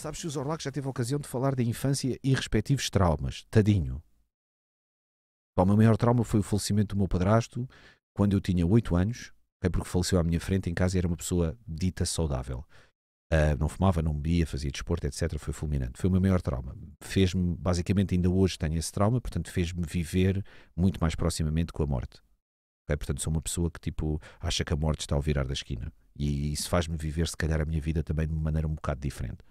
Sabes que o Zorlac já teve a ocasião de falar da infância e respectivos traumas. Tadinho. o meu maior trauma foi o falecimento do meu padrasto quando eu tinha 8 anos, é porque faleceu à minha frente em casa e era uma pessoa dita saudável. Uh, não fumava, não bebia, fazia desporto, etc. Foi fulminante. Foi o meu maior trauma. Fez-me, basicamente, ainda hoje tenho esse trauma, portanto, fez-me viver muito mais proximamente com a morte. É Portanto, sou uma pessoa que, tipo, acha que a morte está ao virar da esquina. E isso faz-me viver, se calhar, a minha vida também de uma maneira um bocado diferente.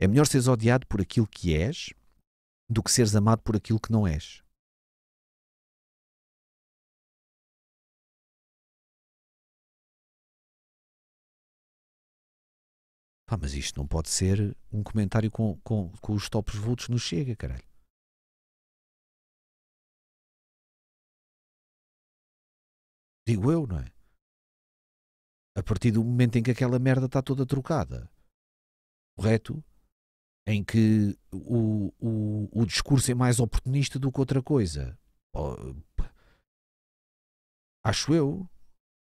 É melhor seres odiado por aquilo que és do que seres amado por aquilo que não és. Pá, mas isto não pode ser um comentário com, com, com os tops vultos no Chega, caralho. Digo eu, não é? A partir do momento em que aquela merda está toda trocada. Correto? em que o, o, o discurso é mais oportunista do que outra coisa. Acho eu,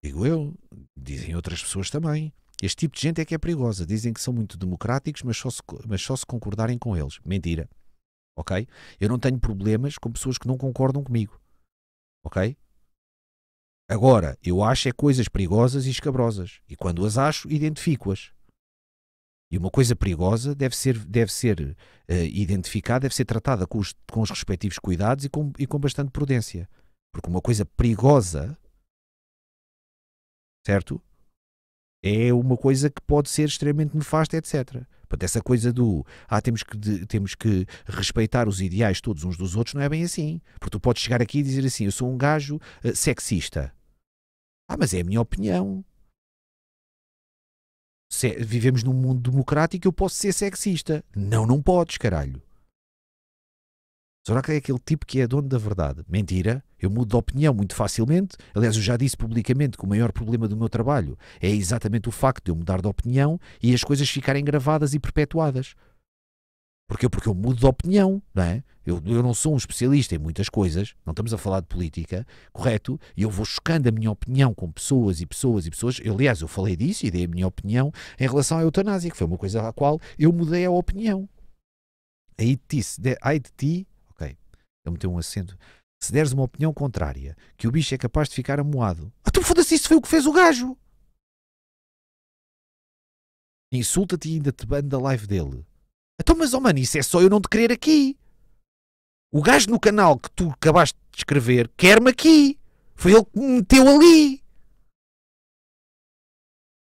digo eu, dizem outras pessoas também. Este tipo de gente é que é perigosa. Dizem que são muito democráticos, mas só se, mas só se concordarem com eles. Mentira. Ok? Eu não tenho problemas com pessoas que não concordam comigo. Ok? Agora, eu acho é coisas perigosas e escabrosas. E quando as acho, identifico-as. E uma coisa perigosa deve ser, deve ser uh, identificada, deve ser tratada com os, com os respectivos cuidados e com, e com bastante prudência. Porque uma coisa perigosa, certo? É uma coisa que pode ser extremamente nefasta, etc. Portanto, essa coisa do ah, temos que, de, temos que respeitar os ideais todos uns dos outros não é bem assim. Porque tu podes chegar aqui e dizer assim: eu sou um gajo uh, sexista. Ah, mas é a minha opinião se é, vivemos num mundo democrático, eu posso ser sexista. Não, não podes, caralho. Será que é aquele tipo que é dono da verdade? Mentira. Eu mudo de opinião muito facilmente. Aliás, eu já disse publicamente que o maior problema do meu trabalho é exatamente o facto de eu mudar de opinião e as coisas ficarem gravadas e perpetuadas. Porquê? Porque eu mudo de opinião, não é? Eu, eu não sou um especialista em muitas coisas, não estamos a falar de política, correto? E eu vou chocando a minha opinião com pessoas e pessoas e pessoas. Eu, aliás, eu falei disso e dei a minha opinião em relação à eutanásia, que foi uma coisa à qual eu mudei a opinião. Aí de ti, ai de ti, ok, eu meti um acento. Se deres uma opinião contrária, que o bicho é capaz de ficar amoado. Ah, então tu foda-se, isso foi o que fez o gajo! Insulta-te e ainda te bando da live dele então, mas, oh mano, isso é só eu não te querer aqui. O gajo no canal que tu acabaste de escrever quer-me aqui. Foi ele que me meteu ali.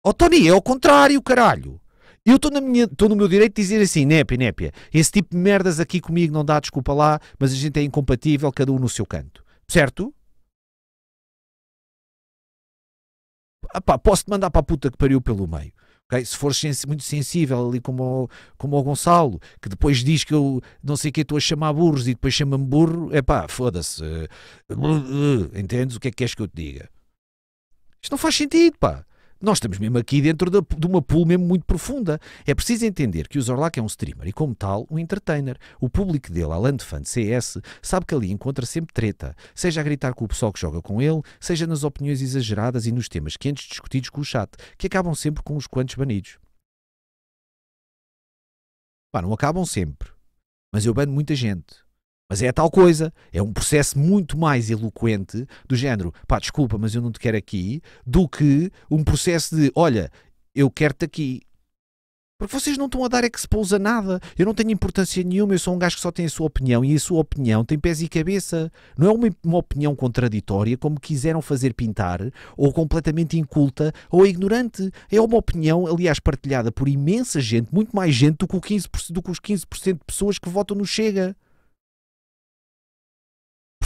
Oh Tony, é ao contrário, caralho. Eu estou no meu direito de dizer assim, népia, népia, esse tipo de merdas aqui comigo não dá desculpa lá, mas a gente é incompatível, cada um no seu canto. Certo? Apá, ah, posso-te mandar para a puta que pariu pelo meio. Okay? Se fores muito sensível ali como o, como o Gonçalo, que depois diz que eu não sei o que estou a chamar burros e depois chama-me burro, é pá, foda-se. Eh, eh, eh, entendes o que é que queres que eu te diga? Isto não faz sentido, pá nós estamos mesmo aqui dentro de uma pool mesmo muito profunda. É preciso entender que o Zorlak é um streamer e, como tal, um entertainer. O público dele, além de fã de CS, sabe que ali encontra sempre treta, seja a gritar com o pessoal que joga com ele, seja nas opiniões exageradas e nos temas quentes discutidos com o chat, que acabam sempre com os quantos banidos. Pá, não acabam sempre. Mas eu bano muita gente. Mas é a tal coisa, é um processo muito mais eloquente do género, pá, desculpa, mas eu não te quero aqui, do que um processo de, olha, eu quero-te aqui. Porque vocês não estão a dar expose a nada. Eu não tenho importância nenhuma, eu sou um gajo que só tem a sua opinião e a sua opinião tem pés e cabeça. Não é uma, uma opinião contraditória, como quiseram fazer pintar, ou completamente inculta, ou ignorante. É uma opinião, aliás, partilhada por imensa gente, muito mais gente do que, 15%, do que os 15% de pessoas que votam no Chega.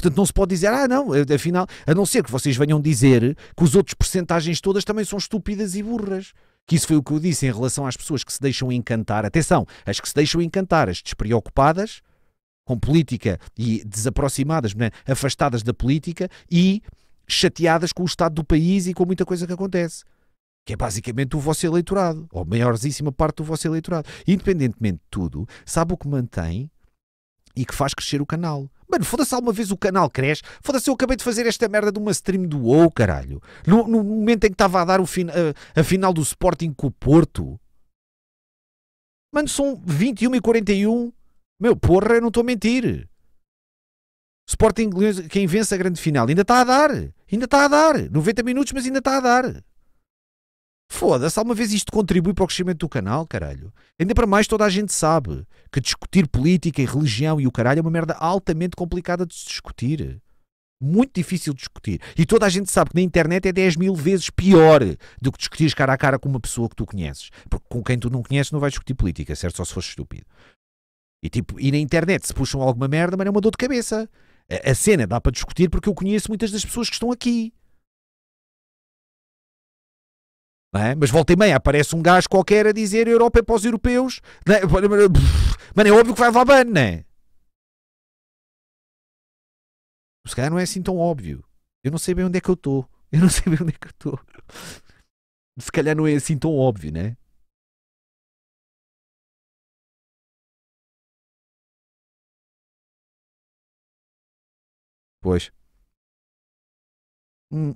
Portanto, não se pode dizer, ah, não, afinal, a não ser que vocês venham dizer que os outros percentagens todas também são estúpidas e burras que isso foi o que eu disse em relação às pessoas que se deixam encantar. Atenção, as que se deixam encantar, as despreocupadas com política e desaproximadas, né, afastadas da política e chateadas com o estado do país e com muita coisa que acontece. Que é basicamente o vosso eleitorado, ou a maiorzíssima parte do vosso eleitorado. Independentemente de tudo, sabe o que mantém e que faz crescer o canal. Mano, foda-se alguma vez o canal cresce. Foda-se, eu acabei de fazer esta merda de uma stream do ou caralho. No, no momento em que estava a dar o fin a, a, final do Sporting com o Porto. Mano, são 21 e 41. Meu, porra, eu não estou a mentir. Sporting, quem vence a grande final, ainda está a dar. Ainda está a dar. 90 minutos, mas ainda está a dar. Foda-se, alguma vez isto contribui para o crescimento do canal, caralho. Ainda para mais, toda a gente sabe que discutir política e religião e o caralho é uma merda altamente complicada de se discutir. Muito difícil de discutir. E toda a gente sabe que na internet é 10 mil vezes pior do que discutir cara a cara com uma pessoa que tu conheces. Porque com quem tu não conheces não vais discutir política, certo? Só se fores estúpido. E, tipo, e na internet se puxam alguma merda, mas é uma dor de cabeça. A, a cena dá para discutir porque eu conheço muitas das pessoas que estão aqui. É? Mas volta e meia aparece um gajo qualquer a dizer Europa é para os europeus. É? Mano, é óbvio que vai levar ban, não é? Se calhar não é assim tão óbvio. Eu não sei bem onde é que eu estou. Eu não sei bem onde é que eu estou. Se calhar não é assim tão óbvio, né? Pois. Hum.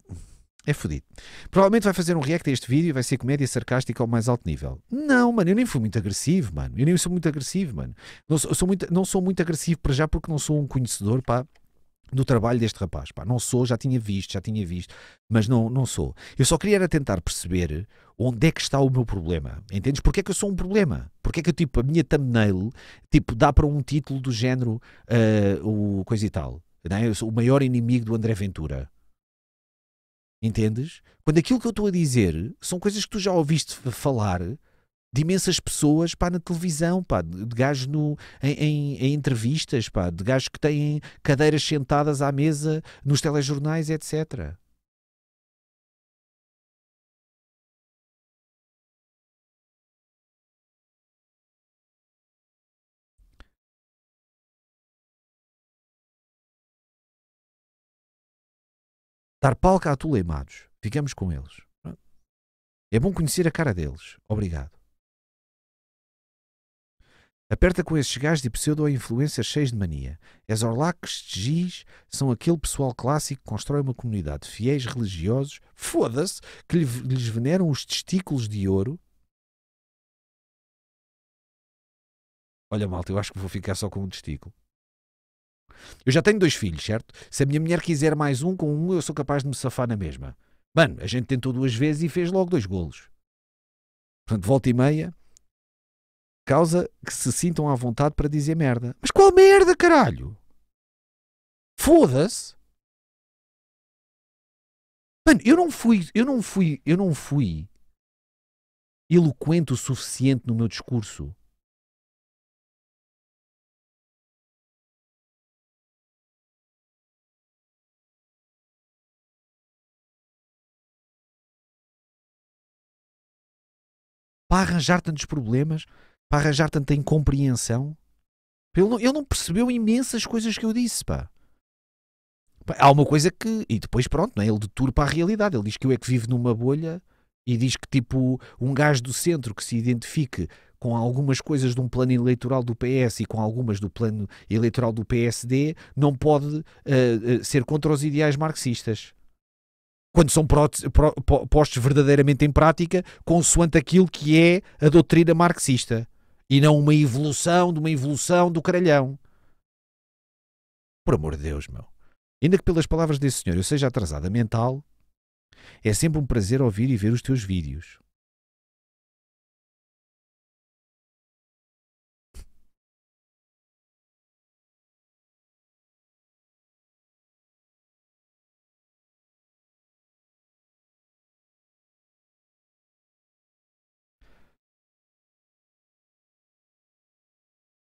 É fodido. Provavelmente vai fazer um react a este vídeo e vai ser comédia sarcástica ao mais alto nível. Não, mano, eu nem fui muito agressivo, mano. Eu nem sou muito agressivo, mano. Não sou, sou muito, não sou muito agressivo para já porque não sou um conhecedor, pá, do trabalho deste rapaz. Pá, não sou, já tinha visto, já tinha visto, mas não, não sou. Eu só queria era tentar perceber onde é que está o meu problema. Entendes? Porque é que eu sou um problema? Porque é que eu, tipo, a minha thumbnail tipo, dá para um título do género uh, o coisa e tal. Né? o maior inimigo do André Ventura. Entendes? Quando aquilo que eu estou a dizer são coisas que tu já ouviste falar de imensas pessoas pá, na televisão, pá, de gajos no, em, em, em, entrevistas, pá, de gajos que têm cadeiras sentadas à mesa nos telejornais, etc. Dar palco a Atuleimados. Ficamos com eles. É bom conhecer a cara deles. Obrigado. Aperta com esses gajos de pseudo-influências cheios de mania. Ezorlaques de giz são aquele pessoal clássico que constrói uma comunidade de fiéis religiosos, foda-se, que lhes veneram os testículos de ouro. Olha, malta, eu acho que vou ficar só com um testículo. Eu já tenho dois filhos, certo? Se a minha mulher quiser mais um, com um eu sou capaz de me safar na mesma. Mano, a gente tentou duas vezes e fez logo dois golos. Portanto, volta e meia, causa que se sintam à vontade para dizer merda. Mas qual merda, caralho? Foda-se. Mano, eu não fui, eu não fui, eu não fui eloquente o suficiente no meu discurso para arranjar tantos problemas, para arranjar tanta incompreensão. Ele não, ele não percebeu imensas coisas que eu disse, pá. Há uma coisa que. E depois, pronto, né, ele deturpa a realidade. Ele diz que eu é que vivo numa bolha e diz que, tipo, um gajo do centro que se identifique com algumas coisas de um plano eleitoral do PS e com algumas do plano eleitoral do PSD não pode uh, uh, ser contra os ideais marxistas quando são postos verdadeiramente em prática, consoante aquilo que é a doutrina marxista e não uma evolução de uma evolução do caralhão. Por amor de Deus, meu. Ainda que pelas palavras desse senhor eu seja atrasada mental, é sempre um prazer ouvir e ver os teus vídeos.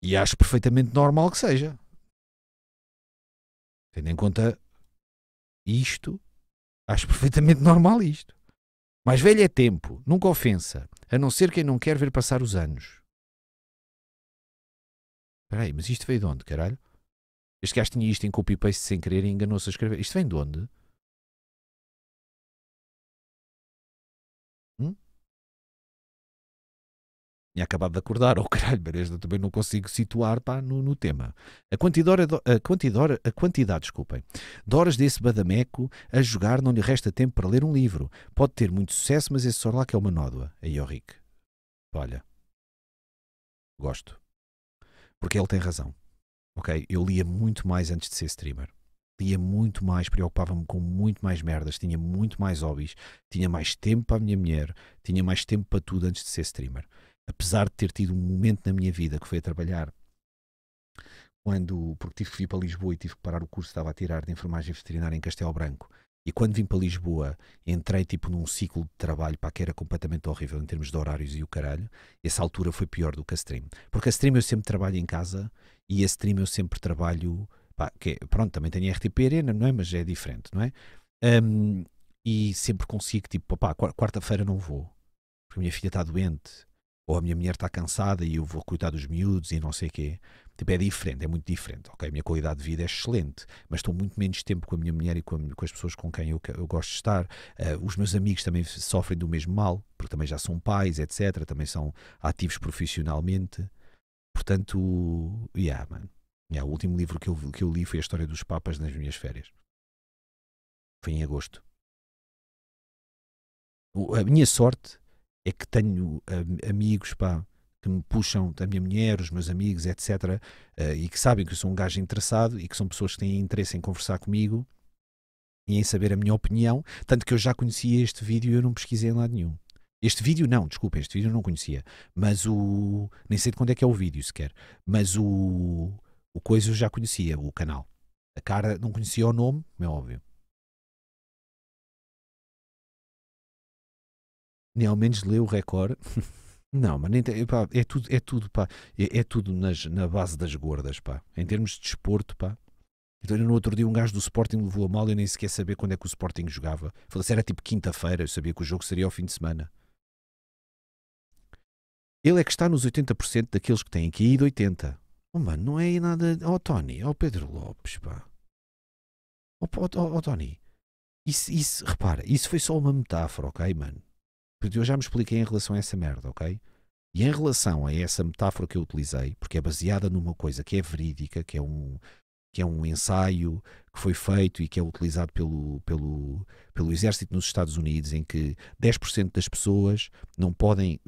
E acho perfeitamente normal que seja. Tendo em conta isto, acho perfeitamente normal isto. Mais velho é tempo, nunca ofensa, a não ser quem não quer ver passar os anos. Espera aí, mas isto veio de onde, caralho? Este gajo tinha isto em copy-paste sem querer e enganou-se a escrever. Isto vem de onde? tinha acabado de acordar, ou oh, caralho, mas também não consigo situar pá, no, no tema. A quantidade, a, quantidade, a quantidade, desculpem, de horas desse badameco a jogar não lhe resta tempo para ler um livro. Pode ter muito sucesso, mas esse lá que é uma nódoa. Aí, ó Rick, olha, gosto. Porque ele tem razão. Ok? Eu lia muito mais antes de ser streamer lia muito mais, preocupava-me com muito mais merdas, tinha muito mais hobbies, tinha mais tempo para a minha mulher, tinha mais tempo para tudo antes de ser streamer apesar de ter tido um momento na minha vida que foi a trabalhar quando, porque tive que vir para Lisboa e tive que parar o curso que estava a tirar de enfermagem veterinária em Castelo Branco. E quando vim para Lisboa, entrei tipo num ciclo de trabalho para que era completamente horrível em termos de horários e o caralho. Essa altura foi pior do que a stream. Porque a stream eu sempre trabalho em casa e a stream eu sempre trabalho. Pá, que, pronto, também tenho RTP Arena, não é? Mas é diferente, não é? Um, e sempre consigo, tipo, pá, quarta-feira não vou, porque a minha filha está doente ou oh, a minha mulher está cansada e eu vou cuidar dos miúdos e não sei o quê. Tipo, é diferente, é muito diferente. Ok, a minha qualidade de vida é excelente, mas estou muito menos tempo com a minha mulher e com, a, com as pessoas com quem eu, eu gosto de estar. Uh, os meus amigos também sofrem do mesmo mal, porque também já são pais, etc. Também são ativos profissionalmente. Portanto, yeah, mano. Yeah, o último livro que eu, que eu li foi A História dos Papas nas minhas férias. Foi em agosto. a minha sorte é que tenho amigos, pá, que me puxam, a minha mulher, os meus amigos, etc., uh, eh, e que sabem que eu sou um gajo interessado e que são pessoas que têm interesse em conversar comigo e em saber a minha opinião, tanto que eu já conhecia este vídeo e eu não pesquisei em lado nenhum. Este vídeo não, desculpa, este vídeo eu não conhecia, mas o... nem sei de quando é que é o vídeo sequer, mas o... o coisa eu já conhecia, o canal. A cara não conhecia o nome, é óbvio. nem ao menos lê o Record. Não, mas nem, pá, é tudo, é tudo, pá, é, é tudo nas, na base das gordas, pá. Em termos de desporto, pá. Então, no outro dia, um gajo do Sporting levou a mal. Eu nem sequer sabia quando é que o Sporting jogava. Falei se era tipo quinta-feira. Eu sabia que o jogo seria ao fim de semana. Ele é que está nos 80% daqueles que têm que ir de 80%. Oh, mano, não é nada. Ó, oh, Tony, ó, oh, Pedro Lopes, pá. Ó, oh, oh, oh, Tony, isso, isso, repara, isso foi só uma metáfora, ok, mano? Porque eu já me expliquei em relação a essa merda, ok? E em relação a essa metáfora que eu utilizei, porque é baseada numa coisa que é verídica, que é um, que é um ensaio que foi feito e que é utilizado pelo, pelo, pelo exército nos Estados Unidos, em que 10% das pessoas não podem,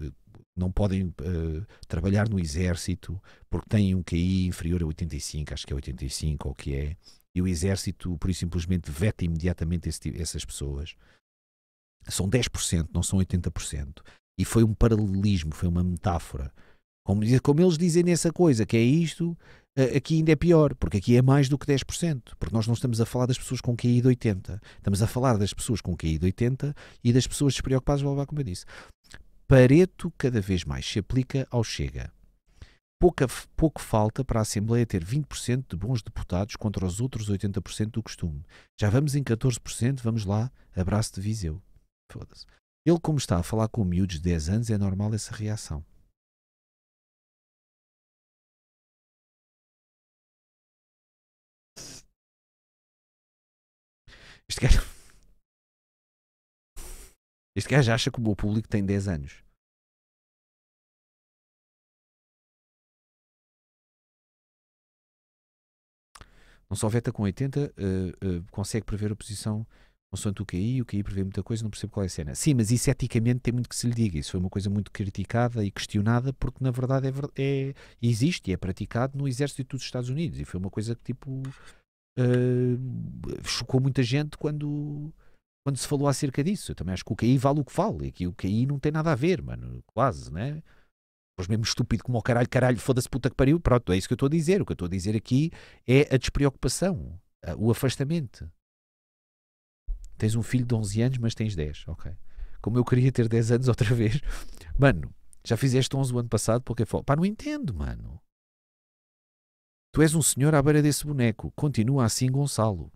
não podem uh, trabalhar no exército porque têm um QI inferior a 85, acho que é 85 ou o que é, e o exército, por simplesmente, veta imediatamente esse, essas pessoas são 10%, não são 80%. E foi um paralelismo, foi uma metáfora. Como, como eles dizem nessa coisa, que é isto, eh, aqui ainda é pior, porque aqui é mais do que 10%, porque nós não estamos a falar das pessoas com QI de 80, estamos a falar das pessoas com QI de 80 e das pessoas despreocupadas, blá, blá, como eu disse. Pareto cada vez mais se aplica ao Chega. Pouca, pouco falta para a Assembleia ter 20% de bons deputados contra os outros 80% do costume. Já vamos em 14%, vamos lá, abraço de Viseu. Foda-se. Ele, como está a falar com o miúdo de 10 anos, é normal essa reação. Este gajo. Este gajo acha que o meu público tem 10 anos. Não só veta com 80, uh, uh, consegue prever a posição consoante o QI, o QI prevê muita coisa, não percebo qual é a cena. Sim, mas isso eticamente tem muito que se lhe diga. Isso foi uma coisa muito criticada e questionada, porque na verdade é, é existe e é praticado no exército dos Estados Unidos. E foi uma coisa que, tipo, uh, chocou muita gente quando, quando se falou acerca disso. Eu também acho que o QI vale o que vale, e que o QI não tem nada a ver, mano, quase, né? Pois mesmo estúpido como o caralho, caralho, foda-se puta que pariu. Pronto, é isso que eu estou a dizer. O que eu estou a dizer aqui é a despreocupação, eh, o afastamento Tens um filho de 11 anos, mas tens 10, ok? Como eu queria ter 10 anos outra vez, mano, já fizeste 11 o ano passado, porque forma. Pá, não entendo, mano. Tu és um senhor à beira desse boneco. Continua assim, Gonçalo.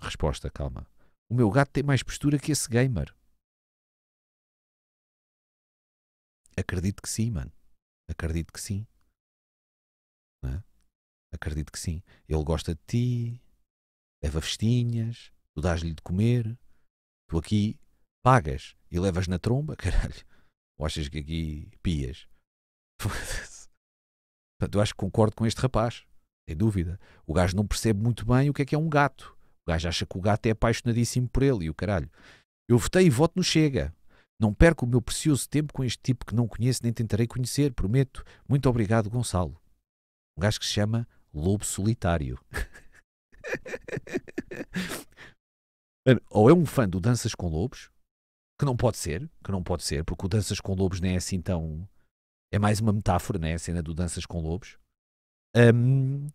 Resposta, calma. O meu gato tem mais postura que esse gamer. Acredito que sim, mano. Acredito que sim. É? Acredito que sim. Ele gosta de ti, leva festinhas, tu dás-lhe de comer, tu aqui pagas e levas na tromba, caralho. Ou achas que aqui pias? Portanto, eu acho que concordo com este rapaz, sem dúvida. O gajo não percebe muito bem o que é que é um gato. O gajo acha que o gato é apaixonadíssimo por ele e o caralho. Eu votei e voto no Chega. Não perco o meu precioso tempo com este tipo que não conheço nem tentarei conhecer, prometo. Muito obrigado, Gonçalo. Um gajo que se chama Lobo Solitário. ou é um fã do Danças com Lobos, que não pode ser, que não pode ser, porque o Danças com Lobos nem é assim tão. É mais uma metáfora, né? A cena do Danças com Lobos. Um,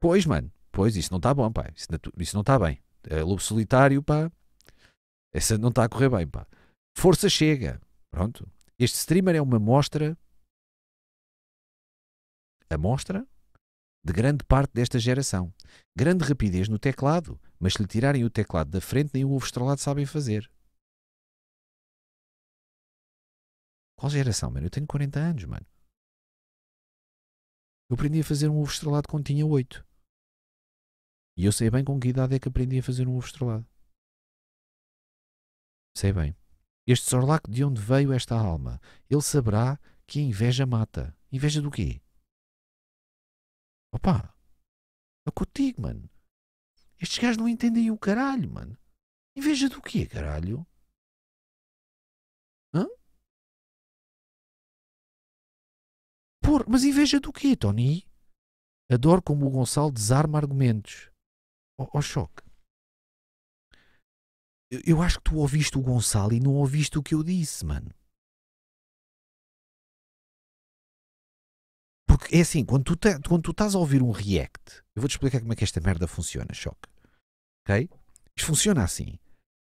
pois, mano, pois, isso não está bom, pá. Isso, não está bem. É, lobo Solitário, pá. Essa não está a correr bem, pá. Força chega. Pronto. Este streamer é uma mostra. A mostra? de grande parte desta geração. Grande rapidez no teclado, mas se lhe tirarem o teclado da frente, nem o ovo estrelado sabem fazer. Qual geração, mano? Eu tenho 40 anos, mano. Eu aprendi a fazer um ovo estrelado quando tinha 8. E eu sei bem com que idade é que aprendi a fazer um ovo estrelado. Sei bem. Este Sorlac de onde veio esta alma, ele saberá que a inveja mata. Inveja do quê? Opa, é contigo, mano. Estes gajos não entendem o caralho, mano. Inveja do quê, caralho? Hã? Por, mas inveja do quê, Tony? Adoro como o Gonçalo desarma argumentos. Ó oh, oh, choque. Eu, eu acho que tu ouviste o Gonçalo e não ouviste o que eu disse, mano. Porque é assim, quando tu, te, quando tu estás a ouvir um react, eu vou-te explicar como é que esta merda funciona, choque. Ok? Isto funciona assim.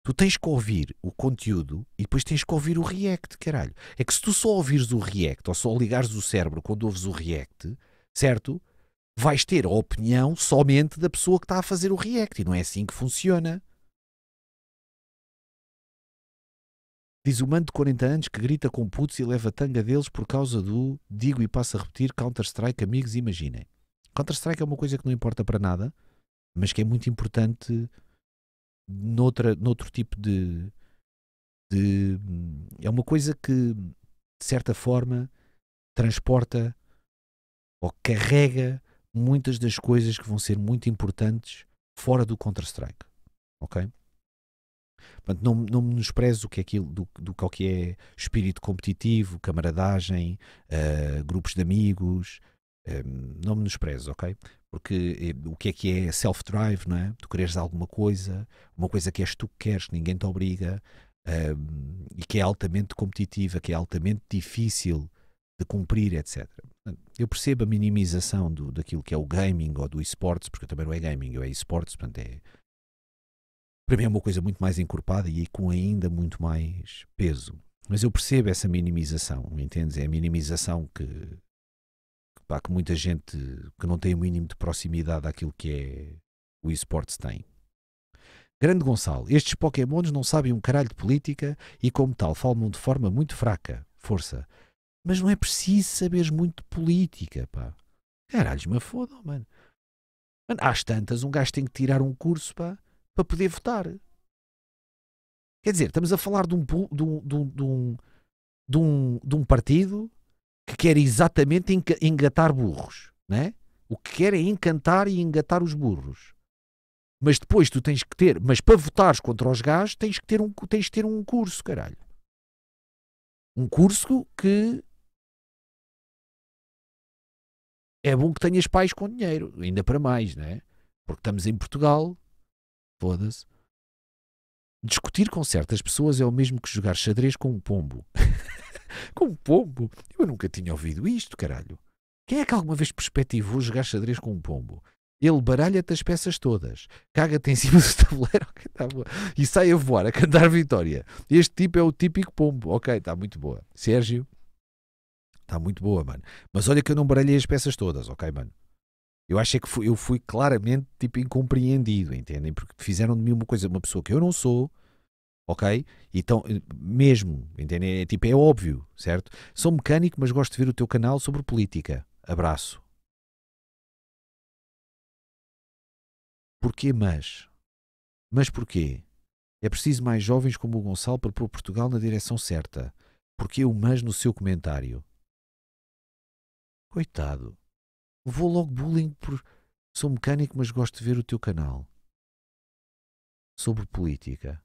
Tu tens que ouvir o conteúdo e depois tens que ouvir o react, caralho. É que se tu só ouvires o react ou só ligares o cérebro quando ouves o react, certo? Vais ter a opinião somente da pessoa que está a fazer o react e não é assim que funciona. Diz o mando de 40 anos que grita com putos e leva a tanga deles por causa do, digo e passo a repetir, Counter-Strike, amigos, imaginem. Counter-Strike é uma coisa que não importa para nada, mas que é muito importante noutra, noutro tipo de, de. É uma coisa que, de certa forma, transporta ou carrega muitas das coisas que vão ser muito importantes fora do Counter-Strike. Ok? Portanto, não, não menosprezo o que é aquilo, do, do qual que é espírito competitivo, camaradagem, uh, grupos de amigos, um, eh, não menosprezo, ok? Porque eh, o que é que é self-drive, não é? Tu queres alguma coisa, uma coisa que és tu que queres, ninguém te obriga, um, e que é altamente competitiva, que é altamente difícil de cumprir, etc. Eu percebo a minimização do, daquilo que é o gaming ou do esportes, porque eu também não é gaming, eu é esportes, portanto é para mim é uma coisa muito mais encorpada e com ainda muito mais peso. Mas eu percebo essa minimização, entendes? É a minimização que, que, pá, que muita gente que não tem o mínimo de proximidade àquilo que é o esportes tem. Grande Gonçalo, estes Pokémons não sabem um caralho de política e, como tal, falam de forma muito fraca. Força. Mas não é preciso saberes muito de política, pá. Caralhos, me foda, mano. mano. Às tantas, um gajo tem que tirar um curso, pá, para poder votar. Quer dizer, estamos a falar de um, de um, de um, de um, de um partido que quer exatamente engatar burros, né? O que quer é encantar e engatar os burros. Mas depois tu tens que ter, mas para votares contra os gás, tens que ter um, tens que ter um curso, caralho. Um curso que é bom que tenhas pais com dinheiro, ainda para mais, né? Porque estamos em Portugal Foda-se. Discutir com certas pessoas é o mesmo que jogar xadrez com um pombo. com um pombo? Eu nunca tinha ouvido isto, caralho. Quem é que alguma vez perspectivou jogar xadrez com um pombo? Ele baralha-te as peças todas, caga-te em cima do tabuleiro okay, tá e sai a voar, a cantar vitória. Este tipo é o típico pombo. Ok, está muito boa. Sérgio, está muito boa, mano. Mas olha que eu não baralhei as peças todas, ok, mano? Eu achei que fui, eu fui claramente tipo incompreendido, entendem? Porque fizeram de mim uma coisa, uma pessoa que eu não sou, ok? Então, eh, mesmo, entendem? É, tipo, é óbvio, certo? Sou mecânico, mas gosto de ver o teu canal sobre política. Abraço. Porquê mas? Mas porquê? É preciso mais jovens como o Gonçalo para pôr Portugal na direção certa. Porquê o mas no seu comentário? Coitado. Vou logo bullying por. Sou mecânico, mas gosto de ver o teu canal. Sobre política.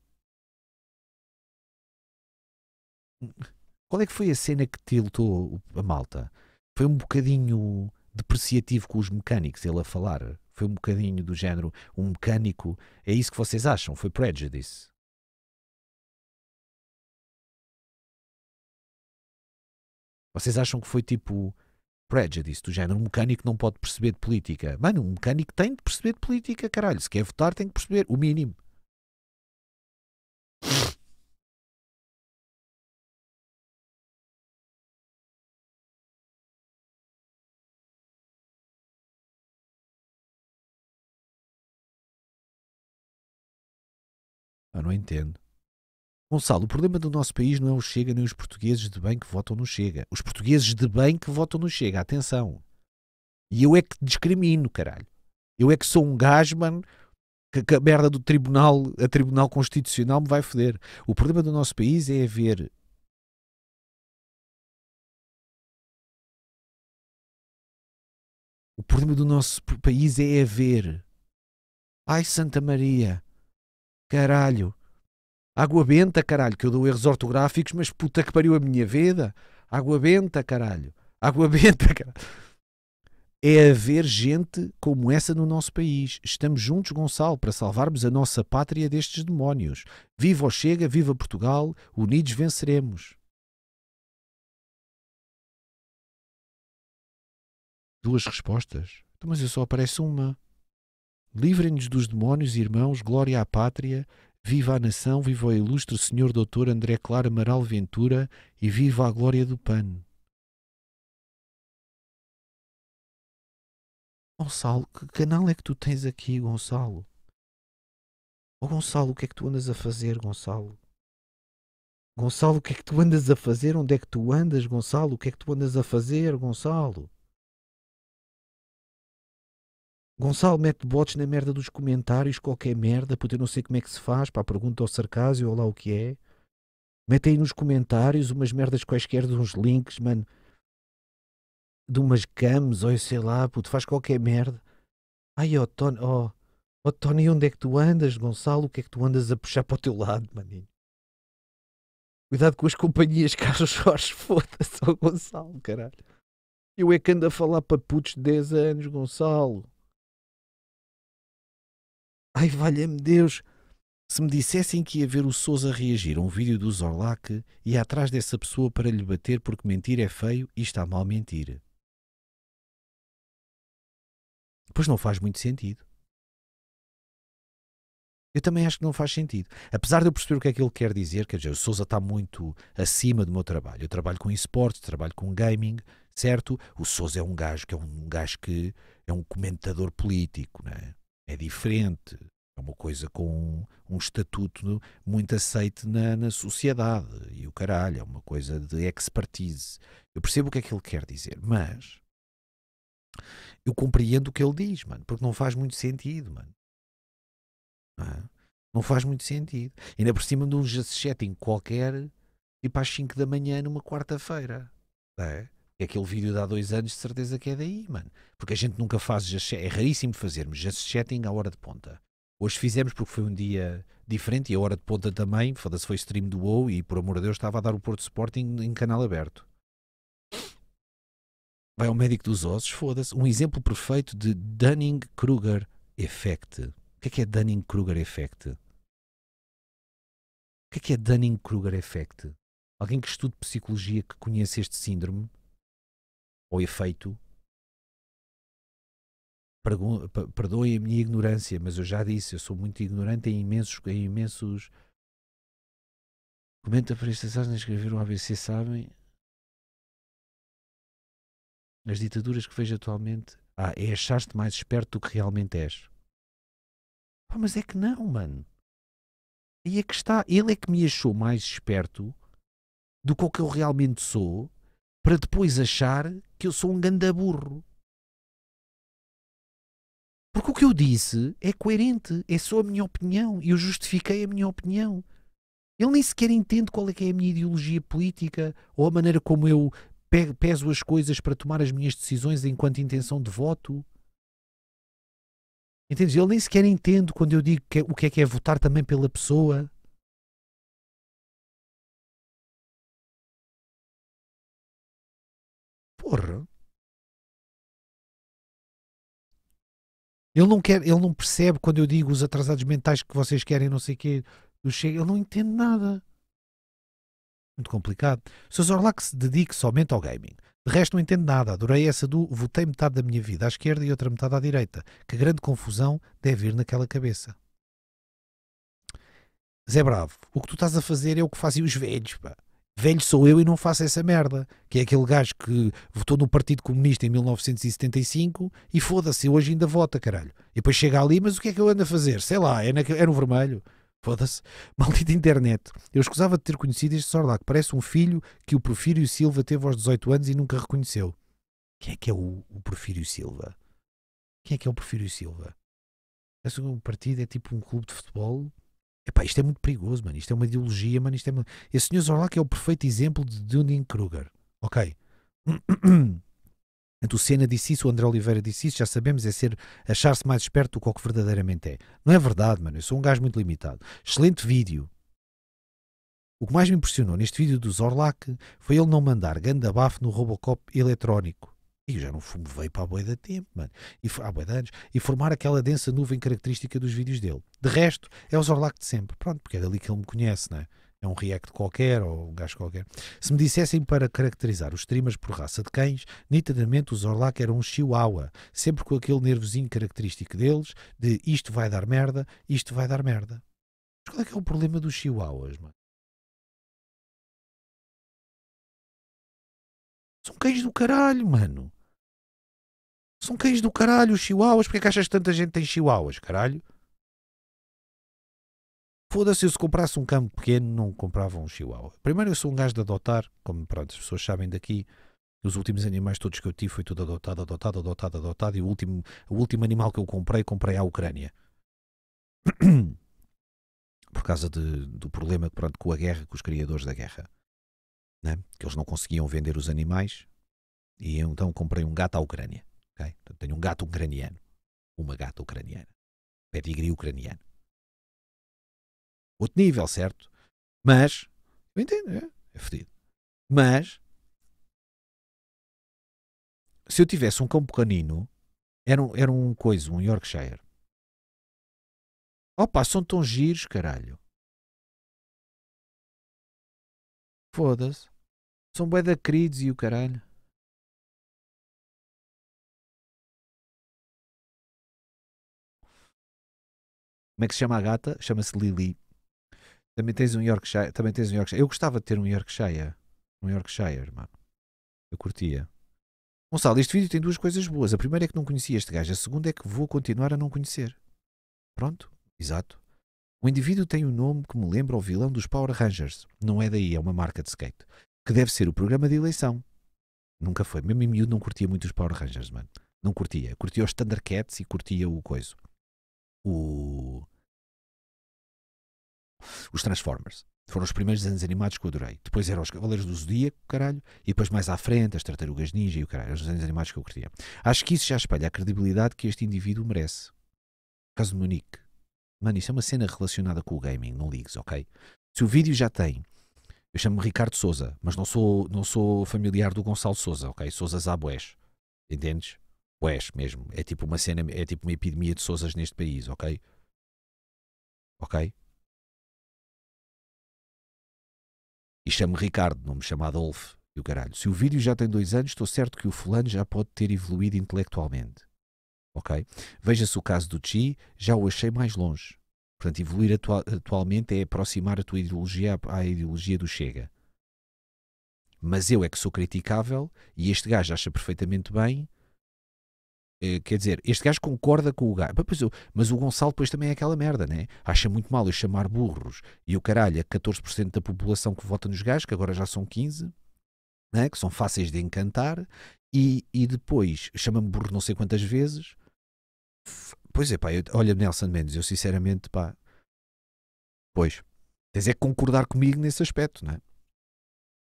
Qual é que foi a cena que tiltou a malta? Foi um bocadinho depreciativo com os mecânicos ele a falar. Foi um bocadinho do género, um mecânico. É isso que vocês acham? Foi prejudice. Vocês acham que foi tipo prejudice, do género, um mecânico não pode perceber de política. Mano, um mecânico tem de perceber de política, caralho. Se quer votar, tem que perceber, o mínimo. Eu não entendo. Gonçalo, o problema do nosso país não é o Chega nem os portugueses de bem que votam no Chega. Os portugueses de bem que votam no Chega, atenção. E eu é que discrimino, caralho. Eu é que sou um gasman que, que a merda do tribunal, a tribunal constitucional me vai foder. O problema do nosso país é haver O problema do nosso país é haver. Ai, Santa Maria, caralho, Água benta, caralho, que eu dou erros ortográficos, mas puta que pariu a minha vida. Água benta, caralho. Água benta, caralho. É haver gente como essa no nosso país. Estamos juntos, Gonçalo, para salvarmos a nossa pátria destes demónios. Viva o Chega, viva Portugal, unidos venceremos. Duas respostas? Então, mas eu só aparece uma. Livrem-nos dos demónios, irmãos, glória à pátria Viva a nação, viva o ilustre senhor doutor André Clara Amaral Ventura e viva a glória do PAN. Gonçalo, que canal é que tu tens aqui, Gonçalo? Oh, Gonçalo, o que é que tu andas a fazer, Gonçalo? Gonçalo, o que é que tu andas a fazer? Onde é que tu andas, Gonçalo? O que é que tu andas a fazer, Gonçalo? Gonçalo mete botes na merda dos comentários, qualquer merda, puta, eu não sei como é que se faz, pá, pergunta ao sarcasmo ou lá o que é. Mete aí nos comentários umas merdas quaisquer de uns links, mano, de umas cams, ou sei lá, puto, faz qualquer merda. Ai, ó, oh, Tony, ó, oh, oh, Tony, onde é que tu andas, Gonçalo? O que é que tu andas a puxar para o teu lado, maninho? Cuidado com as companhias, Carlos Jorge, foda-se, Gonçalo, caralho. Eu é que ando a falar para putos de 10 anos, Gonçalo. Ai, valha-me Deus! Se me dissessem que ia ver o Souza reagir a um vídeo do Zorlac, ia atrás dessa pessoa para lhe bater porque mentir é feio e está mal mentir. Pois não faz muito sentido. Eu também acho que não faz sentido. Apesar de eu perceber o que é que ele quer dizer, quer dizer, o Souza está muito acima do meu trabalho. Eu trabalho com esportes, trabalho com gaming, certo? O Souza é um gajo que é um gajo que é um comentador político, não é? É diferente, é uma coisa com um, estatuto muito aceito na, na sociedade e o caralho, é uma coisa de expertise. Eu percebo o que é que ele quer dizer, mas eu compreendo o que ele diz, mano, porque não faz muito sentido, mano. Não, é? não faz muito sentido. Ainda por cima de um setting qualquer, tipo às 5 da manhã numa quarta-feira. É? aquele vídeo de há dois anos, de certeza que é daí, mano. Porque a gente nunca faz, é raríssimo fazermos just chatting à hora de ponta. Hoje fizemos porque foi um dia diferente e a hora de ponta também, foda-se, foi stream do WoW e por amor de Deus estava a dar o Porto Sporting em canal aberto. Vai ao médico dos ossos, foda-se. Um exemplo perfeito de Dunning-Kruger Effect. O que é que é Dunning-Kruger Effect? O que é que é Dunning-Kruger Effect? Alguém que estude psicologia que conheça este síndrome ou efeito. Perdoem a minha ignorância, mas eu já disse, eu sou muito ignorante em imensos. Em imensos Comenta para estas áreas escrever um ABC, sabem? As ditaduras que vejo atualmente. Ah, é achar-te mais esperto do que realmente és. Pá, mas é que não, mano. E é que está. Ele é que me achou mais esperto do que o que eu realmente sou, para depois achar que eu sou um gandaburro. Porque o que eu disse é coerente, é só a minha opinião, eu justifiquei a minha opinião. Ele nem sequer entende qual é que é a minha ideologia política ou a maneira como eu peso as coisas para tomar as minhas decisões enquanto intenção de voto. Entendes? Ele nem sequer entende quando eu digo que é, o que é que é votar também pela pessoa. Ele não quer, ele não percebe quando eu digo os atrasados mentais que vocês querem, não sei o quê, do Chega, ele não entende nada. Muito complicado. O Zorlax se dedique somente ao gaming. De resto não entendo nada. Adorei essa do votei metade da minha vida à esquerda e outra metade à direita. Que grande confusão deve ir naquela cabeça. Zé Bravo, o que tu estás a fazer é o que fazem os velhos, pá velho sou eu e não faço essa merda. Que é aquele gajo que votou no Partido Comunista em 1975 e foda-se, hoje ainda vota, caralho. E depois chega ali, mas o que é que eu ando a fazer? Sei lá, é, na é no vermelho. Foda-se. Maldita internet. Eu escusava de ter conhecido este Sorlac. Parece um filho que o Porfírio Silva teve aos 18 anos e nunca reconheceu. Quem é que é o, o Porfírio Silva? Quem é que é o Porfírio Silva? esse é um partido é tipo um clube de futebol Epá, isto é muito perigoso, mano. Isto é uma ideologia, mano. Isto é uma... Esse senhor Zorlak é o perfeito exemplo de Dunning Kruger. Ok. O Senna disse isso, o André Oliveira disse isso, já sabemos, é ser achar-se mais esperto do que o que verdadeiramente é. Não é verdade, mano. Eu sou um gajo muito limitado. Excelente vídeo. O que mais me impressionou neste vídeo do Zorlak foi ele não mandar grande bafo no Robocop eletrónico. E já não fumo para a boia da tempo, mano. E, há boia de anos. E formar aquela densa nuvem característica dos vídeos dele. De resto, é o Zorlac de sempre. Pronto, porque é dali que ele me conhece, né? é? um react qualquer ou um gajo qualquer. Se me dissessem para caracterizar os streamers por raça de cães, nitidamente o Zorlac era um chihuahua, sempre com aquele nervosinho característico deles, de isto vai dar merda, isto vai dar merda. Mas qual é que é o problema dos chihuahuas, mano? São cães do caralho, mano. São cães do caralho, os chihuahuas. Porquê é que achas que tanta gente tem chihuahuas, caralho? Foda-se, eu se comprasse um cão pequeno, não comprava um chihuahua. Primeiro, eu sou um gajo de adotar, como pronto, as pessoas sabem daqui. Os últimos animais todos que eu tive foi tudo adotado, adotado, adotado, adotado. E o último, o último animal que eu comprei, comprei à Ucrânia. Por causa de, do problema pronto, com a guerra, com os criadores da guerra. Né? Que eles não conseguiam vender os animais. E então comprei um gato à Ucrânia. Okay? tenho um gato ucraniano, uma gata ucraniana, pedigree ucraniano. Outro nível, certo? Mas, eu entendo, é, é fedido. Mas, se eu tivesse um cão pequenino, era um, era um coisa, um Yorkshire. Opa, são tão giros, caralho. Foda-se. São bué da queridos e o caralho. Como é que se chama a gata? Chama-se Lily. Também tens um Yorkshire. Também tens um Yorkshire. Eu gostava de ter um Yorkshire. Um Yorkshire, mano. Eu curtia. Gonçalo, este vídeo tem duas coisas boas. A primeira é que não conhecia este gajo. A segunda é que vou continuar a não conhecer. Pronto, exato. O indivíduo tem um nome que me lembra o vilão dos Power Rangers. Não é daí, é uma marca de skate. Que deve ser o programa de eleição. Nunca foi. Mesmo em miúdo não curtia muito os Power Rangers, mano. Não curtia. Curtia os Thundercats e curtia o coiso o, os Transformers. Foram os primeiros desenhos animados que eu adorei. Depois eram os Cavaleiros do Zodíaco, caralho, e depois mais à frente as Tartarugas Ninja e o caralho, os desenhos animados que eu curtia. Acho que isso já espalha a credibilidade que este indivíduo merece. Caso do Monique. Mano, isso é uma cena relacionada com o gaming, não ligues, ok? Se o vídeo já tem, eu chamo-me Ricardo Souza, mas não sou, não sou familiar do Gonçalo Souza, ok? Souza Zaboés, entendes? Quest mesmo. É tipo uma cena, é tipo uma epidemia de sousas neste país, ok? Ok? E chamo Ricardo, não me chama Adolfo. E o caralho, se o vídeo já tem dois anos, estou certo que o fulano já pode ter evoluído intelectualmente. Ok? Veja-se o caso do Chi, já o achei mais longe. Portanto, evoluir atua atualmente é aproximar a tua ideologia à ideologia do Chega. Mas eu é que sou criticável e este gajo acha perfeitamente bem eh, quer dizer, este gajo concorda com o gajo. Mas o Gonçalo depois também é aquela merda, né? Acha muito mal eu chamar burros e o caralho a 14% da população que vota nos gajos, que agora já são 15%, né? que são fáceis de encantar, e, e depois chama-me burro não sei quantas vezes. Pois é, pá, eu, olha, Nelson Mendes, eu sinceramente, pá, pois, tens é que concordar comigo nesse aspecto, não é?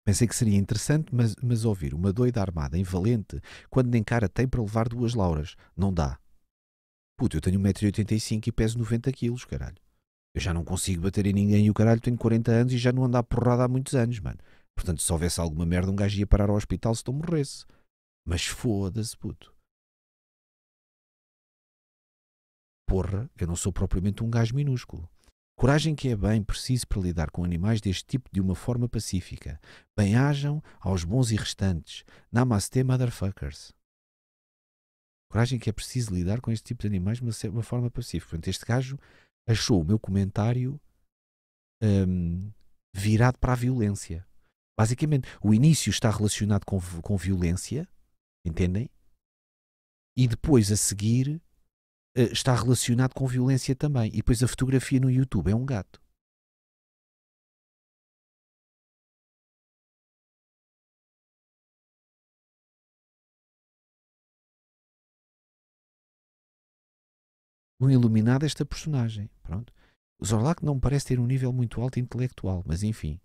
Pensei que seria interessante, mas, mas ouvir uma doida armada em valente, quando nem cara tem para levar duas lauras. Não dá. Puto, eu tenho 1,85m e peso 90kg, caralho. Eu já não consigo bater em ninguém e o caralho tenho 40 anos e já não ando à porrada há muitos anos, mano. Portanto, se houvesse alguma merda, um gajo ia parar ao hospital se não morresse. Mas foda-se, puto. Porra, eu não sou propriamente um gajo minúsculo. Coragem que é bem preciso para lidar com animais deste tipo de uma forma pacífica. Bem-ajam aos bons e restantes. Namaste, motherfuckers. Coragem que é preciso lidar com este tipo de animais de uma forma pacífica. Portanto, este gajo achou o meu comentário um, virado para a violência. Basicamente, o início está relacionado com, com violência, entendem? E depois, a seguir, eh, está relacionado com violência também. E depois a fotografia no YouTube é um gato. Um iluminado esta personagem. Pronto. O Zorlac não parece ter um nível muito alto intelectual, mas enfim.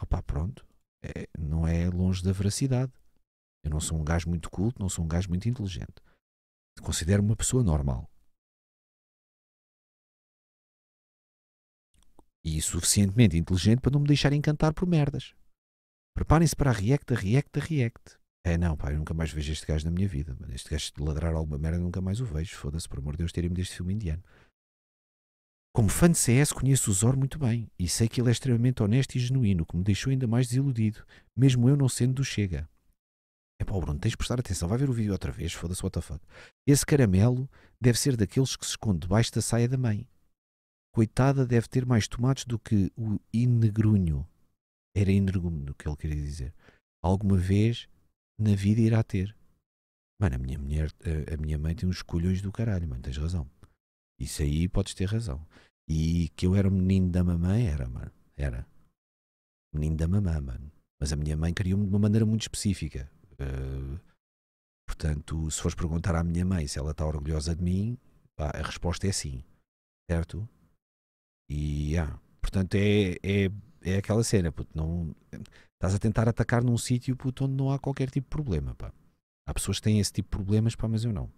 Opa, pronto. É, não é longe da veracidade. Eu não sou um gajo muito culto, não sou um gajo muito inteligente. Considero-me uma pessoa normal. E suficientemente inteligente para não me deixar encantar por merdas. Preparem-se para a React, a React, a React. É, não, pá, eu nunca mais vejo este gajo na minha vida. Mano. Este gajo de ladrar alguma merda, nunca mais o vejo. Foda-se, por amor de Deus, terem-me deste filme indiano. Como fã de CS, conheço o Zor muito bem e sei que ele é extremamente honesto e genuíno, o que me deixou ainda mais desiludido, mesmo eu não sendo do Chega. É pá, Bruno, tens de prestar atenção, vai ver o vídeo outra vez, foda-se, what the fuck. Esse caramelo deve ser daqueles que se esconde debaixo da saia da mãe. Coitada, deve ter mais tomates do que o inegrunho. Era inergúmeno o que ele queria dizer. Alguma vez na vida irá ter. Mano, a minha, mulher, a, eh, a minha mãe tem uns colhões do caralho, mano, tens razão. Isso aí podes ter razão. E que eu era um menino da mamãe, era, mano. Era. Menino da mamã, mano. Mas a minha mãe criou-me de uma maneira muito específica. Eh, portanto, se fores perguntar à minha mãe se ela está orgulhosa de mim, pá, a resposta é sim, certo? E yeah. portanto é, é, é aquela cena, puto, não estás a tentar atacar num sítio onde não há qualquer tipo de problema. Pá. Há pessoas que têm esse tipo de problemas, pá, mas eu não.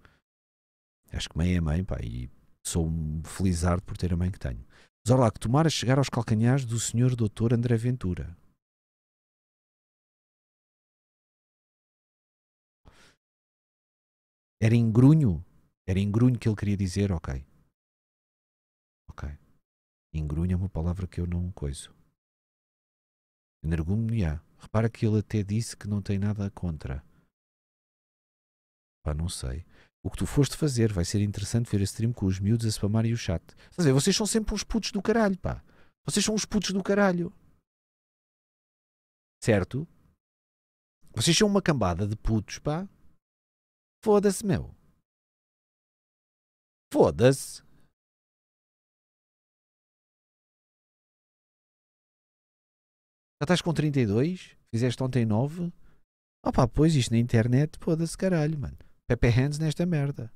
Acho que mãe é mãe, pá, e sou um felizardo por ter a mãe que tenho. Zorlac, tomara chegar aos calcanhares do senhor doutor André Ventura. Era engrunho. Era engrunho que ele queria dizer, ok. Ok. Engrunho é uma palavra que eu não coiso. energúmeno Repara que ele até disse que não tem nada contra. Pá, não sei. O que tu foste fazer, vai ser interessante ver esse stream com os miúdos a spamarem o chat. Quer dizer, Vocês são sempre uns putos do caralho, pá. Vocês são uns putos do caralho. Certo? Vocês são uma cambada de putos, pá. Foda-se, meu. Foda-se. Já estás com 32? Fizeste ontem 9? Opa, pois isto na internet, foda-se caralho, mano. Pepe Hands nesta merda.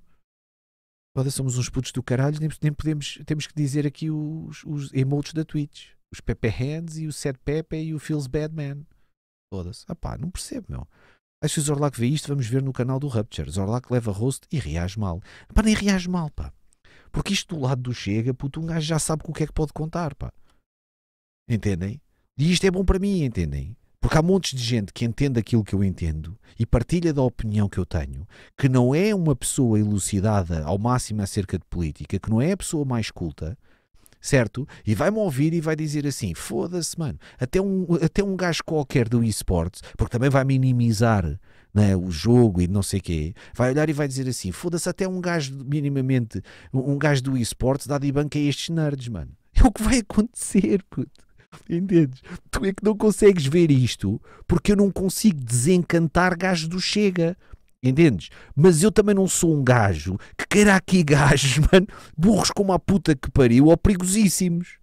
Foda-se, somos uns putos do caralho, nem, nem podemos, temos que dizer aqui os, os emotes da Twitch. Os Pepe Hands e o Sad Pepe e o Feels Bad Man. Foda-se. Ah pá, não percebo, meu. Acho que o Zorlak vê isto, vamos ver no canal do Rupture. Zorlak leva rosto e reage mal. Pá, nem reage mal, pá. Porque isto do lado do Chega, puto, um gajo já sabe com o que é que pode contar, pá. Entendem? E isto é bom para mim, entendem? Porque há montes de gente que entende aquilo que eu entendo e partilha da opinião que eu tenho, que não é uma pessoa elucidada ao máximo acerca de política, que não é a pessoa mais culta, certo? E vai-me ouvir e vai dizer assim: foda-se, mano, até um, até um gajo qualquer do esportes, porque também vai minimizar. né o jogo e não sei o quê, vai olhar e vai dizer assim: foda-se, até um gajo minimamente, um gajo do esportes dá de banca a estes nerds, mano. É o que vai acontecer, puto. Entendes? Tu é que não consegues ver isto porque eu não consigo desencantar gajo do Chega. Entendes? Mas eu também não sou um gajo que queira aqui gajos, mano, burros como a puta que pariu ou perigosíssimos.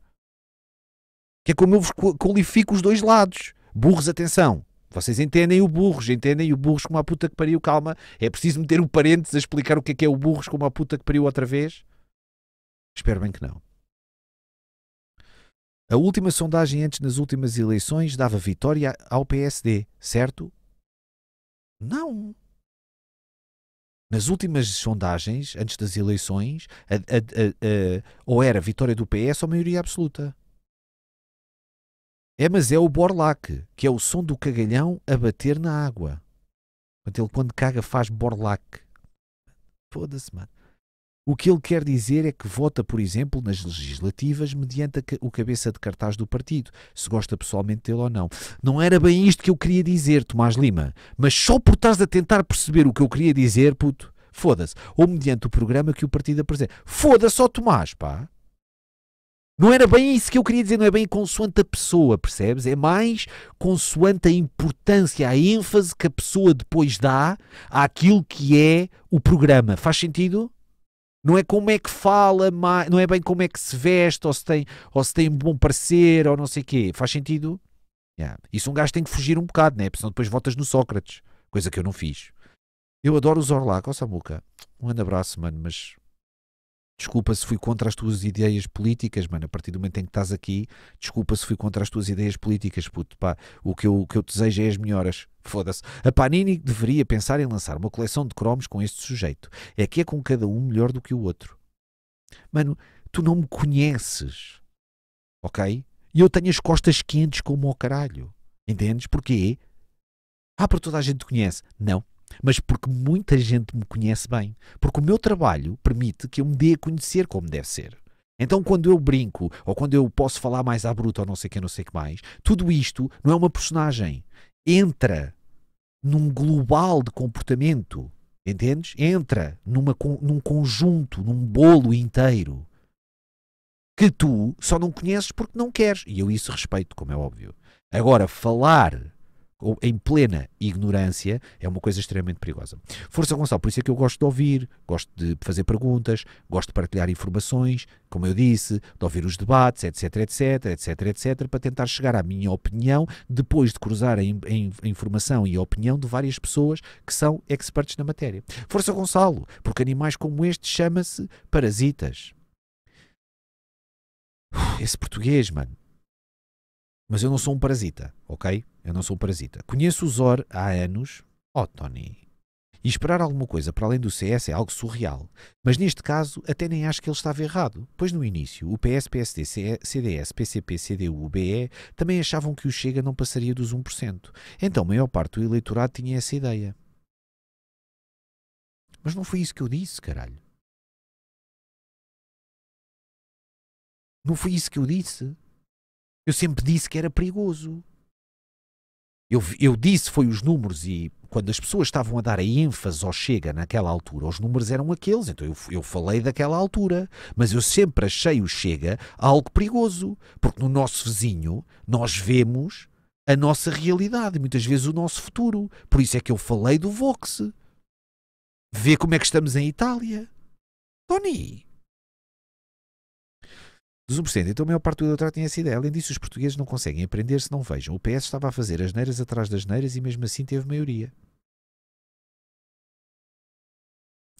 Que é como eu vos qualifico os dois lados. Burros, atenção. Vocês entendem o burros, entendem o burros como a puta que pariu, calma. É preciso meter um parênteses a explicar o que é que é o burros como a puta que pariu outra vez? Espero bem que não. A última sondagem antes das últimas eleições dava vitória ao PSD, certo? Não. Nas últimas sondagens, antes das eleições, a, a, a, ou era vitória do PS ou maioria absoluta. É, mas é o borlac, que é o som do cagalhão a bater na água. ele quando caga faz borlac. Foda-se, mano. O que ele quer dizer é que vota, por exemplo, nas legislativas mediante o cabeça de cartaz do partido, se gosta pessoalmente dele ou não. Não era bem isto que eu queria dizer, Tomás Lima, mas só por estás a tentar perceber o que eu queria dizer, puto, foda-se. Ou mediante o programa que o partido apresenta. Foda-se só, Tomás, pá. Não era bem isso que eu queria dizer, não é bem consoante a pessoa, percebes? É mais consoante a importância, a ênfase que a pessoa depois dá àquilo que é o programa. Faz sentido? Não é como é que fala, não é bem como é que se veste, ou se tem, ou se tem bom parecer, ou não sei o quê. Faz sentido? Yeah. Isso um gajo tem que fugir um bocado, né? Porque senão depois votas no Sócrates, coisa que eu não fiz. Eu adoro os Orlac, ó Samuca. Um grande abraço, mano, mas Desculpa se fui contra as tuas ideias políticas, mano. A partir do momento em que estás aqui, desculpa se fui contra as tuas ideias políticas, puto. Pá, o que eu, o que eu desejo é as melhoras. Foda-se. A Panini deveria pensar em lançar uma coleção de cromos com este sujeito. É que é com cada um melhor do que o outro. Mano, tu não me conheces. Ok? E eu tenho as costas quentes como o caralho. Entendes? Porquê? Ah, para toda a gente te conhece. Não mas porque muita gente me conhece bem. Porque o meu trabalho permite que eu me dê a conhecer como deve ser. Então, quando eu brinco, ou quando eu posso falar mais à bruta, ou não sei o que, não sei que mais, tudo isto não é uma personagem. Entra num global de comportamento. Entendes? Entra numa, num conjunto, num bolo inteiro. Que tu só não conheces porque não queres. E eu isso respeito, como é óbvio. Agora, falar ou em plena ignorância, é uma coisa extremamente perigosa. Força Gonçalo, por isso é que eu gosto de ouvir, gosto de fazer perguntas, gosto de partilhar informações, como eu disse, de ouvir os debates, etc, etc, etc, etc, para tentar chegar à minha opinião, depois de cruzar a, in, a informação e a opinião de várias pessoas que são experts na matéria. Força Gonçalo, porque animais como este chama-se parasitas. Esse português, mano. Mas eu não sou um parasita, ok? Eu não sou um parasita. Conheço o Zor há anos. Oh, Tony. E esperar alguma coisa para além do CS é algo surreal. Mas neste caso, até nem acho que ele estava errado, pois no início, o PS, PSD, CDS, PCP, CDU, BE também achavam que o Chega não passaria dos 1%. Então, a maior parte do eleitorado tinha essa ideia. Mas não foi isso que eu disse, caralho. Não foi isso que eu disse. Eu sempre disse que era perigoso. Eu, eu disse, foi os números, e quando as pessoas estavam a dar a ênfase ao Chega naquela altura, os números eram aqueles, então eu, eu falei daquela altura. Mas eu sempre achei o Chega algo perigoso, porque no nosso vizinho nós vemos a nossa realidade, muitas vezes o nosso futuro. Por isso é que eu falei do Vox. Vê como é que estamos em Itália. Tony, Desoberecendo, então a maior parte do eleitorado tinha essa ideia. Além disso, os portugueses não conseguem aprender se não vejam. O PS estava a fazer as neiras atrás das neiras e mesmo assim teve maioria.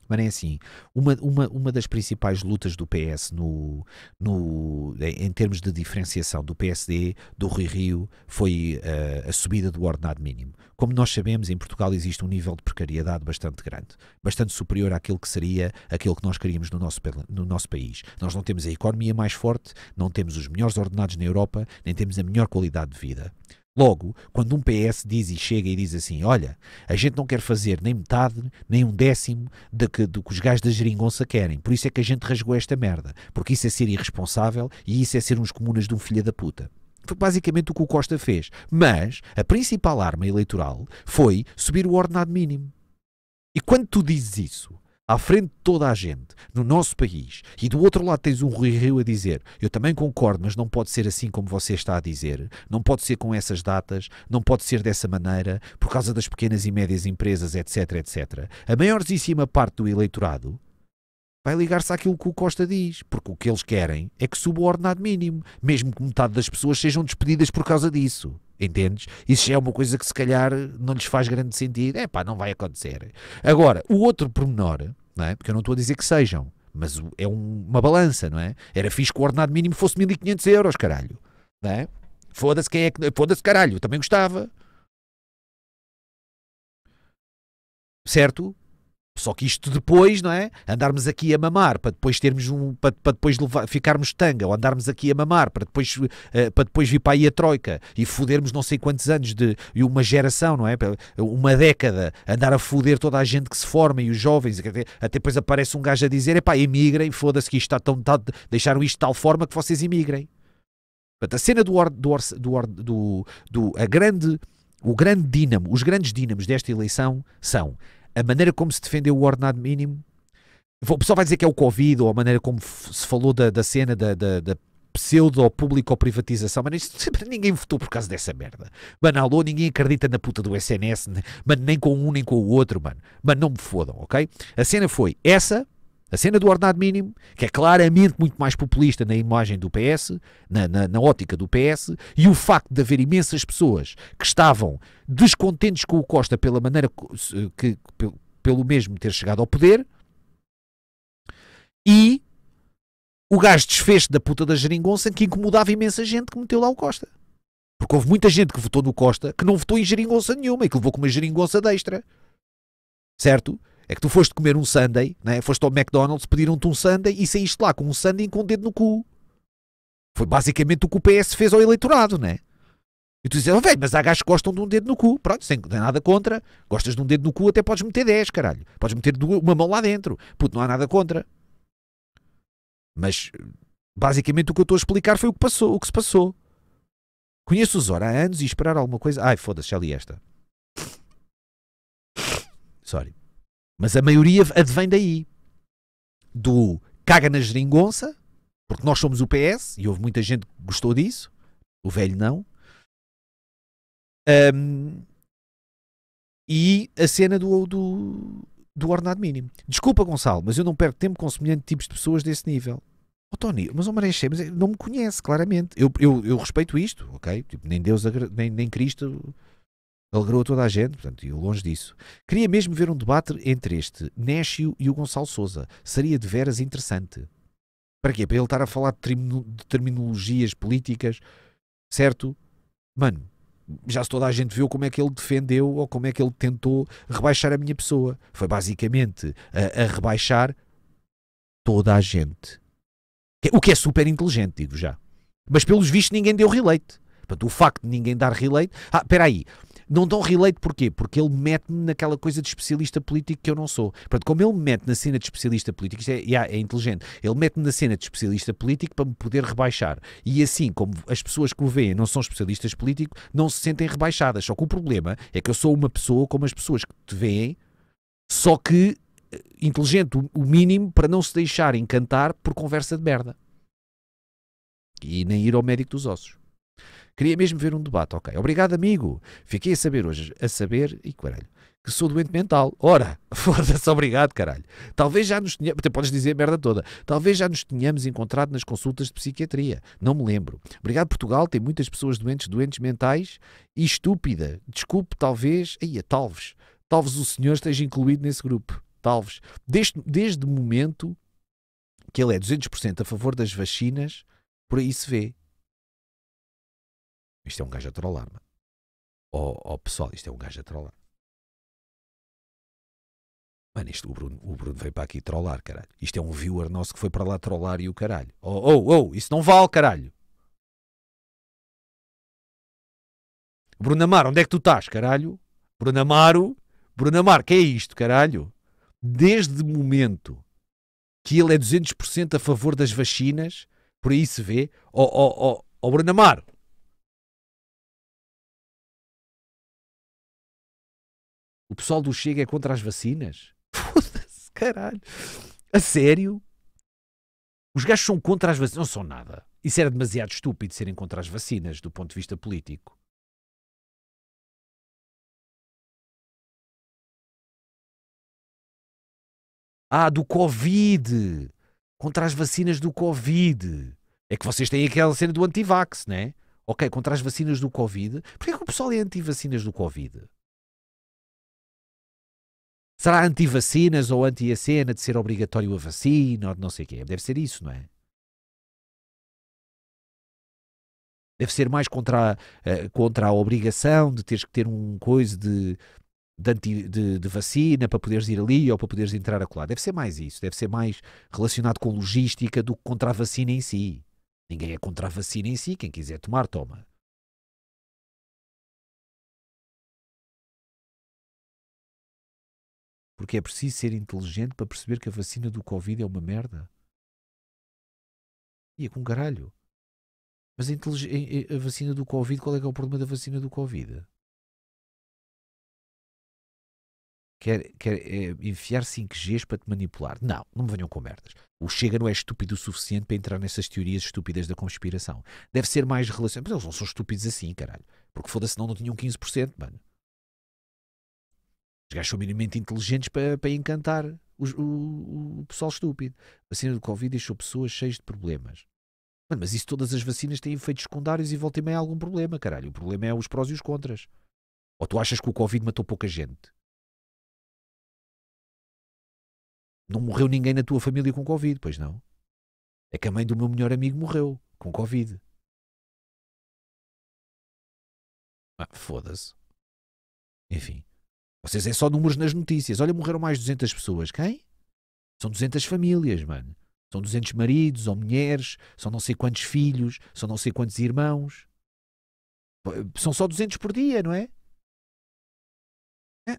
Mas é assim, uma, uma, uma das principais lutas do PS no, no, em termos de diferenciação do PSD, do Rio Rio, foi uh, a subida do ordenado mínimo. Como nós sabemos, em Portugal existe um nível de precariedade bastante grande, bastante superior àquilo que seria aquilo que nós queríamos no nosso, no nosso país. Nós não temos a economia mais forte, não temos os melhores ordenados na Europa, nem temos a melhor qualidade de vida. Logo, quando um PS diz e chega e diz assim: olha, a gente não quer fazer nem metade, nem um décimo do que, do que os gajos da geringonça querem, por isso é que a gente rasgou esta merda, porque isso é ser irresponsável e isso é ser uns comunas de um filho da puta. Foi basicamente o que o Costa fez. Mas a principal arma eleitoral foi subir o ordenado mínimo. E quando tu dizes isso, à frente de toda a gente, no nosso país, e do outro lado tens um Rui Rio a dizer: Eu também concordo, mas não pode ser assim como você está a dizer, não pode ser com essas datas, não pode ser dessa maneira, por causa das pequenas e médias empresas, etc, etc. A maiorzíssima parte do eleitorado vai ligar-se àquilo que o Costa diz, porque o que eles querem é que suba o ordenado mínimo, mesmo que metade das pessoas sejam despedidas por causa disso. Entendes? Isso já é uma coisa que se calhar não lhes faz grande sentido. É pá, não vai acontecer. Agora, o outro pormenor, não é? porque eu não estou a dizer que sejam, mas é um, uma balança, não é? Era fixe que o ordenado mínimo fosse 1500 euros, caralho. Não é? Foda-se quem é que. Foda-se, caralho, também gostava. Certo? Só que isto depois, não é? Andarmos aqui a mamar para depois termos um. para, para depois levar, ficarmos tanga, ou andarmos aqui a mamar para depois, eh, para depois vir para aí a Troika e fodermos não sei quantos anos de. e uma geração, não é? Uma década, andar a foder toda a gente que se forma e os jovens, até, até depois aparece um gajo a dizer: epá, emigrem, foda-se que isto está tão. deixaram isto de tal forma que vocês emigrem. Portanto, a cena do, or, do, or, do, or, do, do, a grande, o grande dínamo, os grandes dínamos desta eleição são a maneira como se defendeu o ordenado mínimo. O pessoal vai dizer que é o Covid ou a maneira como se falou da, da cena da, da, da pseudo-público-privatização, mas isto, ninguém votou por causa dessa merda. Mano, alô, ninguém acredita na puta do SNS, mano, nem com um nem com o outro, mano. Mano, não me fodam, ok? A cena foi essa, a cena do ordenado mínimo, que é claramente muito mais populista na imagem do PS, na, na, na, ótica do PS, e o facto de haver imensas pessoas que estavam descontentes com o Costa pela maneira que, que pelo mesmo ter chegado ao poder, e o gajo desfecho da puta da geringonça que incomodava imensa gente que meteu lá o Costa. Porque houve muita gente que votou no Costa que não votou em geringonça nenhuma e que levou com uma geringonça de extra. Certo? É que tu foste comer um Sunday, né? foste ao McDonald's, pediram-te um Sunday e saíste lá com um Sunday com um dedo no cu. Foi basicamente o que o PS fez ao eleitorado, né? E tu dizes, oh, velho, mas há gajos que gostam de um dedo no cu. Pronto, sem nada contra. Gostas de um dedo no cu, até podes meter 10, caralho. Podes meter uma mão lá dentro. Puto, não há nada contra. Mas, basicamente, o que eu estou a explicar foi o que, passou, o que se passou. Conheço o Zora há anos e esperar alguma coisa. Ai, foda-se, já li esta. Sorry. Mas a maioria advém daí. Do caga na geringonça, porque nós somos o PS, e houve muita gente que gostou disso, o velho não. Um, e a cena do, do, do ordenado mínimo. Desculpa, Gonçalo, mas eu não perco tempo com semelhante tipos de pessoas desse nível. Oh, Tony, mas o Marechê não me conhece, claramente. Eu, eu, eu respeito isto, ok? Tipo, nem Deus, nem, nem Cristo Alegrou a toda a gente, portanto, e longe disso. Queria mesmo ver um debate entre este Nécio e o Gonçalo Souza. Seria de veras interessante. Para quê? Para ele estar a falar de, de terminologias políticas, certo? Mano, já se toda a gente viu como é que ele defendeu ou como é que ele tentou rebaixar a minha pessoa. Foi basicamente a, a rebaixar toda a gente. É, o que é super inteligente, digo já. Mas pelos vistos ninguém deu relate. Portanto, o facto de ninguém dar relate. Ah, espera aí. Não dou relate porquê? Porque ele mete-me naquela coisa de especialista político que eu não sou. Portanto, como ele me mete na cena de especialista político, isto é, yeah, é inteligente, ele mete-me na cena de especialista político para me poder rebaixar. E assim, como as pessoas que o veem não são especialistas políticos, não se sentem rebaixadas. Só que o problema é que eu sou uma pessoa como as pessoas que te veem, só que eh, inteligente o mínimo para não se deixar encantar por conversa de merda. E nem ir ao médico dos ossos. Queria mesmo ver um debate, ok. Obrigado, amigo. Fiquei a saber hoje, a saber, e caralho, que sou doente mental. Ora, foda-se, obrigado, caralho. Talvez já nos tenhamos, até podes dizer a merda toda, talvez já nos tenhamos encontrado nas consultas de psiquiatria. Não me lembro. Obrigado, Portugal, tem muitas pessoas doentes, doentes mentais e estúpida. Desculpe, talvez, aí é talvez, talvez o senhor esteja incluído nesse grupo. Talvez. Desde, desde o momento que ele é 200% a favor das vacinas, por aí se vê. Isto é um gajo a trollar, mano. Oh, oh pessoal, isto é um gajo a trollar. Mano, isto, o, Bruno, o Bruno veio para aqui trollar, caralho. Isto é um viewer nosso que foi para lá trollar e o caralho. Oh, oh, oh, isso não vale, caralho. Bruno Amaro, onde é que tu estás, caralho? Bruno Amaro, Bruno Amaro, que é isto, caralho? Desde o momento que ele é 200% a favor das vacinas, por aí se vê, ó oh, oh, oh, oh, Bruno Amaro, O pessoal do Chega é contra as vacinas? Foda-se, caralho. A sério? Os gajos são contra as vacinas? Não são nada. Isso era demasiado estúpido serem contra as vacinas do ponto de vista político. Ah, do Covid. Contra as vacinas do Covid. É que vocês têm aquela cena do antivax, né? Ok, contra as vacinas do Covid. Porquê que o pessoal é anti-vacinas do Covid? Será anti-vacinas ou anti a cena de ser obrigatório a vacina ou de não sei o quê? Deve ser isso, não é? Deve ser mais contra a, eh, contra a obrigação de teres que ter um coisa de, de, anti, de, de, vacina para poderes ir ali ou para poderes entrar acolá. Deve ser mais isso. Deve ser mais relacionado com logística do que contra a vacina em si. Ninguém é contra a vacina em si. Quem quiser tomar, toma. Porque é preciso ser inteligente para perceber que a vacina do Covid é uma merda. E é com caralho. Mas a, a, vacina do Covid, qual é que é o problema da vacina do Covid? Quer, quer é, enfiar 5Gs para te manipular? Não, não me venham com merdas. O Chega não é estúpido o suficiente para entrar nessas teorias estúpidas da conspiração. Deve ser mais relacionado. Mas eles não são estúpidos assim, caralho. Porque foda-se, não, não tinham 15%, mano. Os gajos são minimamente inteligentes para, para encantar os, o, o, pessoal estúpido. A vacina do Covid deixou pessoas cheias de problemas. Mano, mas isso todas as vacinas têm efeitos secundários e volta e meia algum problema, caralho. O problema é os prós e os contras. Ou tu achas que o Covid matou pouca gente? Não morreu ninguém na tua família com Covid, pois não? É que a mãe do meu melhor amigo morreu com Covid. Ah, Foda-se. Enfim. Vocês é só números nas notícias. Olha, morreram mais 200 pessoas. Quem? São 200 famílias, mano. São 200 maridos ou mulheres, são não sei quantos filhos, são não sei quantos irmãos. São só 200 por dia, não é? é.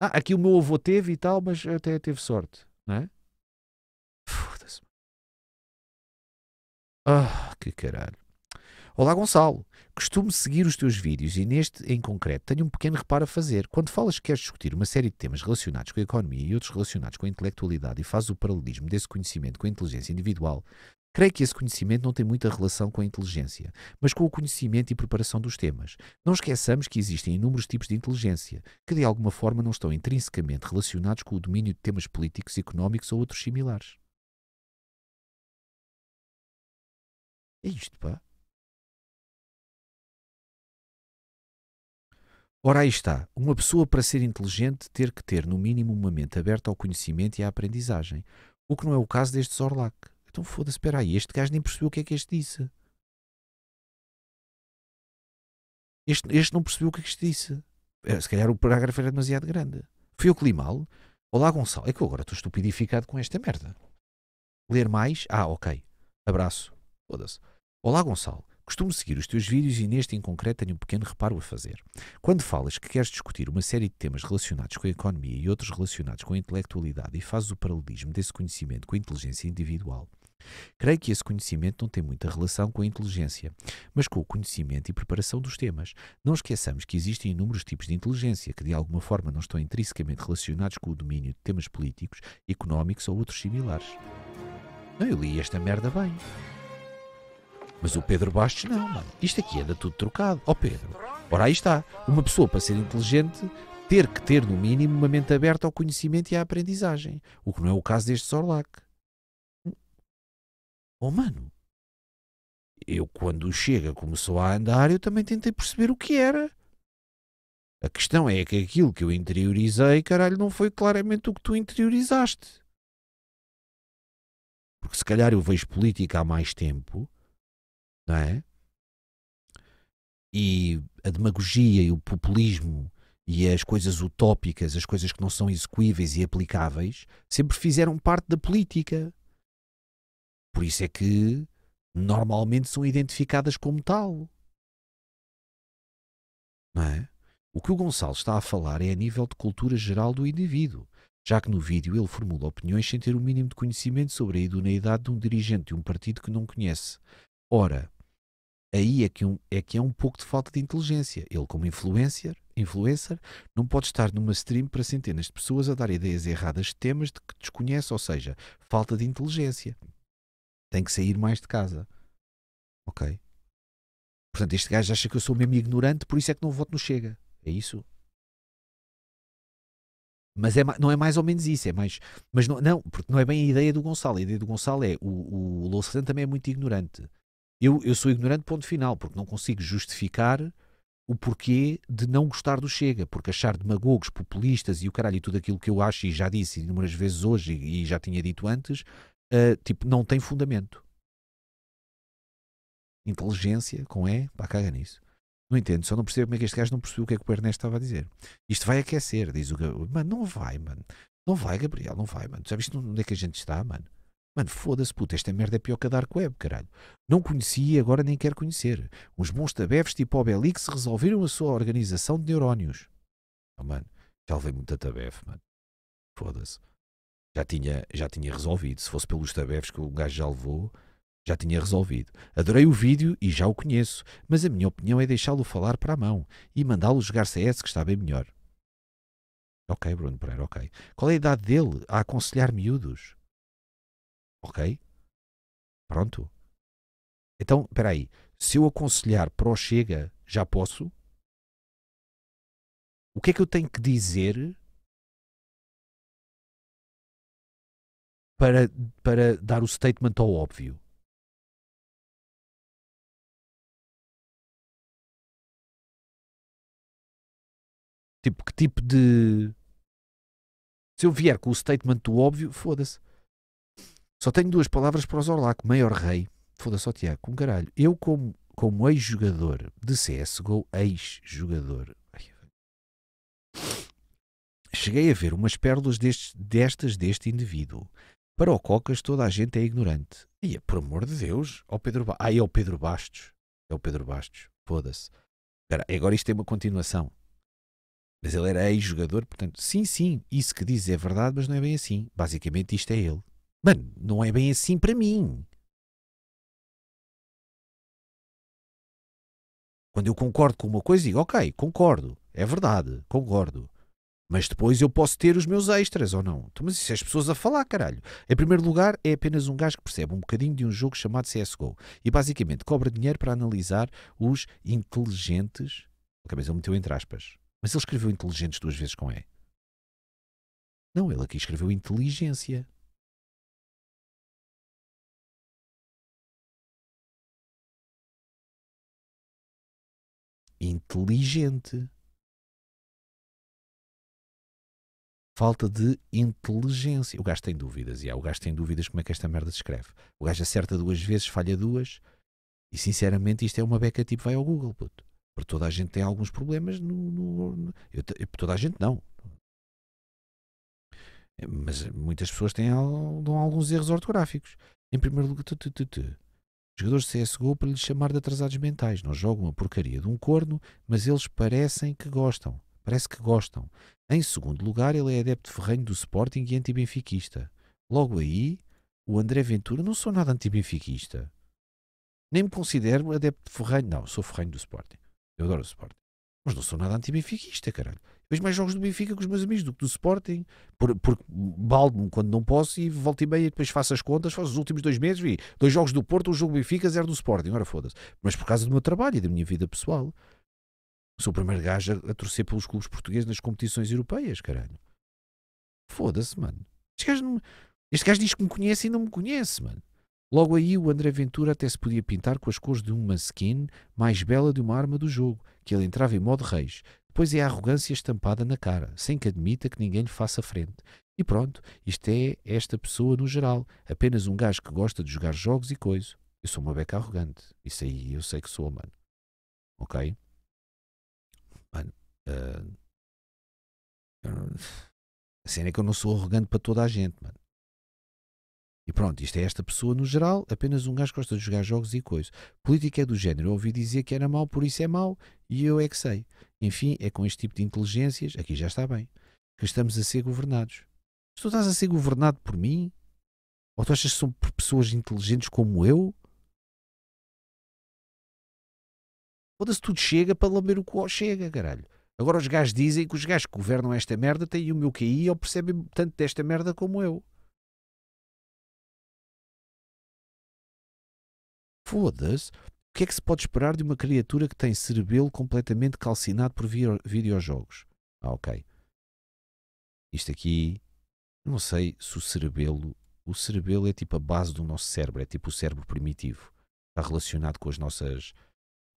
Ah, aqui o meu avô teve e tal, mas até teve sorte, não é? Foda-se. Ah, que caralho. Olá Gonçalo, costumo seguir os teus vídeos e neste em concreto tenho um pequeno reparo a fazer. Quando falas que queres discutir uma série de temas relacionados com a economia e outros relacionados com a intelectualidade e fazes o paralelismo desse conhecimento com a inteligência individual, Creio que esse conhecimento não tem muita relação com a inteligência, mas com o conhecimento e preparação dos temas. Não esqueçamos que existem inúmeros tipos de inteligência, que de alguma forma não estão intrinsecamente relacionados com o domínio de temas políticos, económicos ou outros similares. É isto, pá. Ora, aí está. Uma pessoa, para ser inteligente, ter que ter, no mínimo, uma mente aberta ao conhecimento e à aprendizagem. O que não é o caso deste Zorlac. Então foda-se, espera aí, este gajo nem percebeu o que é que este disse. Este, este não percebeu o que é que este disse. É, se calhar o parágrafo era demasiado grande. Fui eu que li mal. Olá, Gonçalo. É que eu agora estou estupidificado com esta merda. Ler mais? Ah, ok. Abraço. Foda-se. Olá, Gonçalo. Costumo seguir os teus vídeos e neste em concreto tenho um pequeno reparo a fazer. Quando falas que queres discutir uma série de temas relacionados com a economia e outros relacionados com a intelectualidade e fazes o paralelismo desse conhecimento com a inteligência individual, Creio que esse conhecimento não tem muita relação com a inteligência, mas com o conhecimento e preparação dos temas. Não esqueçamos que existem inúmeros tipos de inteligência que, de alguma forma, não estão intrinsecamente relacionados com o domínio de temas políticos, económicos ou outros similares. Não, eu li esta merda bem. Mas o Pedro Bastos não, mano. Isto aqui anda tudo trocado. Ó oh, Pedro, ora aí está. Uma pessoa para ser inteligente ter que ter, no mínimo, uma mente aberta ao conhecimento e à aprendizagem. O que não é o caso deste Sorlac. Oh, mano. Eu, quando o Chega começou a andar, eu também tentei perceber o que era. A questão é que aquilo que eu interiorizei, caralho, não foi claramente o que tu interiorizaste. Porque se calhar eu vejo política há mais tempo não é? E a demagogia e o populismo e as coisas utópicas, as coisas que não são execuíveis e aplicáveis, sempre fizeram parte da política. Por isso é que normalmente são identificadas como tal. Não é? O que o Gonçalo está a falar é a nível de cultura geral do indivíduo, já que no vídeo ele formula opiniões sem ter o mínimo de conhecimento sobre a idoneidade de um dirigente de um partido que não conhece. Ora, aí é que, um, é que é um pouco de falta de inteligência. Ele, como influencer, influencer, não pode estar numa stream para centenas de pessoas a dar ideias erradas de temas de que desconhece, ou seja, falta de inteligência. Tem que sair mais de casa. Ok? Portanto, este gajo acha que eu sou mesmo ignorante, por isso é que não voto no Chega. É isso? Mas é, não é mais ou menos isso, é mais. Mas não, não, porque não é bem a ideia do Gonçalo. A ideia do Gonçalo é o, o Louçã também é muito ignorante. Eu, eu sou ignorante, ponto final, porque não consigo justificar o porquê de não gostar do Chega, porque achar demagogos, populistas e o caralho e tudo aquilo que eu acho e já disse inúmeras vezes hoje e já tinha dito antes, uh, tipo, não tem fundamento. Inteligência, com E, pá, caga nisso. Não entendo, só não percebo como é que este gajo não percebeu o que é que o Ernesto estava a dizer. Isto vai aquecer, diz o Gabriel. Mano, não vai, mano. Não vai, Gabriel, não vai, mano. Tu sabes onde é que a gente está, mano? Mano, foda-se, puta, esta merda é pior que a Dark Web, caralho. Não conhecia e agora nem quero conhecer. Uns bons tabefes tipo Obelix resolveram a sua organização de neurónios. Oh, mano, já levei muita tabefe, mano. Foda-se. Já tinha, já tinha resolvido. Se fosse pelos tabefes que o gajo já levou, já tinha resolvido. Adorei o vídeo e já o conheço, mas a minha opinião é deixá-lo falar para a mão e mandá-lo jogar CS que está bem melhor. Ok, Bruno Pereira, ok. Qual é a idade dele a aconselhar miúdos? Ok? Pronto. Então, espera aí. Se eu aconselhar para o Chega, já posso? O que é que eu tenho que dizer para, para dar o statement ao óbvio? Tipo, que tipo de. Se eu vier com o statement do óbvio, foda-se. Só tenho duas palavras para o Zorlac, maior rei, foda-se ao Tiago, com um caralho. Eu, como, como ex-jogador de CSGO, ex-jogador, cheguei a ver umas pérolas destes, destas deste indivíduo. Para o Cocas toda a gente é ignorante. E por amor de Deus, ao Pedro ba... Ah, é o Pedro Bastos. É o Pedro Bastos. Foda-se. Agora isto tem uma continuação. Mas ele era ex-jogador, portanto, sim, sim, isso que diz é verdade, mas não é bem assim. Basicamente isto é ele. Mano, não é bem assim para mim. Quando eu concordo com uma coisa, digo, ok, concordo, é verdade, concordo. Mas depois eu posso ter os meus extras ou não. Então, mas isso é as pessoas a falar, caralho. Em primeiro lugar, é apenas um gajo que percebe um bocadinho de um jogo chamado CSGO e basicamente cobra dinheiro para analisar os inteligentes. Ok, mas ele meteu entre aspas. Mas ele escreveu inteligentes duas vezes com E. Não, ele aqui escreveu inteligência. inteligente. Falta de inteligência. O gajo tem dúvidas. E o gajo tem dúvidas como é que esta merda se escreve. O gajo acerta duas vezes, falha duas. E sinceramente, isto é uma beca tipo vai ao Google, puto. Porque toda a gente tem alguns problemas no. no, no eu, toda a gente não. Mas muitas pessoas têm, dão alguns erros ortográficos. Em primeiro lugar, tu, tu, tu, Jogadores de CSGO para lhes chamar de atrasados mentais. Não jogam uma porcaria de um corno, mas eles parecem que gostam. Parece que gostam. Em segundo lugar, ele é adepto ferrenho do Sporting e anti-benfiquista. Logo aí, o André Ventura não sou nada anti-benfiquista. Nem me considero adepto ferrenho. Não, sou ferrenho do Sporting. Eu adoro o Sporting. Mas não sou nada anti-benfiquista, caralho vejo mais jogos do Benfica com os meus amigos do que do Sporting, porque por, balde me quando não posso e volto e meia, depois faço as contas, faço os últimos dois meses, vi dois jogos do Porto, um jogo do Benfica, zero do Sporting, ora foda-se. Mas por causa do meu trabalho e da minha vida pessoal. Sou o primeiro gajo a, a torcer pelos clubes portugueses nas competições europeias, caralho. Foda-se, mano. Este gajo, não, este gajo diz que me conhece e não me conhece, mano. Logo aí, o André Ventura até se podia pintar com as cores de uma skin mais bela de uma arma do jogo, que ele entrava em modo reis. Depois é a arrogância estampada na cara, sem que admita que ninguém lhe faça frente. E pronto, isto é esta pessoa no geral, apenas um gajo que gosta de jogar jogos e coisa. Eu sou uma beca arrogante. Isso aí eu sei que sou, mano. Ok? Mano, uh... a cena é que eu não sou arrogante para toda a gente, mano. E pronto, isto é esta pessoa no geral, apenas um gajo gosta de jogar jogos e coisas. Política é do género, eu ouvi dizer que era mau, por isso é mau, e eu é que sei. Enfim, é com este tipo de inteligências, aqui já está bem, que estamos a ser governados. Se tu estás a ser governado por mim, ou tu achas que são por pessoas inteligentes como eu? Foda-se, tudo chega para lamber o cu chega, caralho. Agora os gajos dizem que os gajos que governam esta merda têm o meu QI ou percebem tanto desta merda como eu. Foda-se. O que é que se pode esperar de uma criatura que tem cerebelo completamente calcinado por videojogos? Ah, ok. Isto aqui, não sei se o cerebelo. O cerebelo é tipo a base do nosso cérebro, é tipo o cérebro primitivo. Está relacionado com as nossas.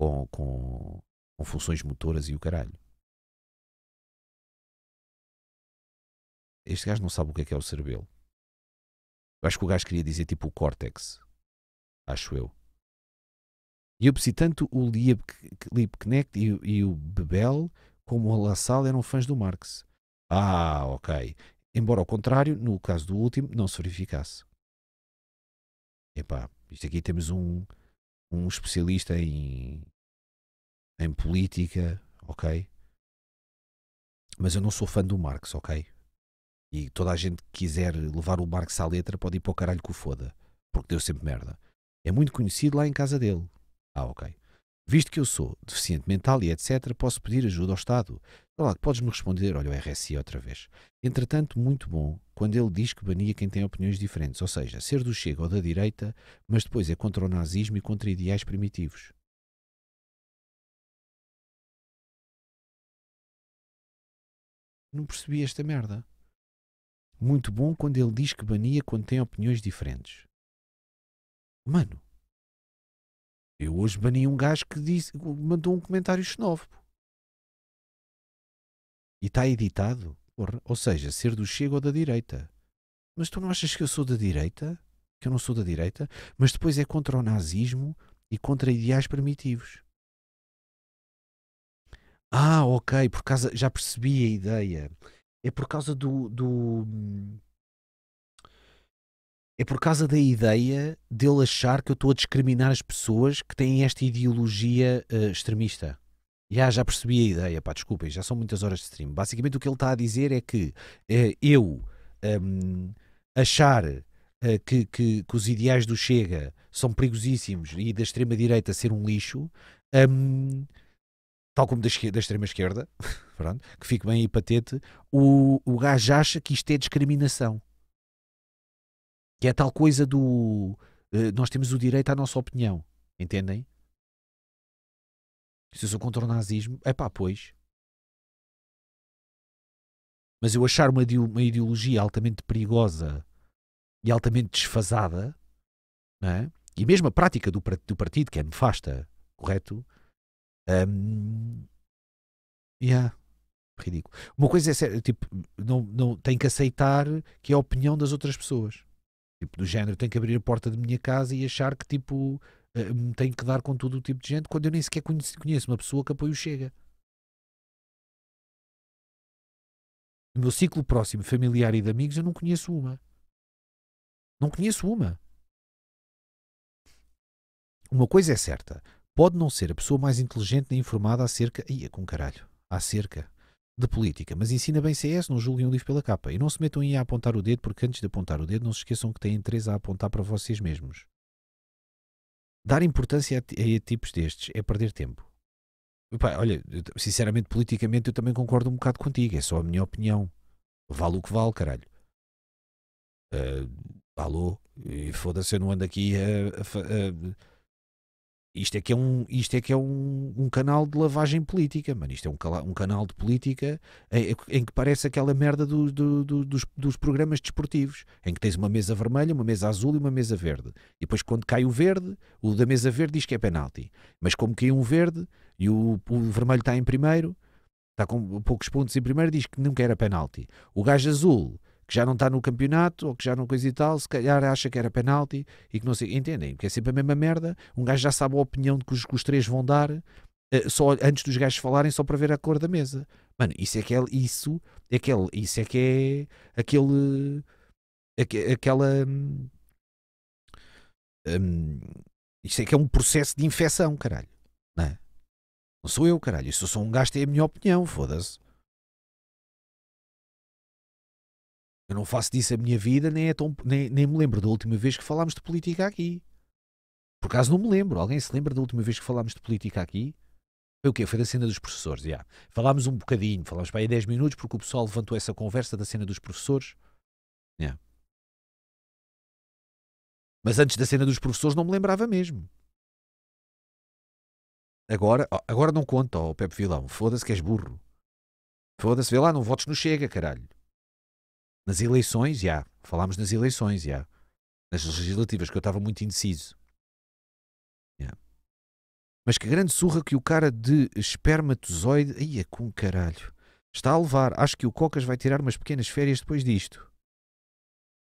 com, com, com funções motoras e o caralho. Este gajo não sabe o que é que é o cerebelo. Eu acho que o gajo queria dizer tipo o córtex. Acho eu. E tanto o Liebknecht e, e o Bebel, como o Lassalle, eram fãs do Marx. Ah, ok. Embora ao contrário, no caso do último, não se verificasse. Epá, isto aqui temos um, um especialista em, em política, ok? Mas eu não sou fã do Marx, ok? E toda a gente que quiser levar o Marx à letra pode ir para o caralho que o foda, porque deu sempre merda. É muito conhecido lá em casa dele. Ah, ok. Visto que eu sou deficiente mental e etc., posso pedir ajuda ao Estado. Olá, podes-me responder, olha o RSI outra vez. Entretanto, muito bom quando ele diz que bania quem tem opiniões diferentes, ou seja, ser do Chega ou da direita, mas depois é contra o nazismo e contra ideais primitivos. Não percebi esta merda. Muito bom quando ele diz que bania quando tem opiniões diferentes. Mano, eu hoje bani um gajo que disse, mandou um comentário xenófobo. E está editado. Porra. Ou seja, ser do Chega ou da direita. Mas tu não achas que eu sou da direita? Que eu não sou da direita? Mas depois é contra o nazismo e contra ideais primitivos. Ah, ok, por causa, já percebi a ideia. É por causa do, do, hum, é por causa da ideia dele achar que eu estou a discriminar as pessoas que têm esta ideologia uh, extremista. Já, já percebi a ideia, pá, desculpem, já são muitas horas de stream. Basicamente o que ele está a dizer é que uh, eu um, ehm, achar uh, que, que, que, os ideais do Chega são perigosíssimos e da extrema-direita ser um lixo, um, ehm, tal como da, da extrema-esquerda, que fique bem aí patente, o, o gajo acha que isto é discriminação. Que é tal coisa do. Uh, nós temos o direito à nossa opinião. Entendem? Se eu sou contra o nazismo, é pá, pois. Mas eu achar uma, uma ideologia altamente perigosa e altamente desfasada, é? e mesmo a prática do, do partido, que é nefasta, correto? Um, yeah. Ridículo. Uma coisa é tipo, não, não tem que aceitar que é a opinião das outras pessoas. Tipo, do género, tenho que abrir a porta da minha casa e achar que, tipo, eh, me tenho que dar com todo o tipo de gente, quando eu nem sequer conheço, conheço uma pessoa que apoio Chega. No meu ciclo próximo, familiar e de amigos, eu não conheço uma. Não conheço uma. Uma coisa é certa, pode não ser a pessoa mais inteligente nem informada acerca. Ia é com caralho, acerca de política, mas ensina bem CS, não julguem um livro pela capa. E não se metam em a apontar o dedo, porque antes de apontar o dedo, não se esqueçam que têm três a apontar para vocês mesmos. Dar importância a, a tipos destes é perder tempo. Epá, olha, sinceramente, politicamente, eu também concordo um bocado contigo, é só a minha opinião. Vale o que vale, caralho. Uh, alô, e foda-se, eu não ando aqui a, a isto é que é um, isto é que é um, um canal de lavagem política, mano. Isto é um, um canal de política em, eh, eh, em, que parece aquela merda do, do, do, dos, dos programas desportivos, em que tens uma mesa vermelha, uma mesa azul e uma mesa verde. E depois, quando cai o verde, o da mesa verde diz que é penalti. Mas como caiu um verde e o, o vermelho está em primeiro, está com poucos pontos em primeiro, diz que nunca era penalti. O gajo azul que já não está no campeonato ou que já não coisa e tal, se calhar acha que era penalti e que não sei, entendem? Porque é sempre a mesma merda, um gajo já sabe a opinião de que os, que os três vão dar uh, só antes dos gajos falarem só para ver a cor da mesa. Mano, isso é que é isso, é que é, isso é que é aquele aquela hum, hum, isso é que é um processo de infecção, caralho. Não, é? não sou eu, caralho. Isso sou só um gajo, é a minha opinião, foda-se. Eu não faço disso a minha vida, nem, é tão, nem, nem me lembro da última vez que falámos de política aqui. Por acaso não me lembro. Alguém se lembra da última vez que falámos de política aqui? Foi o quê? Foi da cena dos professores, já. Yeah. Falámos um bocadinho, falámos para aí 10 minutos, porque o pessoal levantou essa conversa da cena dos professores. Yeah. Mas antes da cena dos professores não me lembrava mesmo. Agora, agora não conta, ó oh, Pepe Vilão. Foda-se que és burro. Foda-se, vê lá, não votes no Chega, caralho. Nas eleições, já. Falámos nas eleições, já. Nas legislativas, que eu estava muito indeciso. Mas que grande surra que o cara de espermatozoide. Ia com caralho. Está a levar. Acho que o Cocas vai tirar umas pequenas férias depois disto.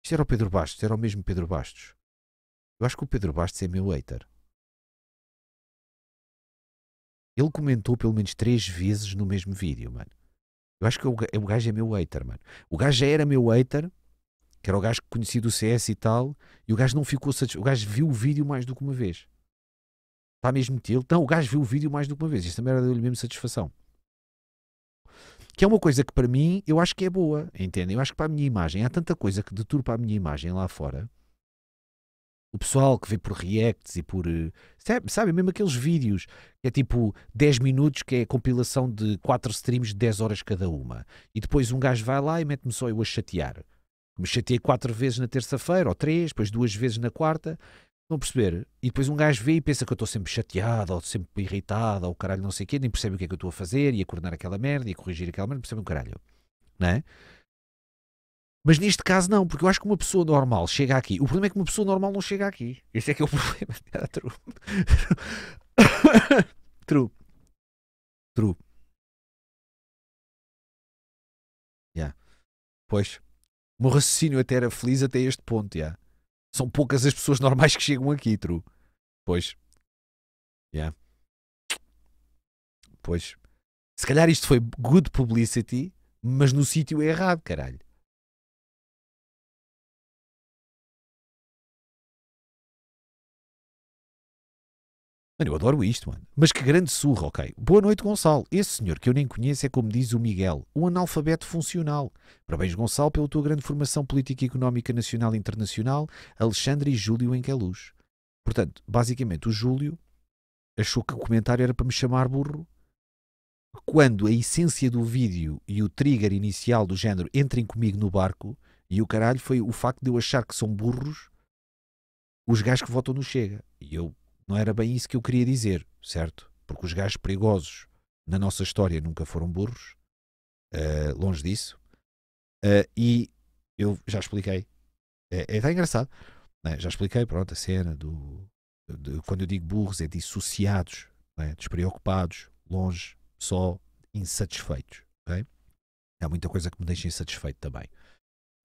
Isto era o Pedro Bastos, era o mesmo Pedro Bastos. Eu acho que o Pedro Bastos é meu hater. Ele comentou pelo menos três vezes no mesmo vídeo, mano. Eu acho que o, o gajo é meu hater, mano. O gajo já era meu hater, que era o gajo que conhecia do CS e tal, e o gajo não ficou satisfeito. O gajo viu o vídeo mais do que uma vez. Está mesmo tido. Então, o gajo viu o vídeo mais do que uma vez. Isto também era deu-lhe mesmo satisfação. Que é uma coisa que para mim eu acho que é boa, entendem? Eu acho que para a minha imagem, há tanta coisa que deturpa a minha imagem lá fora o pessoal que vê por reacts e por. Eh, sabe, sabe, mesmo aqueles vídeos que é tipo 10 minutos, que é a compilação de 4 streams de 10 horas cada uma. E depois um gajo vai lá e mete-me só eu a chatear. Me chateei 4 vezes na terça-feira, ou 3, depois duas vezes na quarta. Estão a perceber? E depois um gajo vê e pensa que eu estou sempre chateado, ou sempre irritado, ou caralho não sei o quê, nem percebe o que é que eu estou a fazer, e a coordenar aquela merda, e a corrigir aquela merda, não percebe o caralho. Não é? Mas neste caso não, porque eu acho que uma pessoa normal chega aqui. O problema é que uma pessoa normal não chega aqui. Esse é que é o problema. Ah, true. true. True. Yeah. Pois. O meu raciocínio até era feliz até este ponto, yeah. São poucas as pessoas normais que chegam aqui, true. Pois. Yeah. Pois. Se calhar isto foi good publicity, mas no sítio errado, caralho. Mano, eu adoro isto, mano. Mas que grande surra, ok. Boa noite, Gonçalo. Esse senhor que eu nem conheço é, como diz o Miguel, um analfabeto funcional. Parabéns, Gonçalo, pela tua grande formação política e económica nacional e internacional, Alexandre e Júlio em é luz. Portanto, basicamente, o Júlio achou que o comentário era para me chamar burro. Quando a essência do vídeo e o trigger inicial do género entrem comigo no barco, e o caralho foi o facto de eu achar que são burros os gajos que votam no Chega. E eu não era bem isso que eu queria dizer, certo? Porque os gajos perigosos na nossa história nunca foram burros, uh, longe disso. Uh, e eu já expliquei. É, é até tá engraçado. Né? Já expliquei, pronto, a cena do. De, quando eu digo burros, é dissociados, é? despreocupados, longe, só, insatisfeitos. Okay? Há muita coisa que me deixa insatisfeito também.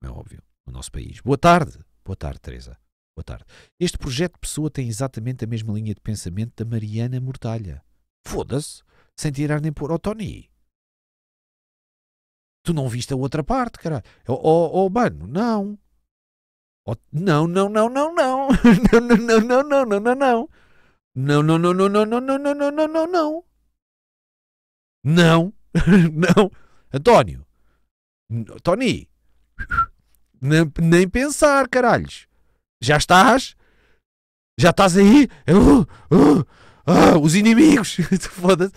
É óbvio, no nosso país. Boa tarde. Boa tarde, Teresa. Boa tarde. Este projeto de pessoa tem exatamente a mesma linha de pensamento da Mariana Mortalha. Foda-se, sem tirar nem pôr. Ó oh, Tony, tu não viste a outra parte, cara. Ó oh, oh, mano, não. Oh, não, não, não, não, não. não, não, não, não, não, não, não. Não, não, não, não, não, não, não, não, não, não, não, não. Não, não. António, Tony, não nem pensar, caralhos. Já estás? Já estás aí? Uh, uh, uh, os inimigos! Foda-se.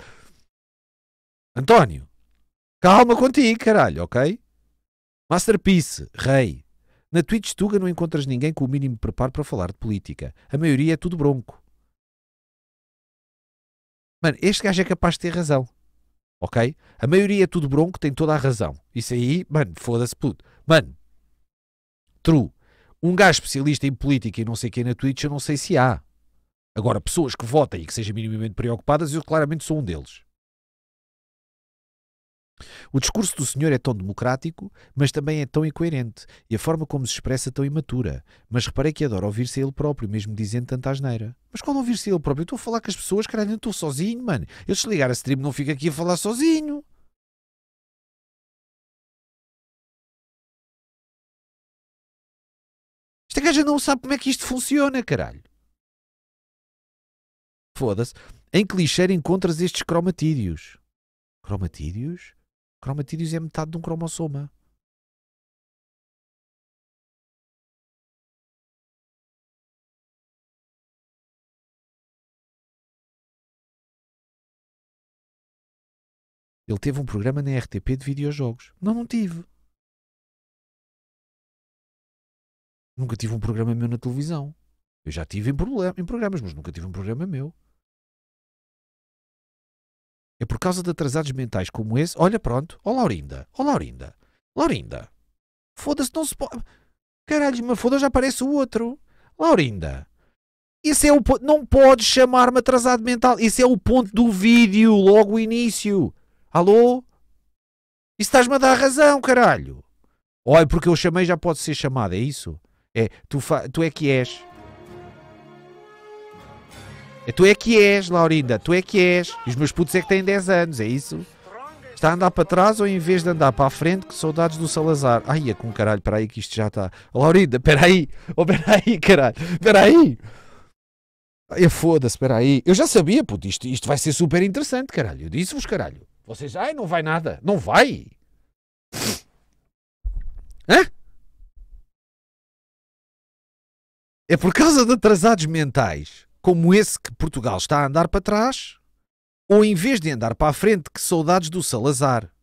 António, calma contigo, caralho, ok? Masterpiece, rei. Na Twitch Tuga não encontras ninguém com o mínimo preparo para falar de política. A maioria é tudo bronco. Mano, este gajo é capaz de ter razão. Ok? A maioria é tudo bronco, tem toda a razão. Isso aí, mano, foda-se, puto. Mano, true. Um gajo especialista em política e não sei quem na Twitch, eu não sei se há. Agora, pessoas que votem e que sejam minimamente preocupadas, eu claramente sou um deles. O discurso do senhor é tão democrático, mas também é tão incoerente, e a forma como se expressa é tão imatura. Mas reparei que adora ouvir-se ele próprio, mesmo dizendo tanta asneira. Mas quando ouvir-se ele próprio? Eu estou a falar com as pessoas, caralho, eu estou sozinho, mano. Eu se ligar a stream não fico aqui a falar sozinho. gaja não sabe como é que isto funciona, caralho. Foda-se. Em que lixeira encontras estes cromatídeos? Cromatídeos? Cromatídeos é metade de um cromossoma. Ele teve um programa na RTP de videojogos. Não, não tive. Nunca tive um programa meu na televisão. Eu já tive em, em programas, mas nunca tive um programa meu. É por causa de atrasados mentais como esse. Olha, pronto. Ó, oh, Laurinda. Ó, oh, Laurinda. Laurinda. Foda-se, não se pode. Caralho, mas foda já aparece o outro. Laurinda. Esse é o ponto. Não podes chamar-me atrasado mental. Esse é o ponto do vídeo, logo o início. Alô? Isso estás-me a dar razão, caralho. Olha, porque eu chamei já pode ser chamada, é isso? É tu, fa... tu é que és. É tu é que és, Laurinda, tu é que és. E os meus putos é que têm 10 anos, é isso? Está a andar para trás ou em vez de andar para a frente, que saudades do Salazar. Ai, é com caralho, para aí que isto já está. Laurinda, espera aí. Oh, espera aí, caralho. Espera aí. Ai, foda-se, espera aí. Eu já sabia, puto, isto, isto vai ser super interessante, caralho. Eu disse-vos, caralho. Vocês, ai, não vai nada. Não vai. Hã? É por causa de atrasados mentais como esse que Portugal está a andar para trás, ou em vez de andar para a frente, que saudades do Salazar.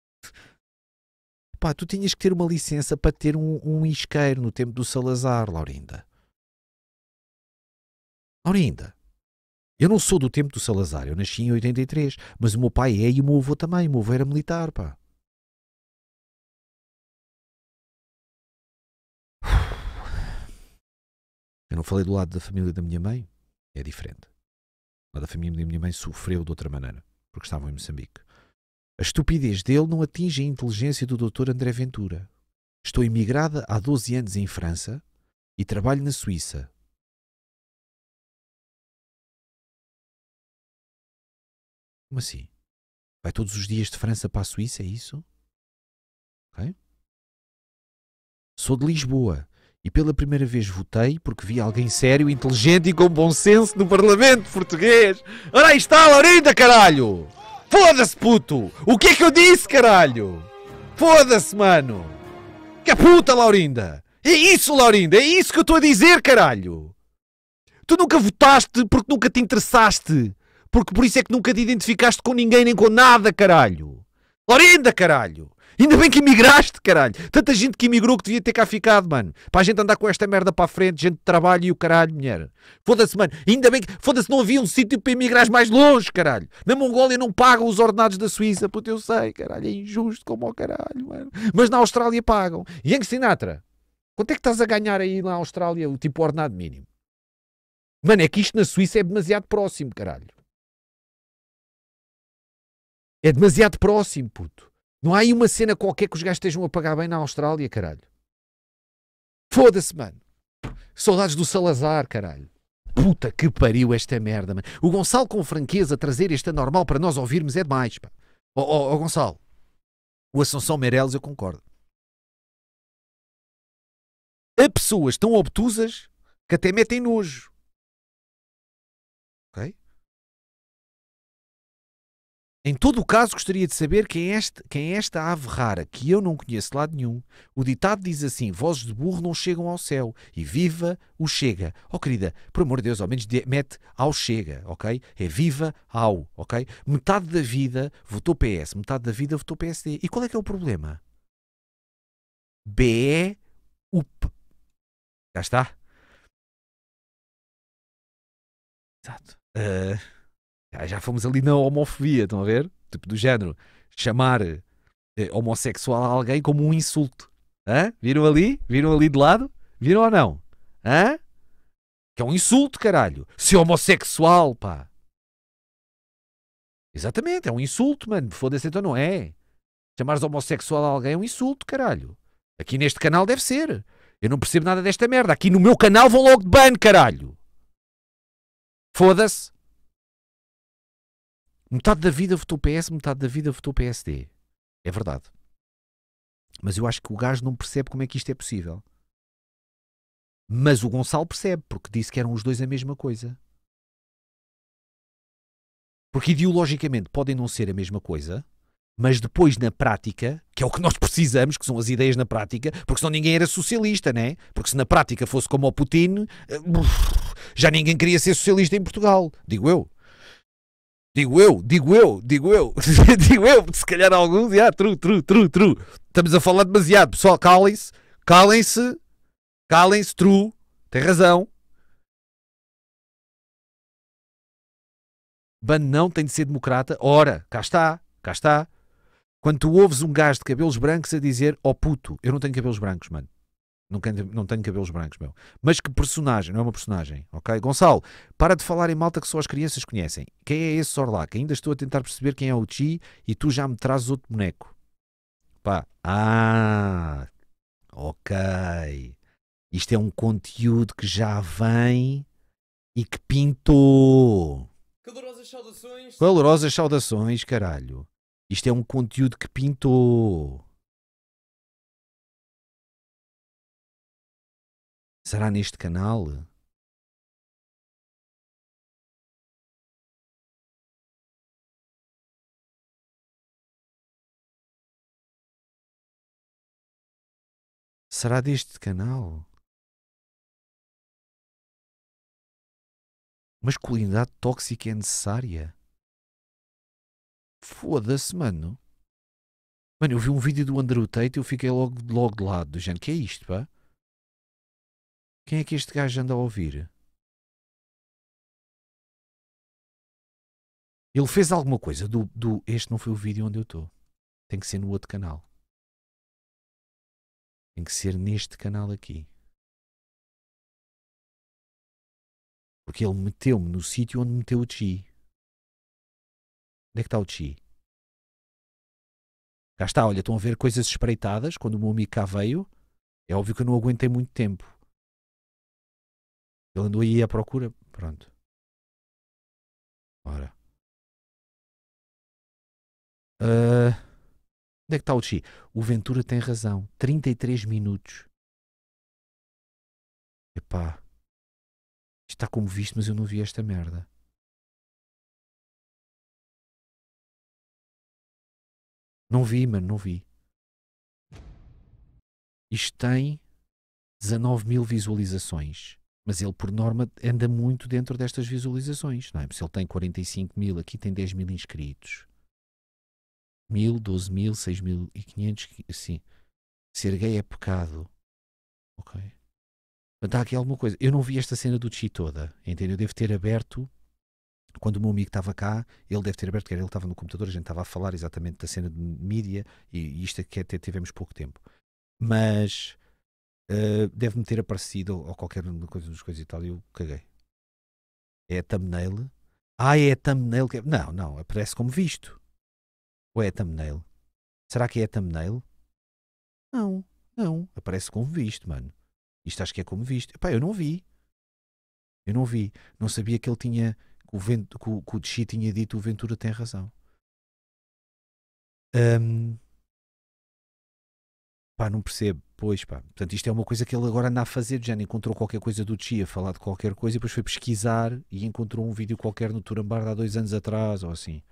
Pá, tu tinhas que ter uma licença para ter um, um isqueiro no tempo do Salazar, Laurinda. Laurinda, eu não sou do tempo do Salazar, eu nasci em 83, mas o meu pai é e o meu avô também, o meu avô era militar, pá. Eu não falei do lado da família da minha mãe, é diferente. A da família da minha mãe sofreu de outra maneira, porque estavam em Moçambique. A estupidez dele não atinge a inteligência do Dr. André Ventura. Estou imigrada há 12 anos em França e trabalho na Suíça. Como assim? Vai todos os dias de França para a Suíça, é isso? Ok? Sou de Lisboa e pela primeira vez votei porque vi alguém sério, inteligente e com bom senso no Parlamento português. Ora aí está, Laurinda, caralho! Foda-se, puto! O que é que eu disse, caralho? Foda-se, mano! Que puta, Laurinda! É isso, Laurinda! É isso que eu estou a dizer, caralho! Tu nunca votaste porque nunca te interessaste. Porque por isso é que nunca te identificaste com ninguém nem com nada, caralho! Laurinda, caralho! Ainda bem que emigraste, caralho. Tanta gente que emigrou que devia ter cá ficado, mano. Para a gente andar com esta merda para a frente, gente de trabalho e o caralho, mulher. Foda-se, mano. Ainda bem que. Foda-se, não havia um sítio para imigrar mais longe, caralho. Na Mongólia não pagam os ordenados da Suíça. puto, eu sei, caralho. É injusto como ao caralho, mano. Mas na Austrália pagam. Yang Sinatra, quanto é que estás a ganhar aí na Austrália o tipo ordenado mínimo? Mano, é que isto na Suíça é demasiado próximo, caralho. É demasiado próximo, puto. Não há aí uma cena qualquer que os gajos estejam a pagar bem na Austrália, caralho. Foda-se, mano. Saudades do Salazar, caralho. Puta que pariu esta merda, mano. O Gonçalo com franqueza trazer este normal para nós ouvirmos é demais, pá. Ó oh, oh, oh, Gonçalo, o Assunção Meireles eu concordo. Há pessoas tão obtusas que até metem nojo. Ok? Em todo o caso, gostaria de saber quem é, este, quem é esta ave rara, que eu não conheço de lado nenhum. O ditado diz assim: vozes de burro não chegam ao céu, e viva o chega. Oh, querida, por amor de Deus, ao menos de, mete ao chega, ok? É viva ao, ok? Metade da vida votou PS, metade da vida votou PSD. E qual é que é o problema? B UP. É Já está? Exato. Uh... Ah, já fomos ali na homofobia, estão a ver? Tipo, do género. Chamar eh, homossexual a alguém como um insulto. Hã? Viram ali? Viram ali de lado? Viram ou não? Hã? Que é um insulto, caralho. Se homossexual, pá. Exatamente, é um insulto, mano. Foda-se, então não é. Chamares homossexual a alguém é um insulto, caralho. Aqui neste canal deve ser. Eu não percebo nada desta merda. Aqui no meu canal vão logo de ban, caralho. Foda-se. Metade da vida votou PS, metade da vida votou PSD. É verdade. Mas eu acho que o gajo não percebe como é que isto é possível. Mas o Gonçalo percebe, porque disse que eram os dois a mesma coisa. Porque ideologicamente podem não ser a mesma coisa, mas depois na prática, que é o que nós precisamos, que são as ideias na prática, porque senão ninguém era socialista, né? Porque se na prática fosse como o Putin, eh, já ninguém queria ser socialista em Portugal, digo eu. Digo eu, digo eu, digo eu, digo eu, se calhar alguns, já, yeah, true, true, true, true. Estamos a falar demasiado, pessoal, calem-se, calem-se, calem-se, true, tem razão. Ban não tem de ser democrata, ora, cá está, cá está. Quando tu ouves um gajo de cabelos brancos a dizer, ó oh puto, eu não tenho cabelos brancos, mano. Não, não tenho cabelos brancos, meu. Mas que personagem, não é uma personagem, ok? Gonçalo, para de falar em malta que só as crianças conhecem. Quem é esse Sorlac? Ainda estou a tentar perceber quem é o Chi e tu já me trazes outro boneco. Pá, ah, ok. Isto é um conteúdo que já vem e que pintou. Calorosas saudações. Calorosas saudações, caralho. Isto é um conteúdo que pintou. Será neste canal? Será deste canal? Masculinidade tóxica é necessária? Foda-se, mano. Mano, eu vi um vídeo do Andrew Tate e eu fiquei logo, logo de lado, do género, que é isto, pá? Quem é que este gajo anda a ouvir? Ele fez alguma coisa do, do. Este não foi o vídeo onde eu estou. Tem que ser no outro canal. Tem que ser neste canal aqui. Porque ele meteu-me no sítio onde meteu o Chi. Onde é que está o Chi? Cá está, olha, estão a ver coisas espreitadas quando o meu amigo cá veio. É óbvio que eu não aguentei muito tempo. Ele andou aí à procura. Pronto. Ora. Uh, onde é que está o Chi? O Ventura tem razão. 33 minutos. Epá. Está como visto, mas eu não vi esta merda. Não vi, mano, não vi. Isto tem 19 mil visualizações. Mas ele, por norma, anda muito dentro destas visualizações. Não é? Se ele tem 45 mil, aqui tem 10 mil inscritos. Mil, 12 mil, 6 mil e 500, assim. Ser gay é pecado. Ok? Portanto, há aqui alguma coisa. Eu não vi esta cena do Chi toda, entendeu? Eu devo ter aberto, quando o meu amigo estava cá, ele deve ter aberto, porque ele estava no computador, a gente estava a falar exatamente da cena de mídia, e, e isto aqui é até tivemos pouco tempo. Mas uh, eh, deve-me ter aparecido ou, qualquer coisa dos coisas e tal, e eu caguei. É thumbnail. Ah, é thumbnail. Que... É, não, não, aparece como visto. Ou é thumbnail? Será que é thumbnail? Não, não, aparece como visto, mano. Isto acho que é como visto. Pá, eu não vi. Eu não vi. Não sabia que ele tinha. Que o, vento, que o, que o tinha dito o Ventura tem razão. Um, pá, não percebo. Pois, pá. Portanto, isto é uma coisa que ele agora anda a fazer. Já encontrou qualquer coisa do Tia a falar de qualquer coisa e depois foi pesquisar e encontrou um vídeo qualquer no Turambar há dois anos atrás ou assim.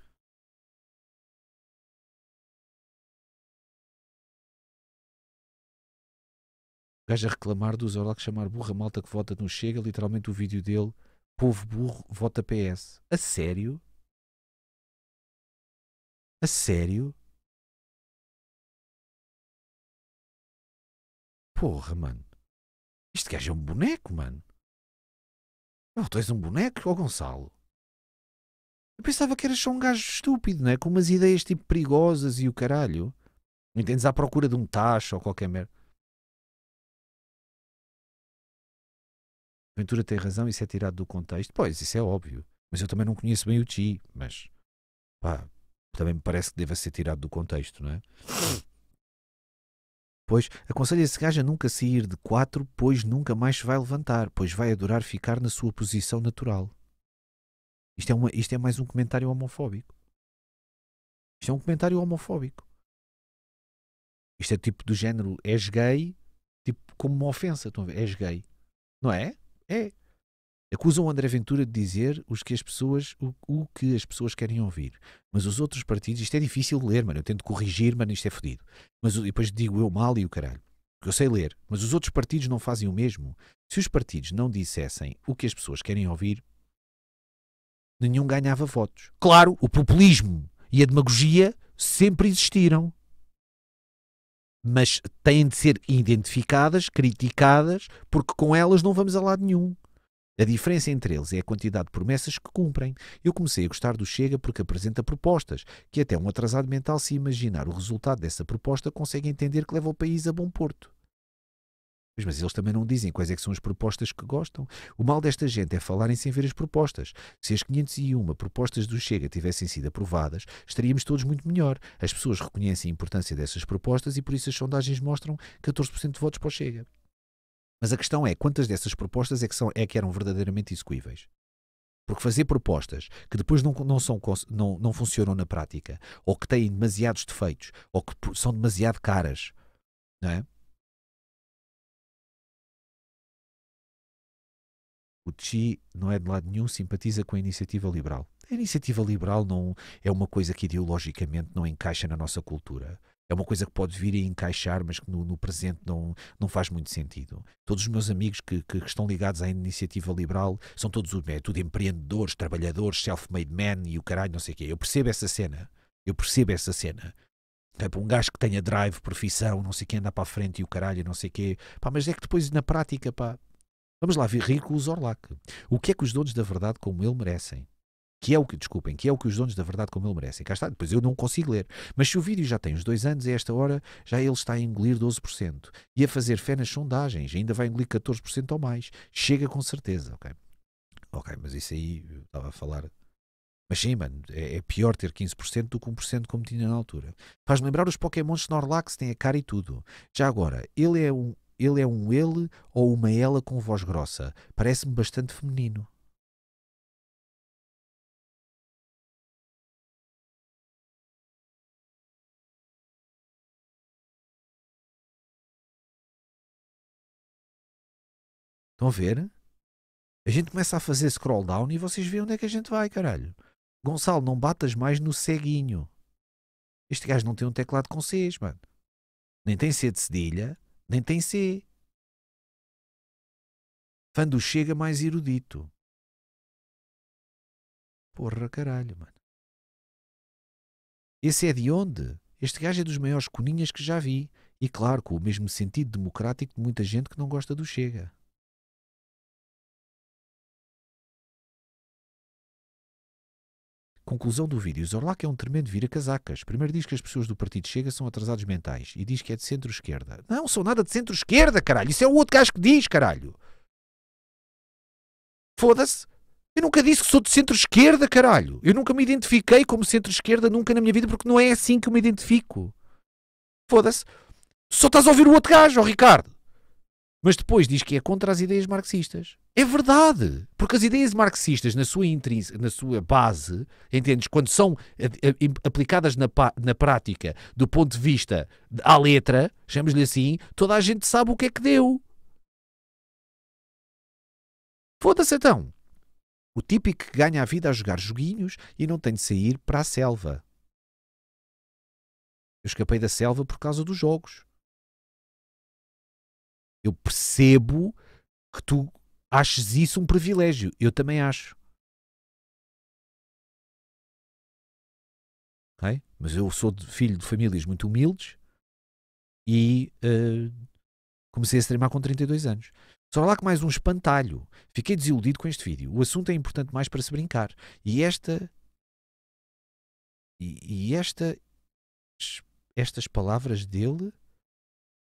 O gajo a reclamar do Zorlac chamar burra malta que vota não Chega, literalmente o vídeo dele, povo burro, vota PS. A sério? A sério? Porra, mano. isto gajo é um boneco, mano. Oh, tu és um boneco, ó oh, Gonçalo. Eu pensava que eras só um gajo estúpido, né? Com umas ideias tipo perigosas e o caralho. Entendes? À procura de um tacho ou qualquer merda. Ventura tem razão, isso é tirado do contexto. Pois, isso é óbvio. Mas eu também não conheço bem o Chi, mas pá, também me parece que deva ser tirado do contexto, não é? Pois aconselha-se que haja nunca sair de quatro, pois nunca mais se vai levantar, pois vai adorar ficar na sua posição natural. Isto é, uma, isto é mais um comentário homofóbico. Isto é um comentário homofóbico. Isto é tipo do género és gay, tipo como uma ofensa. Estão És gay. Não é? É. Acusam André Ventura de dizer os que as pessoas, o, o, que as pessoas querem ouvir. Mas os outros partidos, isto é difícil de ler, mano. Eu tento corrigir, mano, isto é fodido. Mas depois digo eu mal e o caralho. Porque eu sei ler, mas os outros partidos não fazem o mesmo. Se os partidos não dissessem o que as pessoas querem ouvir, nenhum ganhava votos. Claro, o populismo e a demagogia sempre existiram. Mas têm de ser identificadas, criticadas, porque com elas não vamos a lado nenhum. A diferença entre eles é a quantidade de promessas que cumprem. Eu comecei a gostar do Chega porque apresenta propostas, que até um atrasado mental, se imaginar o resultado dessa proposta, consegue entender que leva o país a bom porto. Mas eles também não dizem quais é são as propostas que gostam. O mal desta gente é falarem sem ver as propostas. Se as 501 propostas do Chega tivessem sido aprovadas, estaríamos todos muito melhor. As pessoas reconhecem a importância dessas propostas e por isso as sondagens mostram 14% de votos para o Chega. Mas a questão é quantas dessas propostas é que, são, é que eram verdadeiramente execuíveis? Porque fazer propostas que depois não, não, são, não, não funcionam na prática, ou que têm demasiados defeitos, ou que são demasiado caras, não é? O Chi não é de lado nenhum, simpatiza com a iniciativa liberal. A iniciativa liberal não é uma coisa que ideologicamente não encaixa na nossa cultura. É uma coisa que pode vir a encaixar, mas que no, no presente não, não faz muito sentido. Todos os meus amigos que, que, que estão ligados à iniciativa liberal são todos é, tudo empreendedores, trabalhadores, self-made men e o caralho, não sei o quê. Eu percebo essa cena. Eu percebo essa cena. É, um gajo que tenha drive, profissão, não sei o quê, anda para a frente e o caralho, não sei o quê. Pá, mas é que depois na prática, pá, vamos lá ver rico o Zorlac. O que é que os donos da verdade como ele merecem? que é o que, desculpem, que é o que os donos da verdade como ele merecem. Cá está, depois eu não consigo ler. Mas se o vídeo já tem os dois anos, a esta hora já ele está a engolir 12% e a fazer fé nas sondagens, ainda vai engolir 14% ou mais. Chega com certeza, ok? Ok, mas isso aí eu estava a falar. Mas sim, mano, é, é pior ter 15% do que 1% como tinha na altura. Faz lembrar os Pokémon Snorlax, tem a cara e tudo. Já agora, ele é um ele é um ele ou uma ela com voz grossa. Parece-me bastante feminino. Estão a ver? A gente começa a fazer scroll down e vocês veem onde é que a gente vai, caralho. Gonçalo, não batas mais no ceguinho. Este gajo não tem um teclado com Cs, mano. Nem tem C de cedilha, nem tem C. Fã do Chega mais erudito. Porra, caralho, mano. Esse é de onde? Este gajo é dos maiores coninhas que já vi. E claro, com o mesmo sentido democrático de muita gente que não gosta do Chega. Conclusão do vídeo: Zorlac é um tremendo vira-casacas. Primeiro diz que as pessoas do partido Chega são atrasados mentais e diz que é de centro-esquerda. Não, sou nada de centro-esquerda, caralho. Isso é o outro gajo que diz, caralho. Foda-se. Eu nunca disse que sou de centro-esquerda, caralho. Eu nunca me identifiquei como centro-esquerda, nunca na minha vida, porque não é assim que eu me identifico. Foda-se. Só estás a ouvir o outro gajo, oh Ricardo. Mas depois diz que é contra as ideias marxistas. É verdade, porque as ideias marxistas, na sua, na sua base, entendes, quando são eh, eh, aplicadas na, na prática, do ponto de vista à letra, chamamos-lhe assim, toda a gente sabe o que é que deu. Foda-se então. O típico que ganha a vida a jogar joguinhos e não tem de sair para a selva. Eu escapei da selva por causa dos jogos. Eu percebo que tu Achas isso um privilégio? Eu também acho. Okay? Mas eu sou de, filho de famílias muito humildes e uh, comecei a streamar com 32 anos. Só lá que mais um espantalho. Fiquei desiludido com este vídeo. O assunto é importante mais para se brincar. E esta. E, e esta. Estas palavras dele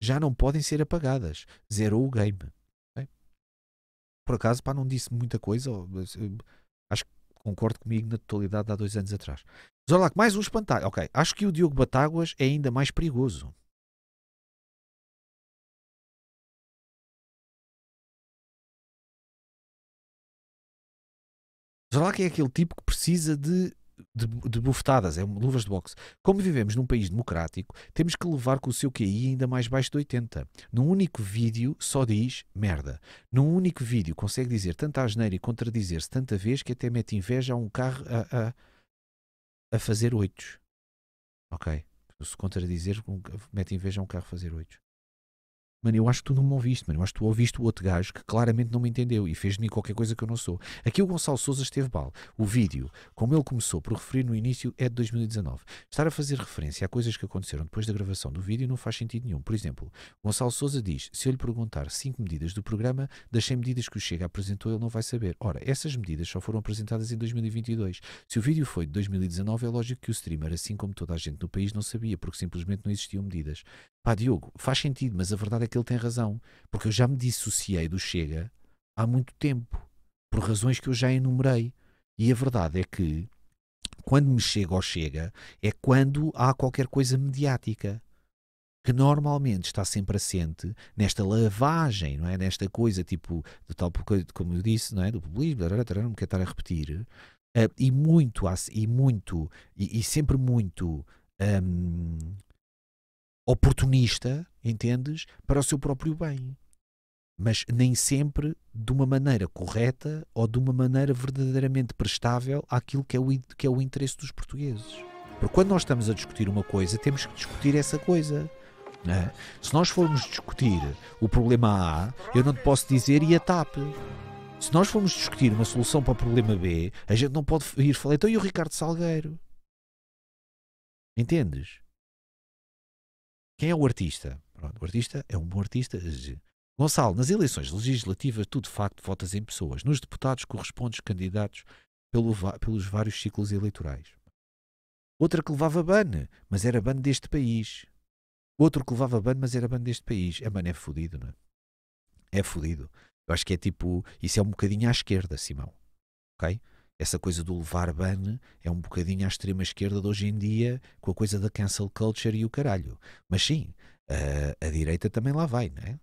já não podem ser apagadas. Zerou o game por acaso, pá, não disse muita coisa. Eh, acho que concordo comigo na totalidade há dois anos atrás. Mas mais um espantalho. Ok, acho que o Diogo Batáguas é ainda mais perigoso. Mas que é aquele tipo que precisa de de, de bufetadas, é luvas de boxe. Como vivemos num país democrático, temos que levar com o seu QI ainda mais baixo de 80. Num único vídeo só diz merda. Num único vídeo consegue dizer tanta asneira e contradizer-se tanta vez que até mete inveja a um carro a, a, a fazer oitos. Ok? Se contradizer, mete inveja a um carro a fazer oitos. Mano, eu acho que tu não me ouviste, mano. Eu acho que tu ouviste o outro gajo que claramente não me entendeu e fez de mim qualquer coisa que eu não sou. Aqui o Gonçalo Souza esteve mal. O vídeo, como ele começou por referir no início, é de 2019. Estar a fazer referência a coisas que aconteceram depois da gravação do vídeo não faz sentido nenhum. Por exemplo, Gonçalo Souza diz: se eu lhe perguntar cinco medidas do programa, das 100 medidas que o Chega apresentou, ele não vai saber. Ora, essas medidas só foram apresentadas em 2022. Se o vídeo foi de 2019, é lógico que o streamer, assim como toda a gente no país, não sabia, porque simplesmente não existiam medidas. Pá, Diogo, faz sentido, mas a verdade é que ele tem razão. Porque eu já me dissociei do Chega há muito tempo. Por razões que eu já enumerei. E a verdade é que quando me chega ou chega é quando há qualquer coisa mediática que normalmente está sempre assente nesta lavagem, não é? Nesta coisa tipo do tal como eu disse, não é? Do populismo, não me quero estar a repetir uh, e muito e muito e, e sempre muito um, oportunista, entendes? Para o seu próprio bem. Mas nem sempre de uma maneira correta ou de uma maneira verdadeiramente prestável àquilo que é o, que é o interesse dos portugueses. Porque quando nós estamos a discutir uma coisa, temos que discutir essa coisa. É? Se nós formos discutir o problema A, eu não te posso dizer e a TAP. Se nós formos discutir uma solução para o problema B, a gente não pode ir falar, então e o Ricardo Salgueiro? Entendes? Quem é o artista? Pronto, o artista é um bom artista. Gonçalo, nas eleições legislativas tu de facto votas em pessoas. Nos deputados correspondes candidatos pelo, pelos vários ciclos eleitorais. Outra que levava ban, mas era ban deste país. Outro que levava ban, mas era ban deste país. É ban, é fodido, não é? É fodido. Eu acho que é tipo, isso é um bocadinho à esquerda, Simão. Ok? essa coisa do levar ban é um bocadinho à extrema esquerda de hoje em dia, com a coisa da cancel culture e o caralho. Mas sim, a, ah, a direita também lá vai, não é?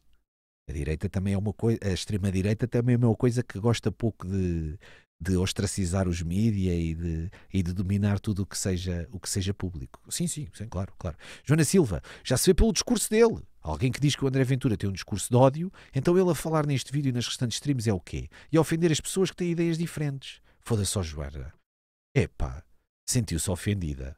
A direita também é uma coisa, a extrema-direita também é uma coisa que gosta pouco de, de ostracizar os mídias e de, e de dominar tudo o que, seja, o que seja público. Sim, sim, sim, claro, claro. Joana Silva, já se vê pelo discurso dele. Alguém que diz que o André Ventura tem um discurso de ódio, então ele a falar neste vídeo e nas restantes streams é o quê? E a ofender as pessoas que têm ideias diferentes. Foda-se só, Joana. Epá, sentiu-se ofendida.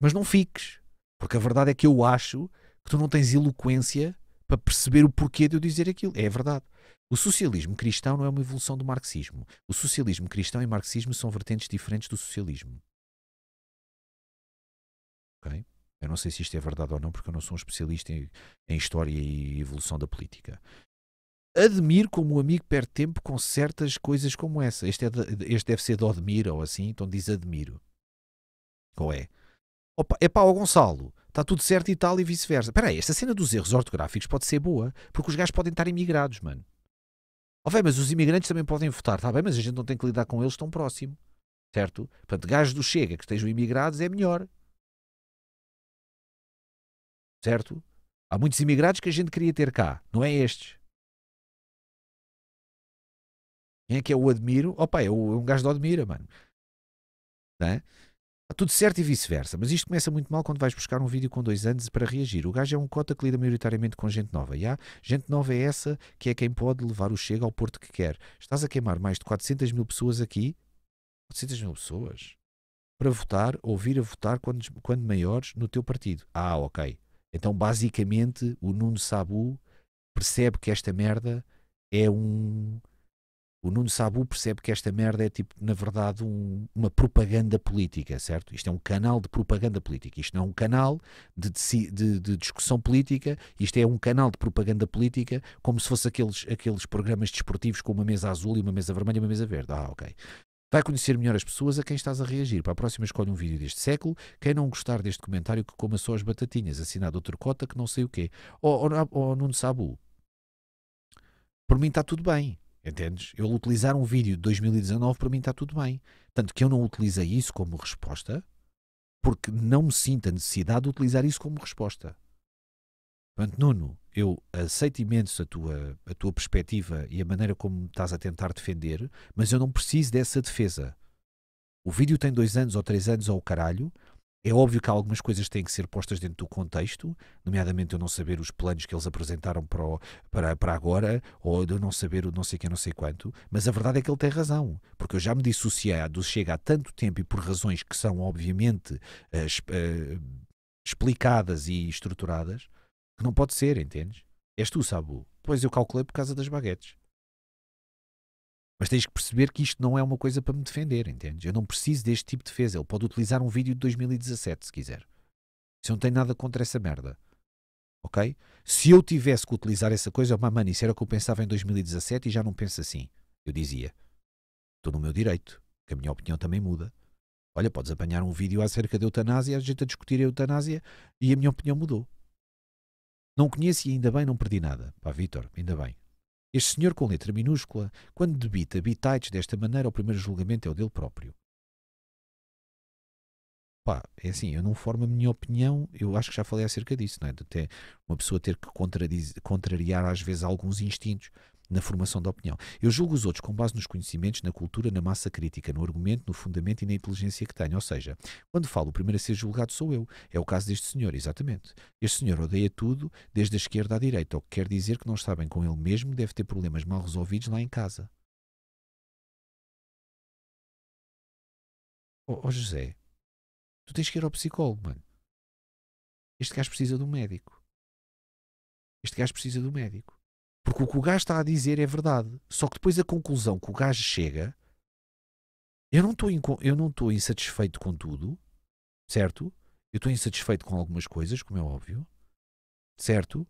Mas não fiques, porque a verdade é que eu acho que tu não tens eloquência para perceber o porquê de eu dizer aquilo. É verdade. O socialismo cristão não é uma evolução do marxismo. O socialismo cristão e marxismo são vertentes diferentes do socialismo. ok? Eu não sei se isto é verdade ou não, porque eu não sou um especialista em, em história e evolução da política. Admiro como o amigo perde tempo com certas coisas como essa. Este, é de, este deve ser de Odmira ou assim, então diz admiro. Qual é? Opa, é pá, o Gonçalo, está tudo certo e tal e vice-versa. Espera aí, esta cena dos erros ortográficos pode ser boa, porque os gajos podem estar imigrados, mano. Oh, véio, mas os imigrantes também podem votar, está bem, mas a gente não tem que lidar com eles tão próximo, certo? Portanto, gajos do Chega que estejam imigrados é melhor, certo? Há muitos imigrados que a gente queria ter cá, não é estes. Quem é que eu o admiro? Opa, é, é um gajo de admira, mano. Não é? Está tudo certo e vice-versa, mas isto começa muito mal quando vais buscar um vídeo com dois anos para reagir. O gajo é um cota que lida maioritariamente com gente nova. E há gente nova é essa que é quem pode levar o chega ao porto que quer. Estás a queimar mais de 400 mil pessoas aqui, 400 mil pessoas, para votar ou vir a votar quando, quando maiores no teu partido. Ah, ok. Então, basicamente, o Nuno Sabu percebe que esta merda é um. O Nuno Sabu percebe que esta merda é tipo, na verdade, um, uma propaganda política, certo? Isto é um canal de propaganda política, isto não é um canal de, de, de discussão política, isto é um canal de propaganda política, como se fosse aqueles, aqueles programas desportivos com uma mesa azul e uma mesa vermelha e uma mesa verde. Ah, ok. Vai conhecer melhor as pessoas a quem estás a reagir. Para a próxima escolhe um vídeo deste século. Quem não gostar deste comentário que coma só as batatinhas. Assinado Dr. Cota que não sei o quê. Ou, ou, Nuno Sabu. Por mim está tudo bem. Entendes? Eu utilizar um vídeo de 2019 para mim está tudo bem. Tanto que eu não utilizei isso como resposta porque não me sinto a necessidade de utilizar isso como resposta. Portanto, Nuno, eu aceito imenso a tua, a tua perspectiva e a maneira como estás a tentar defender, mas eu não preciso dessa defesa. O vídeo tem dois anos ou três anos ou o caralho. É óbvio que algumas coisas têm que ser postas dentro do contexto, nomeadamente eu não saber os planos que eles apresentaram para, o, para, para agora, ou eu não saber o não sei quem, não sei quanto, mas a verdade é que ele tem razão, porque eu já me dissociei do Chega há tanto tempo e por razões que são obviamente uh, uh, explicadas e estruturadas, que não pode ser, entendes? És tu, Sabu. Pois eu calculei por causa das baguetes. Mas tens que perceber que isto não é uma coisa para me defender, entendes? Eu não preciso deste tipo de defesa. Ele pode utilizar um vídeo de 2017, se quiser. Se eu não tenho nada contra essa merda. Ok? Se eu tivesse que utilizar essa coisa, mas oh, mano, isso era o que eu pensava em 2017 e já não penso assim. Eu dizia. Estou no meu direito, que a minha opinião também muda. Olha, podes apanhar um vídeo acerca da eutanásia, a gente a discutir a eutanásia e a minha opinião mudou. Não conheço e ainda bem não perdi nada. Pá, Vitor, ainda bem. Este senhor com letra minúscula, quando debita bitites desta maneira, o primeiro julgamento é o dele próprio. Pá, é assim, eu não formo a minha opinião, eu acho que já falei acerca disso, não é? De até uma pessoa ter que contrariar às vezes alguns instintos na formação da opinião. Eu julgo os outros com base nos conhecimentos, na cultura, na massa crítica, no argumento, no fundamento e na inteligência que tenho. Ou seja, quando falo, o primeiro a ser julgado sou eu. É o caso deste senhor, exatamente. Este senhor odeia tudo, desde a esquerda à direita, o que quer dizer que não está bem com ele mesmo, deve ter problemas mal resolvidos lá em casa. Ó oh, oh José, tu tens que ir ao psicólogo, mano. Este gajo precisa de um médico. Este gajo precisa do médico. Porque o que o gajo está a dizer é verdade. Só que depois a conclusão que o gajo chega, eu não estou eu não estou insatisfeito com tudo, certo? Eu estou insatisfeito com algumas coisas, como é óbvio, certo?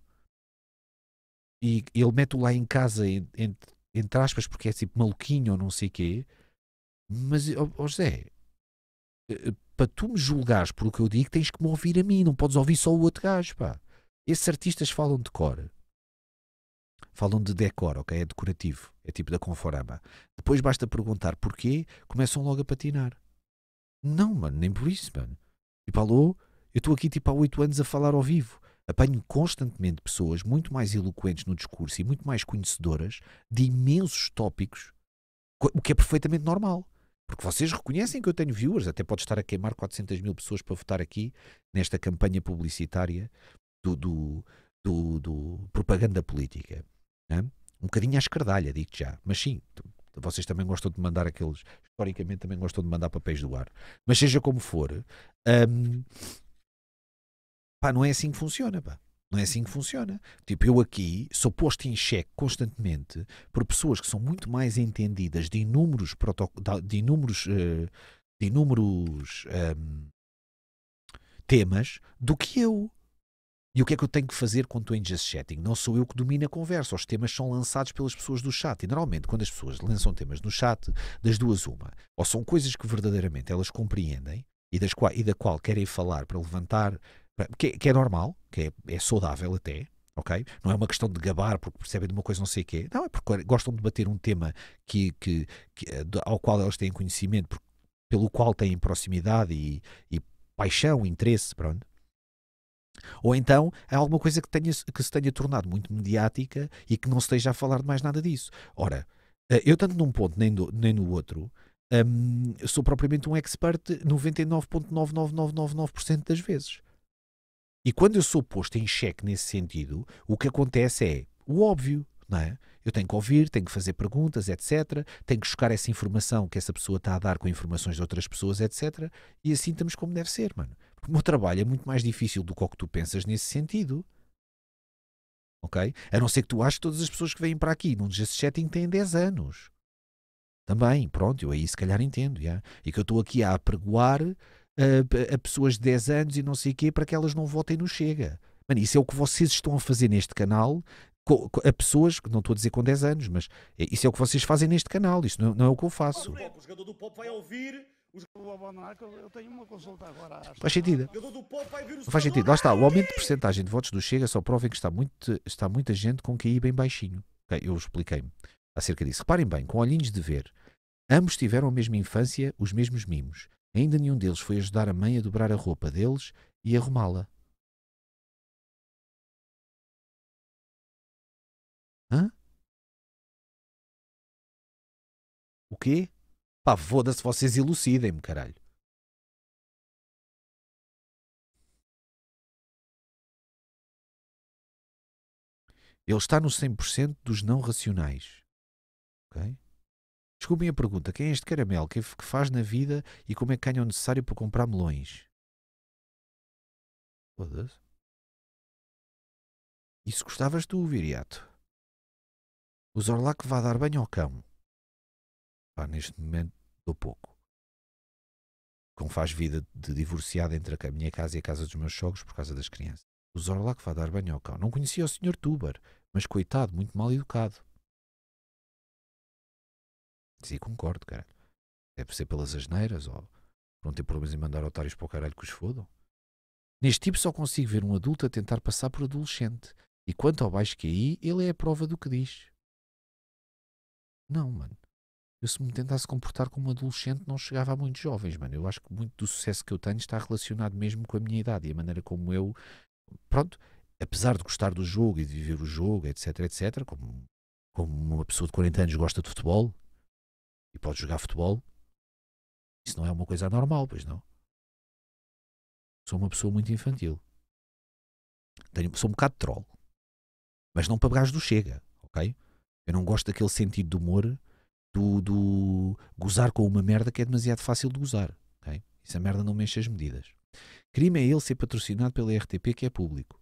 E ele mete-o lá em casa, entre, entre aspas, porque é tipo maluquinho ou não sei quê. Mas, ó oh, José, eh, eh, para tu me julgares por o que eu digo, tens que me ouvir a mim, não podes ouvir só o outro gajo, pá. Esses artistas falam de cor falam de decor, ok? É decorativo, é tipo da Conforama. Depois basta perguntar porquê, começam logo a patinar. Não, mano, nem por isso, mano. Tipo, alô, eu estou aqui tipo há oito anos a falar ao vivo. Apanho constantemente pessoas muito mais eloquentes no discurso e muito mais conhecedoras de imensos tópicos, o que é perfeitamente normal. Porque vocês reconhecem que eu tenho viewers, até pode estar a queimar 400 mil pessoas para votar aqui nesta campanha publicitária do, do, do, do propaganda política. Né? Um bocadinho à escardalha, digo já. Mas sim, vocês também gostam de mandar aqueles. Historicamente também gostam de mandar papéis do ar. Mas seja como for, hum, pá, não é assim que funciona, pá. Não é assim que funciona. Tipo, eu aqui sou posto em xeque constantemente por pessoas que são muito mais entendidas de inúmeros de inúmeros, eh, de inúmeros um, temas do que eu. E o que é que eu tenho que fazer quando estou em just chatting? Não sou eu que domino a conversa, os temas são lançados pelas pessoas do chat. E normalmente, quando as pessoas lançam temas no chat, das duas uma, ou são coisas que verdadeiramente elas compreendem e, das qual, e da qual querem falar para levantar, que, que é normal, que é, é saudável até, ok? Não é uma questão de gabar porque percebem de uma coisa não sei o quê. Não, é porque gostam de bater um tema que, que, que eh, ao qual elas têm conhecimento, pelo qual têm proximidade e, e paixão, interesse, pronto. Ou então é alguma coisa que, tenha, que se tenha tornado muito mediática e que não esteja a falar de mais nada disso. Ora, eh, eu tanto num ponto nem, do, nem no outro um, sou propriamente um expert 99.99999% das vezes. E quando eu sou posto em xeque nesse sentido, o que acontece é o óbvio, não é? Eu tenho que ouvir, tenho que fazer perguntas, etc. Tenho que chocar essa informação que essa pessoa está a dar com informações de outras pessoas, etc. E assim estamos como deve ser, mano. O meu trabalho é muito mais difícil do que o que tu pensas nesse sentido. Ok? A não ser que tu aches que todas as pessoas que vêm para aqui num desses setting têm 10 anos. Também, pronto, eu aí se calhar entendo. Yeah? E que eu estou aqui a apregoar a, eh, a pessoas de 10 anos e não sei o quê para que elas não votem no Chega. Mano, isso é o que vocês estão a fazer neste canal a pessoas, que não estou a dizer com 10 anos, mas é, isso é o que vocês fazem neste canal, isso não, não é o que eu faço. O jogador do Pop vai ouvir os eu tenho uma consulta agora. Faz sentido. Não faz sentido. Lá está. O aumento de porcentagem de votos do Chega só prova que está, muito, está muita gente com QI bem baixinho. Okay, eu expliquei-me acerca disso. Reparem bem, com olhinhos de ver, ambos tiveram a mesma infância, os mesmos mimos. Ainda nenhum deles foi ajudar a mãe a dobrar a roupa deles e arrumá-la. Hã? O quê? Pá, foda-se, vocês elucidem-me, caralho. Ele está no 100% dos não racionais. Ok? Desculpem a pergunta: quem é este caramelo? O que faz na vida e como é que ganha o necessário para comprar melões? Foda-se. Isso gostavas de ouvir, viriato os Zorlac vai dar banho ao cão. Pá, neste momento do pouco. Como faz vida de divorciada entre a minha casa e a casa dos meus sogros por causa das crianças. O Zorlac vai dar banho ao cão. Não conhecia o senhor Tuber, mas coitado, muito mal educado. Sim, concordo, caralho. Deve ser pelas asneiras ou por não ter problemas em mandar otários para o caralho que os fodam. Neste tipo só consigo ver um adulto a tentar passar por adolescente. E quanto ao baixo que aí, ele é a prova do que diz. Não, mano eu se me tentasse comportar como um adolescente não chegava a muitos jovens, mano. Eu acho que muito do sucesso que eu tenho está relacionado mesmo com a minha idade e a maneira como eu, pronto, apesar de gostar do jogo e de viver o jogo, etc, etc, como, como uma pessoa de 40 anos gosta de futebol e pode jogar futebol, isso não é uma coisa anormal, pois não. Sou uma pessoa muito infantil. Tenho, sou um bocado troll. Mas não para gajo do Chega, ok? Eu não gosto daquele sentido de humor do, do gozar com uma merda que é demasiado fácil de gozar. Okay? Essa merda não mexe as medidas. Crime é ele ser patrocinado pela RTP, que é público.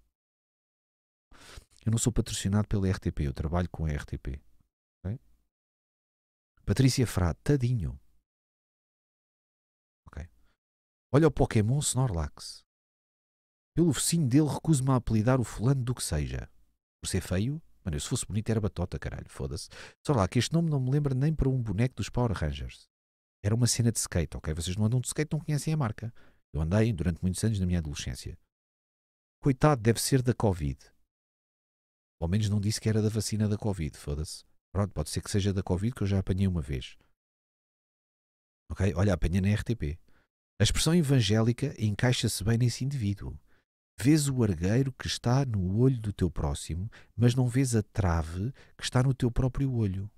Eu não sou patrocinado pela RTP, eu trabalho com a RTP. Okay? Patrícia Frade, tadinho. Okay. Olha o Pokémon Snorlax. Pelo focinho dele recuso-me a apelidar o fulano do que seja. Por ser feio, Mano, eu se fosse bonito era batota, caralho, foda-se. Só lá que este nome não me lembra nem para um boneco dos Power Rangers. Era uma cena de skate, ok? Vocês não andam de skate, não conhecem a marca. Eu andei durante muitos anos na minha adolescência. Coitado, deve ser da Covid. Ao menos não disse que era da vacina da Covid, foda-se. Pronto, pode ser que seja da Covid que eu já apanhei uma vez. Ok? Olha, apanhei na RTP. A expressão evangélica encaixa-se bem nesse indivíduo. Vês o argueiro que está no olho do teu próximo, mas não vês a trave que está no teu próprio olho.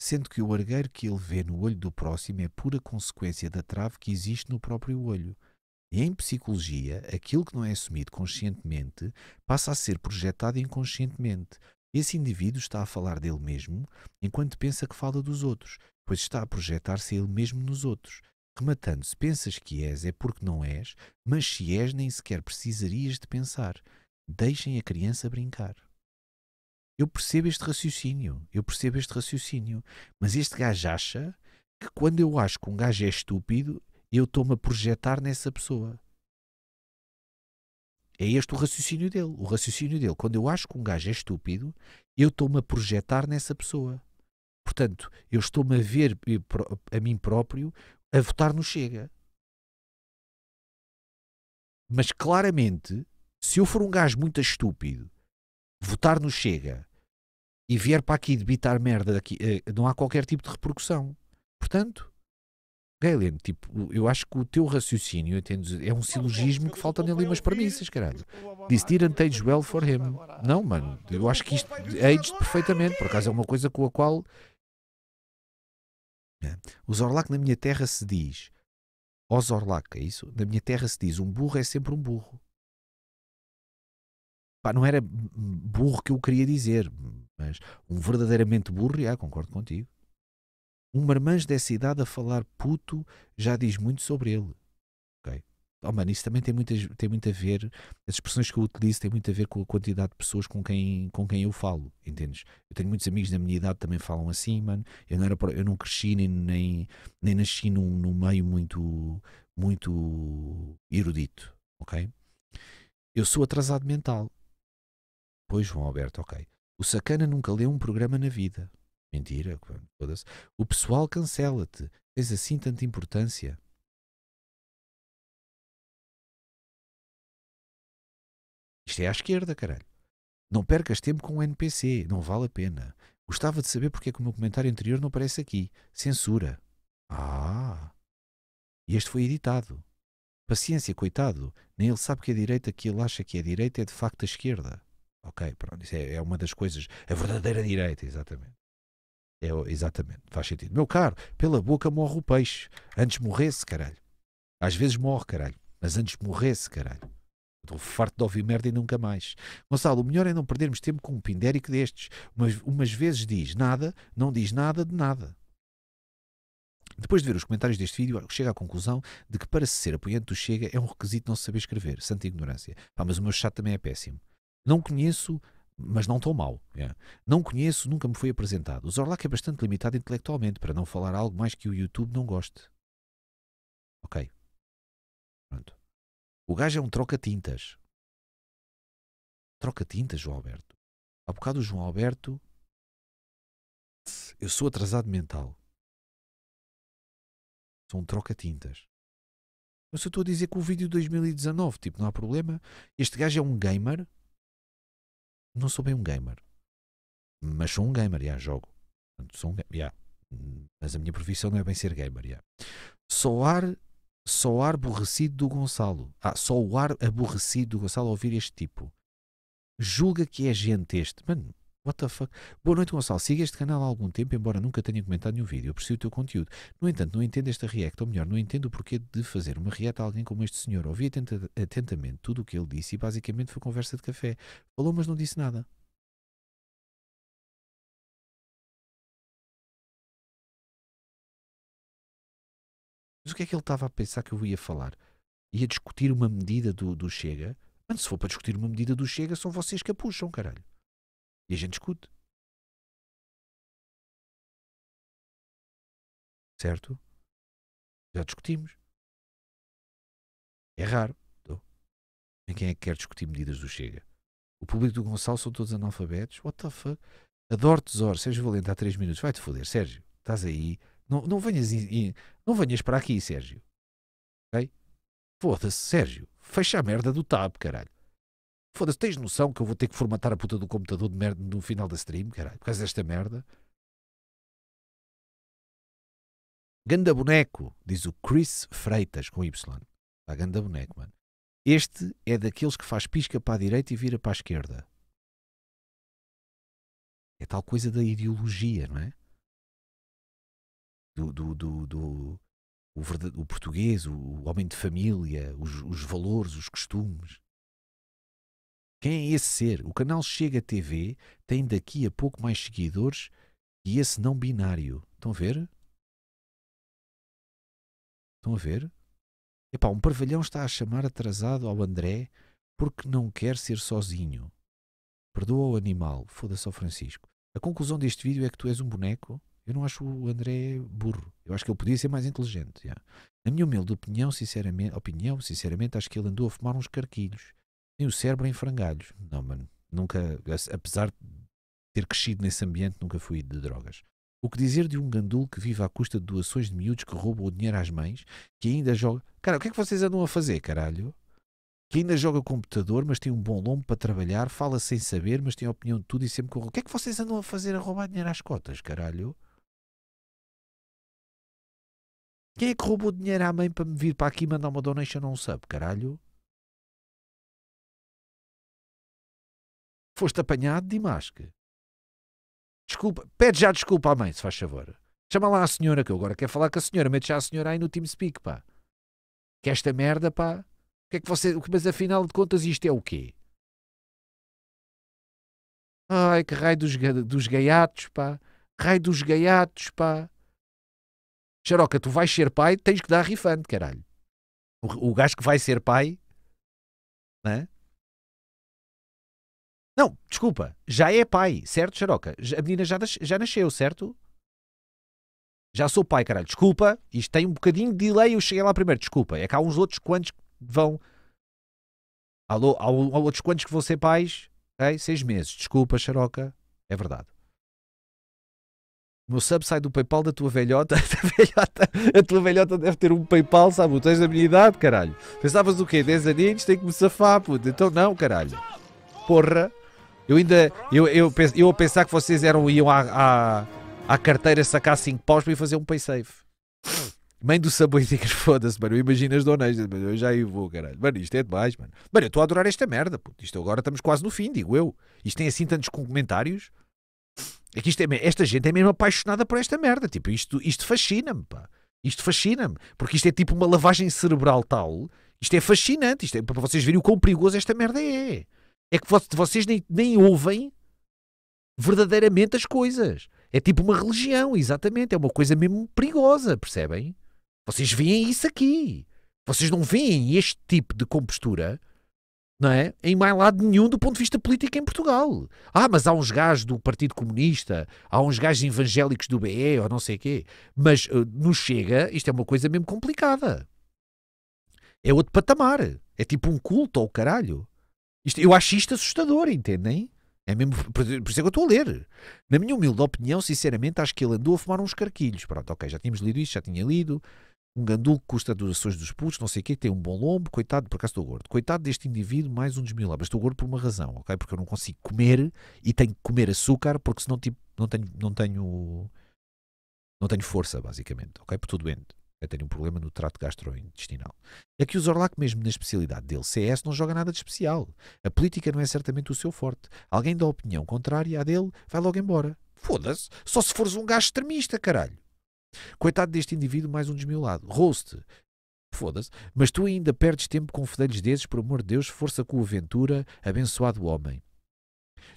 Sendo que o argueiro que ele vê no olho do próximo é pura consequência da trave que existe no próprio olho. E em psicologia, aquilo que não é assumido conscientemente passa a ser projetado inconscientemente. Esse indivíduo está a falar dele mesmo enquanto pensa que fala dos outros, pois está a projetar-se ele mesmo nos outros. Rematando, se pensas que és, é porque não és, mas se és, nem sequer precisarias de pensar. Deixem a criança brincar. Eu percebo este raciocínio, eu percebo este raciocínio, mas este gajo acha que quando eu acho que um gajo é estúpido, eu estou-me a projetar nessa pessoa. É este o raciocínio dele. O raciocínio dele, quando eu acho que um gajo é estúpido, eu estou-me a projetar nessa pessoa. Portanto, eu estou-me a ver eh, a mim próprio a votar no Chega. Mas claramente, se eu for um gajo muito estúpido, votar no Chega e vier para aqui debitar merda, daqui, eh, não há qualquer tipo de repercussão. Portanto, Galen, tipo, eu acho que o teu raciocínio entendes, é um silogismo que falta nele umas premissas, caralho. Disse didn't age well for him. Não, mano, eu acho que isto age perfeitamente. Por acaso é uma coisa com a qual né? O Zorlac na minha terra se diz, ó Zorlac, é isso? Na minha terra se diz, um burro é sempre um burro. Pá, não era burro que eu queria dizer, mas um verdadeiramente burro, já, concordo contigo. Um marmanjo dessa idade a falar puto já diz muito sobre ele. Okay? Oh mano, isso também tem, muitas, tem muito a ver, as expressões que eu utilizo têm muito a ver com a quantidade de pessoas com quem, com quem eu falo, entendes? Eu tenho muitos amigos da minha idade que também falam assim, mano. Eu não, era, eu não cresci nem, nem, nem nasci num, num meio muito, muito erudito, ok? Eu sou atrasado mental. Pois, João Alberto, ok. O sacana nunca leu um programa na vida. Mentira, todas O pessoal cancela-te. Tens assim tanta importância. Isto é à esquerda, caralho. Não percas tempo com o NPC, não vale a pena. Gostava de saber porque é que o meu comentário anterior não aparece aqui. Censura. Ah! E este foi editado. Paciência, coitado. Nem ele sabe que a direita que ele acha que é direita é de facto a esquerda. Ok, pronto. Isso é, é uma das coisas. A verdadeira direita, exatamente. É, exatamente, faz sentido. Meu caro, pela boca morre o peixe. Antes morresse, caralho. Às vezes morre, caralho. Mas antes morresse, caralho. Estou farto de ouvir merda e nunca mais. Gonçalo, o melhor é não perdermos tempo com um pindérico destes. Umas, umas vezes diz nada, não diz nada de nada. Depois de ver os comentários deste vídeo, chega à conclusão de que para ser apoiante do Chega é um requisito não saber escrever. Santa ignorância. Ah, mas o meu chat também é péssimo. Não conheço, mas não tão mal. É. Não conheço, nunca me foi apresentado. O Zorlac é bastante limitado intelectualmente, para não falar algo mais que o YouTube não goste. Ok. Pronto. O gajo é um troca-tintas. Troca-tintas, João Alberto. Há bocado o João Alberto. Eu sou atrasado mental. Sou um troca-tintas. Mas eu estou a dizer que o vídeo de 2019, tipo, não há problema. Este gajo é um gamer. Não sou bem um gamer. Mas sou um gamer, já jogo. sou um gamer, já. Mas a minha profissão não é bem ser gamer, já. Solar só o ar aborrecido do Gonçalo. Ah, só o ar aborrecido do Gonçalo ouvir este tipo. Julga que é gente este. Mano, what the fuck? Boa noite, Gonçalo. Siga este canal há algum tempo, embora nunca tenha comentado nenhum vídeo. Eu aprecio o teu conteúdo. No entanto, não entendo esta react, ou melhor, não entendo o porquê de fazer uma react a alguém como este senhor. Ouvi atentamente tudo o que ele disse e basicamente foi conversa de café. Falou, mas não disse nada. Mas o que é que ele estava a pensar que eu ia falar? Ia discutir uma medida do, do Chega? Mano, se for para discutir uma medida do Chega, são vocês que a puxam, caralho. E a gente discute. Certo? Já discutimos. É raro. Em quem é que quer discutir medidas do Chega? O público do Gonçalo são todos analfabetos? What the fuck? Adoro Tesouro, Sérgio Valente há 3 minutos. Vai-te foder, Sérgio. Estás aí não, não, venhas, não venhas para aqui, Sérgio. Ok? Foda-se, Sérgio. Fecha a merda do tab, caralho. Foda-se, tens noção que eu vou ter que formatar a puta do computador de merda no final da stream, caralho, por causa desta merda? Ganda boneco, diz o Chris Freitas com Y. Tá, ganda boneco, mano. Este é daqueles que faz pisca para a direita e vira para a esquerda. É tal coisa da ideologia, não é? do, do, do, do o, verdade, o, português, o, o, homem de família, os, os valores, os costumes. Quem é esse ser? O canal Chega TV tem daqui a pouco mais seguidores que esse não binário. Estão a ver? Estão a ver? Epá, um parvalhão está a chamar atrasado ao André porque não quer ser sozinho. Perdoa o animal. Foda-se ao Francisco. A conclusão deste vídeo é que tu és um boneco eu não acho o André burro. Eu acho que ele podia ser mais inteligente. Yeah. Na minha humilde opinião, sinceramente, opinião, sinceramente, acho que ele andou a fumar uns carquilhos. Tem o cérebro em frangalhos. Não, mano. Nunca, apesar de ter crescido nesse ambiente, nunca fui de drogas. O que dizer de um gandul que vive à custa de doações de miúdos que roubam o dinheiro às mães, que ainda joga. Cara, o que é que vocês andam a fazer, caralho? Que ainda joga computador, mas tem um bom lombo para trabalhar, fala sem saber, mas tem a opinião de tudo e sempre com. O que é que vocês andam a fazer a roubar dinheiro às cotas, caralho? Quem é que roubou dinheiro à mãe para me vir para aqui mandar uma donation não um sub, caralho? Foste apanhado, Dimasque. Desculpa, pede já desculpa à mãe, se faz favor. Chama lá a senhora, que eu agora quero falar com a senhora. Mete já a senhora aí no TeamSpeak, pá. Que esta merda, pá. O que é que você... Mas afinal de contas isto é o quê? Ai, que raio dos, dos gaiatos, pá. Raio dos gaiatos, pá. Xaroca, tu vais ser pai, tens que dar rifante, caralho. O, o gajo que vai ser pai. Não, né? não, desculpa, já é pai, certo, Xaroca? A menina já, já nasceu, certo? Já sou pai, caralho. Desculpa, isto tem um bocadinho de delay, eu cheguei lá primeiro, desculpa. É que há uns outros quantos que vão. Há, há, há outros quantos que vão ser pais, okay? seis meses. Desculpa, Xaroca, é verdade meu sub sai do PayPal da tua velhota. A tua velhota deve ter um PayPal, sabe? Tu tens da minha idade, caralho. Pensavas o quê? 10 aninhos? Tem que me safar, puto. Então não, caralho. Porra. Eu ainda. Eu, eu, eu a pensar que vocês eram, iam à, à, à carteira sacar 5 paus para ir fazer um paysafe. Mãe do Subway Dickers, foda-se, mano. Eu imagino as donas, Eu já aí vou, caralho. Mano, isto é demais, mano. Mano, eu estou a adorar esta merda, puto. Isto agora estamos quase no fim, digo eu. Isto tem assim tantos comentários. É que isto é, esta gente é mesmo apaixonada por esta merda. Tipo, isto, isto fascina-me, pá. Isto fascina-me. Porque isto é tipo uma lavagem cerebral tal. Isto é fascinante. Isto é para vocês verem o quão perigoso esta merda é. É que vocês nem, nem ouvem verdadeiramente as coisas. É tipo uma religião, exatamente. É uma coisa mesmo perigosa, percebem? Vocês veem isso aqui. Vocês não veem este tipo de compostura não é? Em mais lado nenhum do ponto de vista político em Portugal. Ah, mas há uns gajos do Partido Comunista, há uns gajos evangélicos do BE ou não sei quê. Mas uh, no Chega, isto é uma coisa mesmo complicada. É outro patamar. É tipo um culto ao caralho. Isto, eu acho isto assustador, entendem? É mesmo, por, por isso é que eu estou a ler. Na minha humilde opinião, sinceramente, acho que ele andou a fumar uns carquilhos. Pronto, ok, já tínhamos lido isto, já tinha lido um gandulo que custa as doações dos putos, não sei o quê, tem um bom lombo, coitado, por acaso estou gordo, coitado deste indivíduo, mais um desmilabra. Estou gordo por uma razão, ok? Porque eu não consigo comer e tenho que comer açúcar porque senão tipo, não tenho, não tenho, não tenho força, basicamente, ok? Porque estou doente. Eu tenho um problema no trato gastrointestinal. É que o Zorlac, mesmo na especialidade dele, CS, não joga nada de especial. A política não é certamente o seu forte. Alguém da opinião contrária à dele vai logo embora. Foda-se, só se fores um gajo extremista, caralho. Coitado deste indivíduo, mais um desmiolado. Roast. Foda-se. Mas tu ainda perdes tempo com fedelhos desses, por amor de Deus, força com a ventura, abençoado homem.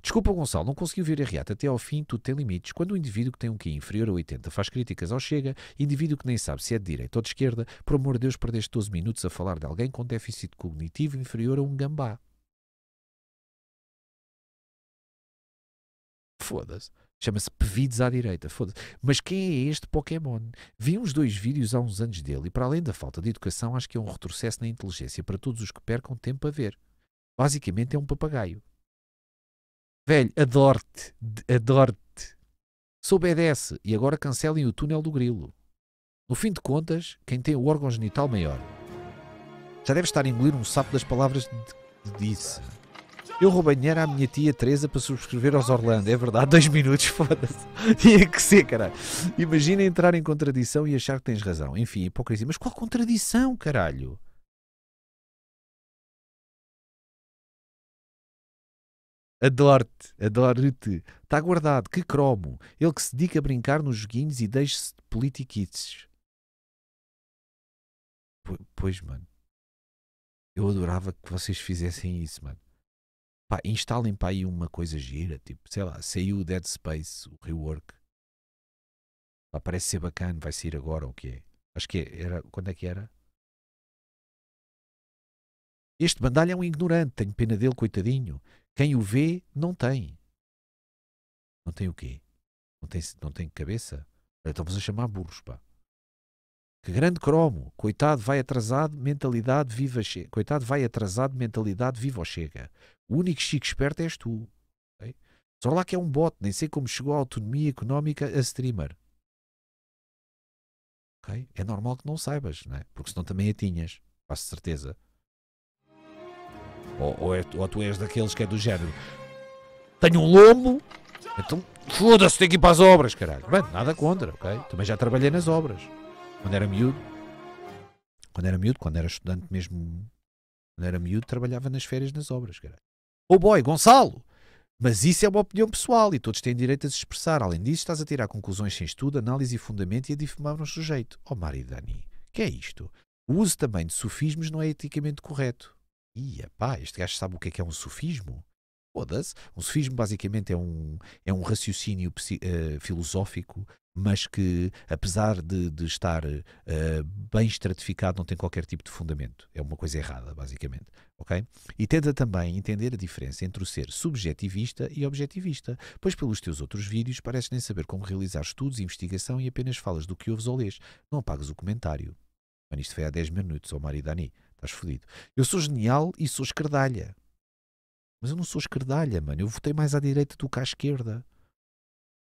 Desculpa, Gonçalo, não conseguiu ver a reata até ao fim, tu tem limites. Quando o indivíduo que tem um QI inferior a 80 faz críticas ao Chega, indivíduo que nem sabe se é de direita ou de esquerda, por amor de Deus, perdeste 12 minutos a falar de alguém com déficit cognitivo inferior a um gambá. Foda-se. Chama-se Pevides à Direita, foda-se. Mas quem é este Pokémon? Vi uns dois vídeos há uns anos dele e, para além da falta de educação, acho que é um retrocesso na inteligência para todos os que percam tempo a ver. Basicamente é um papagaio. Velho, adorte, te adoro-te. e agora cancelem o túnel do grilo. No fim de contas, quem tem o órgão genital maior já deve estar a engolir um sapo das palavras de, de, disse. Eu roubei dinheiro à minha tia Teresa para subscrever aos Orlando. É verdade, dois minutos, foda-se. Tinha que ser, caralho. Imagina entrar em contradição e achar que tens razão. Enfim, hipocrisia. Mas qual contradição, caralho? Adoro-te, adoro-te. Está guardado, que cromo. Ele que se dedica a brincar nos joguinhos e deixa se de politiquices. Pois, mano. Eu adorava que vocês fizessem isso, mano. Pá, instalem para aí uma coisa gira, tipo, sei lá, saiu o Dead Space, o rework. Pá, parece ser bacana, vai sair agora ou o que é? Acho que é, era, quando é que era? Este bandalho é um ignorante, tenho pena dele, coitadinho. Quem o vê, não tem. Não tem o quê? Não tem, não tem cabeça? Estão-vos a chamar burros, pá. Que grande cromo! Coitado vai atrasado, mentalidade viva chega. Coitado vai atrasado, mentalidade viva ou chega. O único chico esperto és tu. Okay? Só lá que é um bote, nem sei como chegou à autonomia económica a streamer. Okay? É normal que não saibas, não é? porque senão também a tinhas, faço certeza. Ou, ou, é, ou tu és daqueles que é do género. Tenho um lombo, então foda-se, tenho que ir para as obras, caralho. Bem, nada contra, ok? Também já trabalhei nas obras. Quando era miúdo, quando era miúdo, quando era estudante mesmo, quando era miúdo, trabalhava nas férias nas obras, cara. Oh boy, Gonçalo! Mas isso é uma opinião pessoal e todos têm direito a se expressar. Além disso, estás a tirar conclusões sem estudo, análise e fundamento e a difamar um sujeito. Oh Mário Dani, que é isto? O uso também de sofismos não é eticamente correto. Ia, pá, este gajo sabe o que é, que é um sofismo? foda-se. Um sofismo basicamente é um, é um raciocínio uh, filosófico, mas que, apesar de, de estar uh, bem estratificado, não tem qualquer tipo de fundamento. É uma coisa errada, basicamente. Okay? E tenta também entender a diferença entre o ser subjetivista e objetivista, pois pelos teus outros vídeos pareces nem saber como realizar estudos e investigação e apenas falas do que ouves ou lês. Não apagas o comentário. Mano, isto foi há 10 minutos, ou e Dani. estás fodido. Eu sou genial e sou escardalha. Mas eu não sou esquerdalha, mano. Eu votei mais à direita do que à esquerda.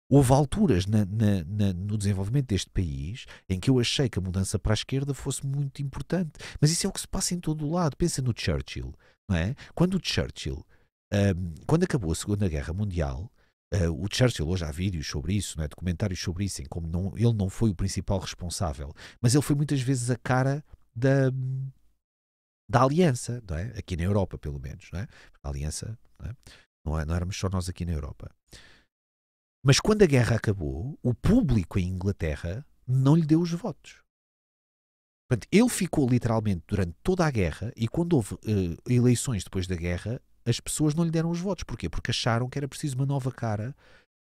Houve alturas na, na, na, no desenvolvimento deste país em que eu achei que a mudança para a esquerda fosse muito importante. Mas isso é o que se passa em todo o lado. Pensa no Churchill, não é? Quando o Churchill, um, quando acabou a Segunda Guerra Mundial, uh, o Churchill, hoje há vídeos sobre isso, não é? documentários sobre isso, em como não, ele não foi o principal responsável, mas ele foi muitas vezes a cara da. Um, da aliança, não é? Aqui na Europa, pelo menos, não é? A aliança, não, é? Não, é, não éramos só nós aqui na Europa. Mas quando a guerra acabou, o público em Inglaterra não lhe deu os votos. Portanto, ele ficou literalmente durante toda a guerra e quando houve uh, eleições depois da guerra, as pessoas não lhe deram os votos. Porquê? Porque acharam que era preciso uma nova cara,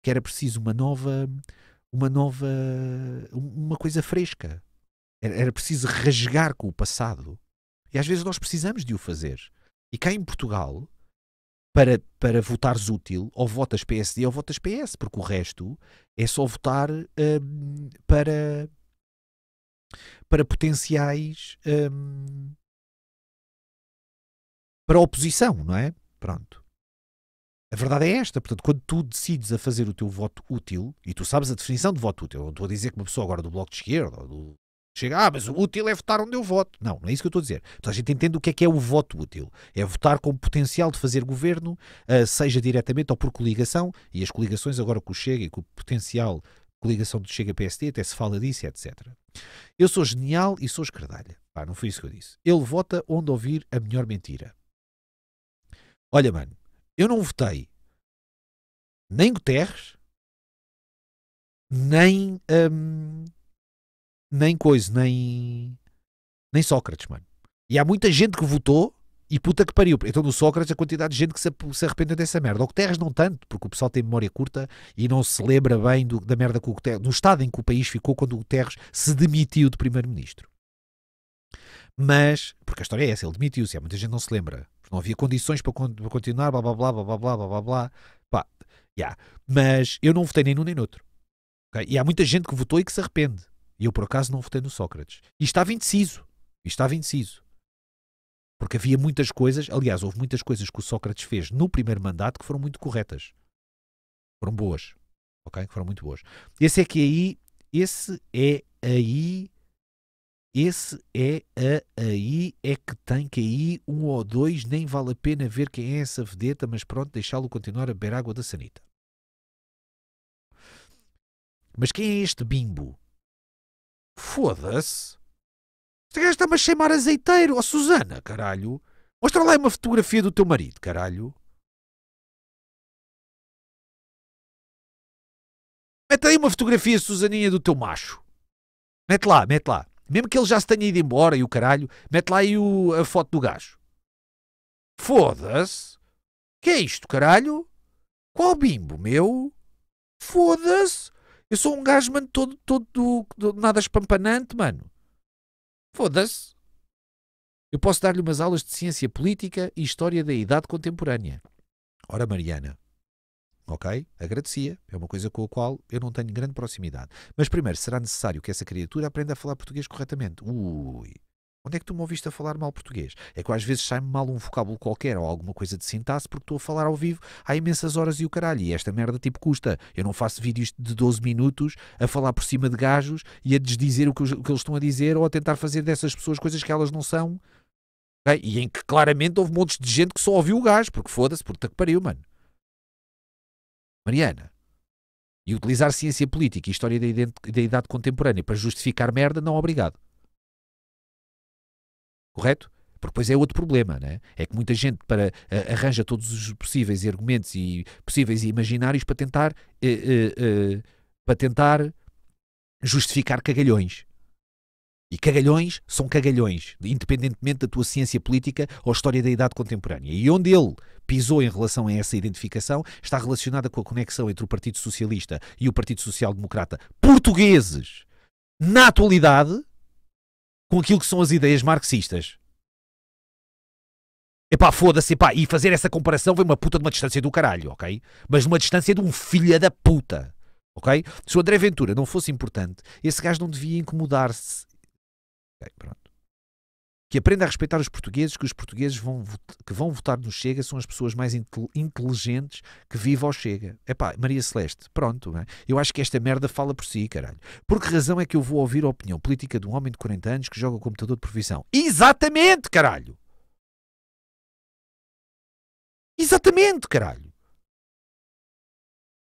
que era preciso uma nova, uma nova, uma coisa fresca. Era, era preciso rasgar com o passado e às vezes nós precisamos de o fazer. E cá em Portugal, para, para votares útil, ou votas PSD ou votas PS, porque o resto é só votar um, para, para potenciais. Um, para oposição, não é? Pronto. A verdade é esta, portanto, quando tu decides a fazer o teu voto útil, e tu sabes a definição de voto útil, não estou a dizer que uma pessoa agora do Bloco de Esquerda ou do Chega, ah, mas o útil é votar onde eu voto. Não, não é isso que eu estou a dizer. Então a gente entende o que é que é o voto útil. É votar com o potencial de fazer governo, eh, seja diretamente ou por coligação, e as coligações agora com o Chega e com o potencial coligação do Chega-PSD, até se fala disso, etc. Eu sou genial e sou escardalha. Pá, não foi isso que eu disse. Ele vota onde ouvir a melhor mentira. Olha, mano, eu não votei nem Guterres, nem hum, nem coisa, nem, nem Sócrates, mano. E há muita gente que votou e puta que pariu. Então no Sócrates a quantidade de gente que se, se arrependeu dessa merda. O Guterres não tanto, porque o pessoal tem memória curta e não se lembra bem do, da merda que o Guterres, no estado em que o país ficou quando o Guterres se demitiu de primeiro-ministro. Mas, porque a história é essa, ele demitiu-se, há muita gente não se lembra. Não havia condições para, para continuar, blá blá blá blá blá blá blá blá. Pá, yeah. Mas eu não votei nem num nem noutro. outro. Okay? E há muita gente que votou e que se arrepende. E eu, por acaso, não votei no Sócrates. E estava indeciso. E estava indeciso. Porque havia muitas coisas, aliás, houve muitas coisas que o Sócrates fez no primeiro mandato que foram muito corretas. Foram boas. Ok? Que foram muito boas. Esse é que é aí. Esse é aí. Esse é a aí, é que tem que aí um ou dois, nem vale a pena ver quem é essa vedeta, mas pronto, deixá-lo continuar a beber água da sanita. Mas quem é este bimbo? Foda-se. Este gajo está-me a chamar azeiteiro. Ó oh, Susana, caralho. Mostra lá uma fotografia do teu marido, caralho. Mete aí uma fotografia, Susaninha, do teu macho. Mete lá, mete lá. Mesmo que ele já se tenha ido embora e o caralho, mete lá aí o, a foto do gajo. Foda-se. Que é isto, caralho? Qual bimbo, meu? Foda-se. Eu sou um gajo, mano, todo, todo, todo nada espampanante, mano. Foda-se. Eu posso dar-lhe umas aulas de ciência política e história da idade contemporânea. Ora, Mariana. Ok? Agradecia. É uma coisa com a qual eu não tenho grande proximidade. Mas primeiro será necessário que essa criatura aprenda a falar português corretamente. Ui. Onde é que tu me ouviste a falar mal português? É que às vezes sai-me mal um vocábulo qualquer ou alguma coisa de sintaxe porque estou a falar ao vivo há imensas horas e o caralho. E esta merda tipo custa. Eu não faço vídeos de 12 minutos a falar por cima de gajos e a desdizer o que, o que eles estão a dizer ou a tentar fazer dessas pessoas coisas que elas não são. Okay? E em que claramente houve montes de gente que só ouviu o gajo, porque foda-se, puta que pariu, mano. Mariana. E utilizar ciência política e história da, da idade contemporânea para justificar merda, não obrigado. Correto? Porque depois é outro problema, né? é que muita gente para, eh, arranja todos os possíveis argumentos e possíveis imaginários para tentar, eh, eh, para tentar justificar cagalhões. E cagalhões são cagalhões, independentemente da tua ciência política ou história da idade contemporânea. E onde ele pisou em relação a essa identificação está relacionada com a conexão entre o Partido Socialista e o Partido Social Democrata portugueses na atualidade com aquilo que são as ideias marxistas. Epá, foda-se, epá, e fazer essa comparação vem uma puta de uma distância do caralho, ok? Mas de uma distância de um filha da puta, ok? Se o André Ventura não fosse importante, esse gajo não devia incomodar-se. Ok, pronto que aprenda a respeitar os portugueses, que os portugueses vão que vão votar no Chega são as pessoas mais inteligentes que vivem ao Chega. É pá, Maria Celeste, pronto, é? eu acho que esta merda fala por si, caralho. Por que razão é que eu vou ouvir a opinião política de um homem de 40 anos que joga o computador de profissão? Exatamente, caralho! Exatamente, caralho!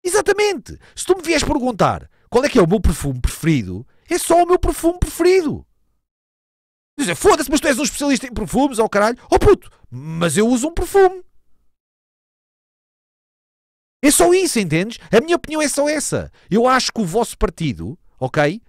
Exatamente! Se tu me vies perguntar qual é que é o meu perfume preferido, é só o meu perfume preferido! Dizer, foda-se, mas tu és um especialista em perfumes, ao oh caralho. Oh puto, mas eu uso um perfume. É só isso, entendes? A minha opinião é só essa. Eu acho que o vosso partido, ok?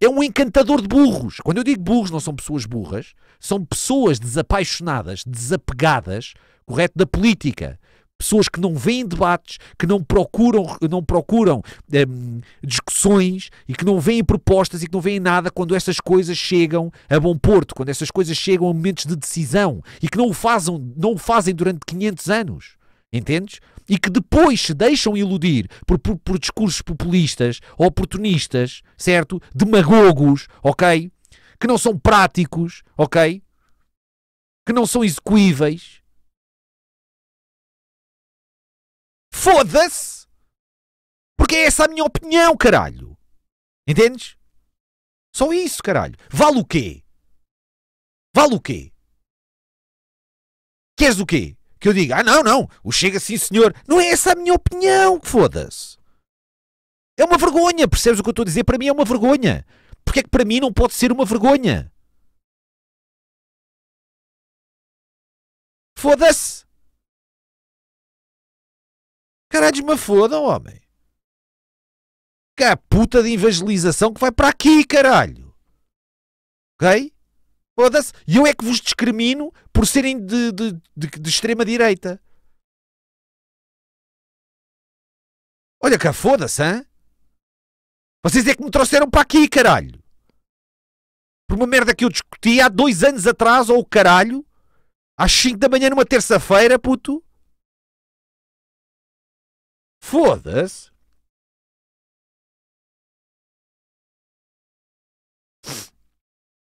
É um encantador de burros. Quando eu digo burros, não são pessoas burras, são pessoas desapaixonadas, desapegadas, correto, da política pessoas que não veem debates, que não procuram, não procuram hum, discussões e que não veem propostas e que não veem nada quando essas coisas chegam a bom porto, quando essas coisas chegam a momentos de decisão e que não o fazem, não o fazem durante 500 anos. Entendes? E que depois se deixam iludir por, por, por discursos populistas, oportunistas, certo? Demagogos, ok? Que não são práticos, ok? Que não são execuíveis, Foda-se! Porque é essa a minha opinião, caralho. Entendes? Só isso, caralho. Vale o quê? Vale o quê? Queres o quê? Que eu diga, ah não, não, o Chega sim senhor. Não é essa a minha opinião, foda-se. É uma vergonha, percebes o que eu estou a dizer? Para mim é uma vergonha. Porque é que para mim não pode ser uma vergonha? Foda-se! de me fodam, homem. Que é a puta de evangelização que vai para aqui, caralho. Ok? Foda-se. E eu é que vos discrimino por serem de, de, de, de extrema-direita. Olha cá, foda-se, hein? Vocês é que me trouxeram para aqui, caralho. Por uma merda que eu discuti há dois anos atrás, ou oh, caralho, às 5 da manhã numa terça-feira, puto. Foda-se!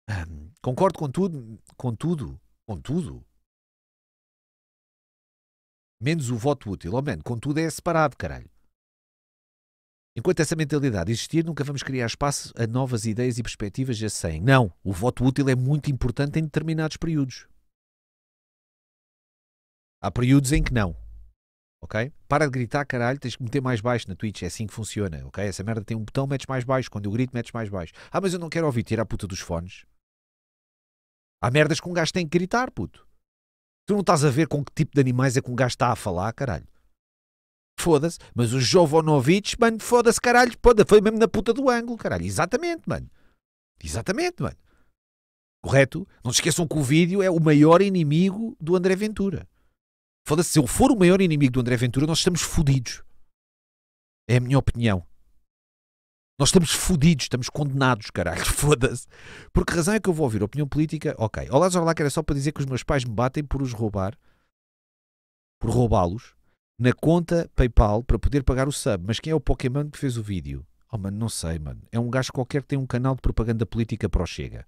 Ah, concordo com tudo, com tudo, com tudo. Menos o voto útil. ou oh, man, contudo é separado, caralho. Enquanto essa mentalidade existir, nunca vamos criar espaço a novas ideias e perspectivas já sem. Não, o voto útil é muito importante em determinados períodos. Há períodos em que não ok? Para de gritar, caralho, tens que meter mais baixo na Twitch, é assim que funciona, ok? Essa merda tem um botão, metes mais baixo, quando eu grito, metes mais baixo. Ah, mas eu não quero ouvir, tira a puta dos fones. Há merdas que um gajo tem que gritar, puto. Tu não estás a ver com que tipo de animais é que um gajo está a falar, caralho. Foda-se, mas o Jovanovic, mano, foda-se, caralho, foda foi mesmo na puta do ângulo, caralho. Exatamente, mano. Exatamente, mano. Correto? Não se esqueçam que o vídeo é o maior inimigo do André Ventura. Foda-se, se ele for o maior inimigo do André Ventura, nós estamos fodidos. É a minha opinião. Nós estamos fodidos, estamos condenados, caralho, foda-se. Por que razão é que eu vou ouvir opinião política? Ok. Olá, lá que era só para dizer que os meus pais me batem por os roubar, por roubá-los, na conta PayPal para poder pagar o sub. Mas quem é o Pokémon que fez o vídeo? Oh, mano, não sei, mano. É um gajo qualquer que tem um canal de propaganda política para o Chega.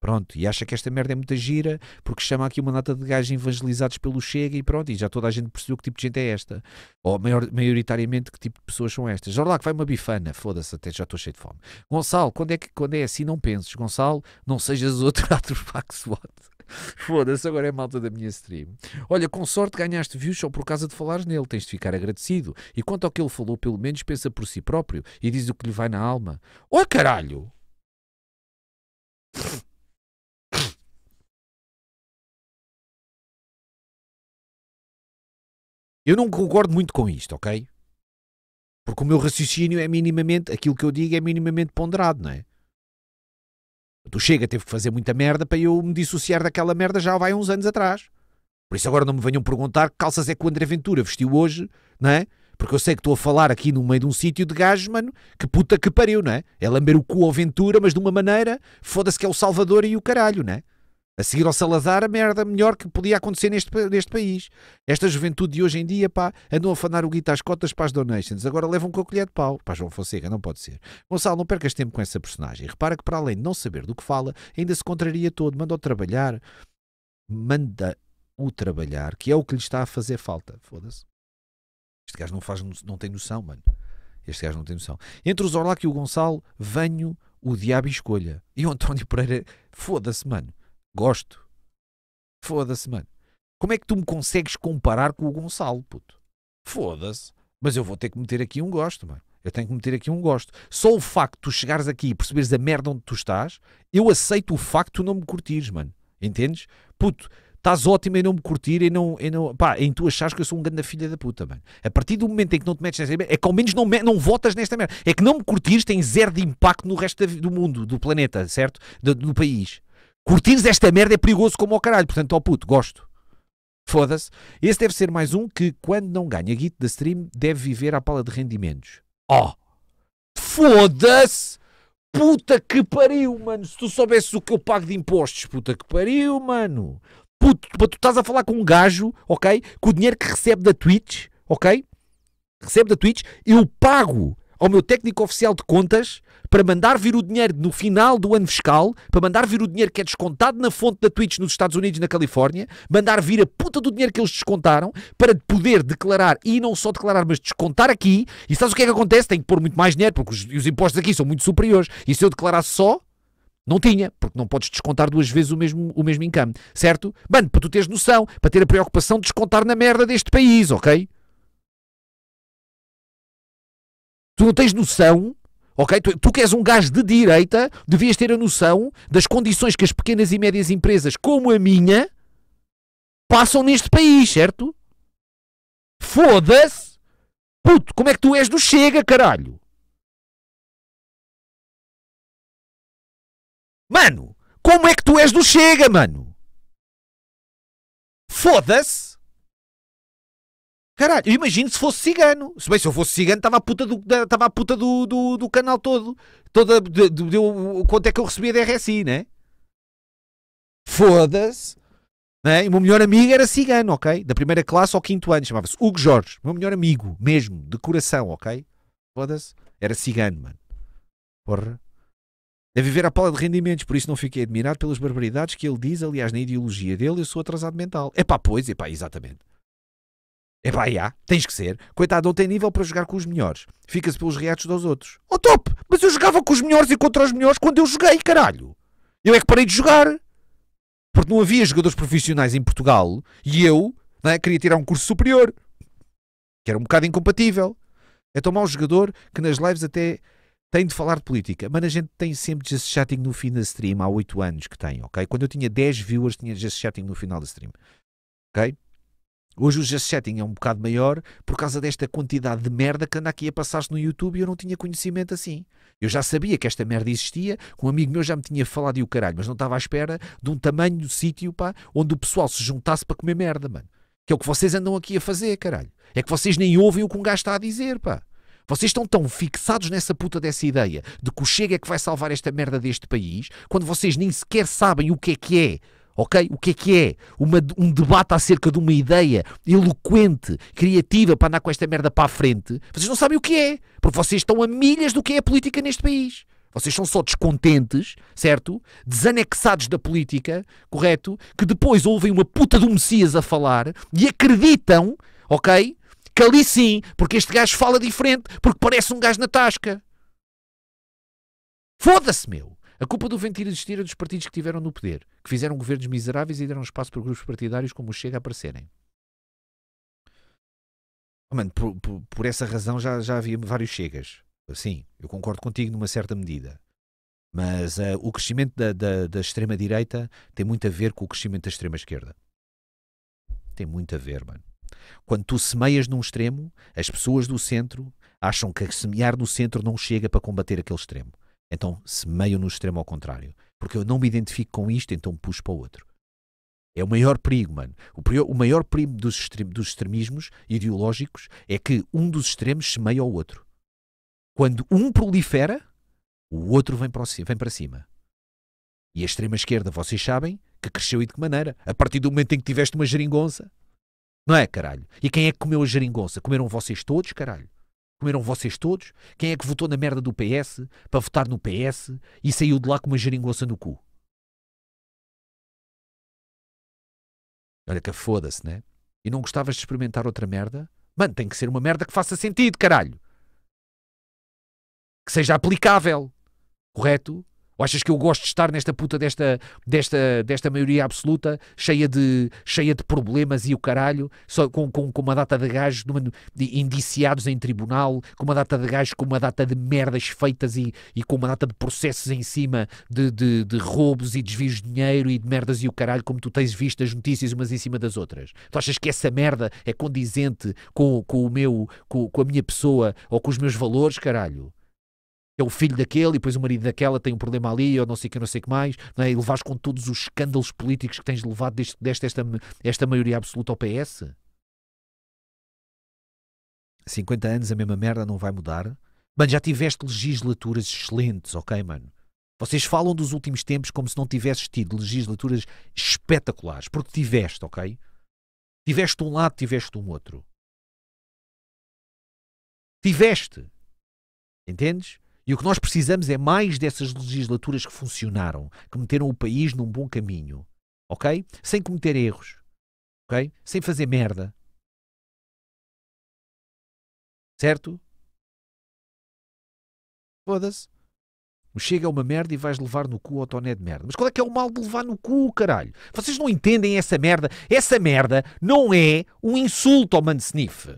Pronto, e acha que esta merda é muita gira porque chama aqui uma data de gajos evangelizados pelo Chega e pronto, e já toda a gente percebeu que tipo de gente é esta. Ou maior, maioritariamente que tipo de pessoas são estas. Ora lá que vai uma bifana, foda-se, até já estou cheio de fome. Gonçalo, quando é, que, quando é assim não penses. Gonçalo, não sejas outro atrofaxote. Foda-se, agora é malta da minha stream. Olha, com sorte ganhaste views só por causa de falares nele, tens de ficar agradecido. E quanto ao que ele falou, pelo menos pensa por si próprio e diz o que lhe vai na alma. oh, caralho! Eu não concordo muito com isto, ok? Porque o meu raciocínio é minimamente, aquilo que eu digo é minimamente ponderado, não é? Tu chega, teve que fazer muita merda para eu me dissociar daquela merda já vai uns anos atrás. Por isso agora não me venham perguntar que calças é que o André Ventura vestiu hoje, não é? Porque eu sei que estou a falar aqui no meio de um sítio de gajos, mano, que puta que pariu, não é? É lamber o cu ao Ventura, mas de uma maneira, foda-se que é o Salvador e o caralho, não é? A seguir ao Salazar, a merda melhor que podia acontecer neste, neste país. Esta juventude de hoje em dia, pá, andam a fanar o guita às cotas para as donations. Agora levam com a colher de pau. Pá, João Fonseca, não pode ser. Gonçalo, não percas tempo com essa personagem. Repara que, para além de não saber do que fala, ainda se contraria todo. Manda-o trabalhar. Manda-o trabalhar, que é o que lhe está a fazer falta. Foda-se. Este gajo não, faz, não tem noção, mano. Este gajo não tem noção. Entre o Zorlac e o Gonçalo, venho o diabo escolha. E o António Pereira, foda-se, mano. Gosto. Foda-se, mano. Como é que tu me consegues comparar com o Gonçalo, puto? Foda-se. Mas eu vou ter que meter aqui um gosto, mano. Eu tenho que meter aqui um gosto. Só o facto de tu chegares aqui e perceberes a merda onde tu estás, eu aceito o facto de tu não me curtires, mano. Entendes? Puto, estás ótimo em não me curtir, e não, não, pá, em tu achares que eu sou um grande filha da puta, mano. A partir do momento em que não te metes nesta merda, é que ao menos não, me, não votas nesta merda. É que não me curtires tem zero de impacto no resto da, do mundo, do planeta, certo? Do, do país. Curtires esta merda é perigoso como ao caralho. Portanto, ó oh puto, gosto. Foda-se. Esse deve ser mais um que, quando não ganha guita da stream, deve viver à pala de rendimentos. Ó! Oh. Foda-se! Puta que pariu, mano! Se tu soubesses o que eu pago de impostos, puta que pariu, mano! Puto, tu estás a falar com um gajo, ok? Com o dinheiro que recebe da Twitch, ok? Recebe da Twitch, eu pago ao meu técnico oficial de contas para mandar vir o dinheiro no final do ano fiscal, para mandar vir o dinheiro que é descontado na fonte da Twitch nos Estados Unidos, na Califórnia, mandar vir a puta do dinheiro que eles descontaram para poder declarar e não só declarar, mas descontar aqui. E sabes o que é que acontece? Tem que pôr muito mais dinheiro porque os, os impostos aqui são muito superiores. E se eu declarasse só, não tinha, porque não podes descontar duas vezes o mesmo, o mesmo income, certo? Mano, para tu teres noção, para ter a preocupação de descontar na merda deste país, ok? Tu não tens noção Ok? Tu, tu que és um gajo de direita, devias ter a noção das condições que as pequenas e médias empresas como a minha passam neste país, certo? Foda-se! Puto, como é que tu és do Chega, caralho? Mano, como é que tu és do Chega, mano? Foda-se! Caralho, eu imagino se fosse cigano. Se bem, se eu fosse cigano, estava a puta do, estava a puta do, do, do canal todo. Toda, de, de, de, quanto é que eu recebia de RSI, né? Foda-se. Né? E o meu melhor amigo era cigano, ok? Da primeira classe ao quinto ano, chamava-se Hugo Jorge. Meu melhor amigo, mesmo, de coração, ok? Foda-se. Era cigano, mano. Porra. É viver à pala de rendimentos, por isso não fiquei admirado pelas barbaridades que ele diz, aliás, na ideologia dele, eu sou atrasado mental. É pá, pois, é pá, exatamente. É pá, já, tens que ser. Coitado, não tem nível para jogar com os melhores. Fica-se pelos reatos dos outros. Oh top, mas eu jogava com os melhores e contra os melhores quando eu joguei, caralho. Eu é que parei de jogar. Porque não havia jogadores profissionais em Portugal e eu não é, queria tirar um curso superior. Que era um bocado incompatível. É tão mau jogador que nas lives até tem de falar de política, mas a gente tem sempre just chatting no fim da stream há 8 anos que tem, ok? Quando eu tinha 10 viewers, tinha just chatting no final da stream, ok? Hoje o g setting é um bocado maior por causa desta quantidade de merda que anda aqui a passar-se no YouTube e eu não tinha conhecimento assim. Eu já sabia que esta merda existia, um amigo meu já me tinha falado e o caralho, mas não estava à espera de um tamanho do sítio, pá, onde o pessoal se juntasse para comer merda, mano. Que é o que vocês andam aqui a fazer, caralho. É que vocês nem ouvem o que um gajo está a dizer, pá. Vocês estão tão fixados nessa puta dessa ideia de que o Chega é que vai salvar esta merda deste país, quando vocês nem sequer sabem o que é que é ok? O que é que é? Uma, um debate acerca de uma ideia eloquente, criativa, para andar com esta merda para a frente. Vocês não sabem o que é, porque vocês estão a milhas do que é a política neste país. Vocês são só descontentes, certo? Desanexados da política, correto? Que depois ouvem uma puta do Messias a falar e acreditam, ok? Que ali sim, porque este gajo fala diferente, porque parece um gajo na tasca. Foda-se, meu! A culpa do vento existir é dos partidos que tiveram no poder, que fizeram governos miseráveis e deram espaço para grupos partidários como o Chega a aparecerem. Oh, mano, por, por, por, essa razão já, já havia vários Chegas. Sim, eu concordo contigo numa certa medida. Mas uh, o crescimento da, da, da extrema-direita tem muito a ver com o crescimento da extrema-esquerda. Tem muito a ver, mano. Quando tu semeias num extremo, as pessoas do centro acham que semear no centro não chega para combater aquele extremo. Então semeio no extremo ao contrário. Porque eu não me identifico com isto, então puxo para o outro. É o maior perigo, mano. O, prior, o maior perigo dos, dos, extremismos ideológicos é que um dos extremos semeia ao outro. Quando um prolifera, o outro vem para, vem para cima. E a extrema-esquerda, vocês sabem, que cresceu e de que maneira? A partir do momento em que tiveste uma geringonça. Não é, caralho? E quem é que comeu a geringonça? Comeram vocês todos, caralho? Comeram vocês todos? Quem é que votou na merda do PS para votar no PS e saiu de lá com uma geringonça no cu? Olha que foda-se, né? E não gostavas de experimentar outra merda? Mano, tem que ser uma merda que faça sentido, caralho! Que seja aplicável, correto? Ou achas que eu gosto de estar nesta puta desta, desta, desta maioria absoluta, cheia de, cheia de problemas e o caralho, só com, com, com uma data de gajos numa, de indiciados em tribunal, com uma data de gajos com uma data de merdas feitas e, e com uma data de processos em cima de, de, de roubos e desvios de dinheiro e de merdas e o caralho, como tu tens visto as notícias umas em cima das outras. Tu achas que essa merda é condizente com, com, o meu, com, com a minha pessoa ou com os meus valores, caralho? é o filho daquele e depois o marido daquela tem um problema ali ou não sei o que, não sei o que mais, não é? e levas com todos os escândalos políticos que tens levado desta esta, esta maioria absoluta ao PS? 50 anos a mesma merda não vai mudar? Mano, já tiveste legislaturas excelentes, ok, mano? Vocês falam dos últimos tempos como se não tivesses tido legislaturas espetaculares, porque tiveste, ok? Tiveste um lado, tiveste um outro. Tiveste. Entendes? E o que nós precisamos é mais dessas legislaturas que funcionaram, que meteram o país num bom caminho, ok? Sem cometer erros, ok? Sem fazer merda. Certo? Foda-se. O Chega é uma merda e vais levar no cu ao Toné de merda. Mas qual é que é o mal de levar no cu, caralho? Vocês não entendem essa merda? Essa merda não é um insulto ao Mansniff.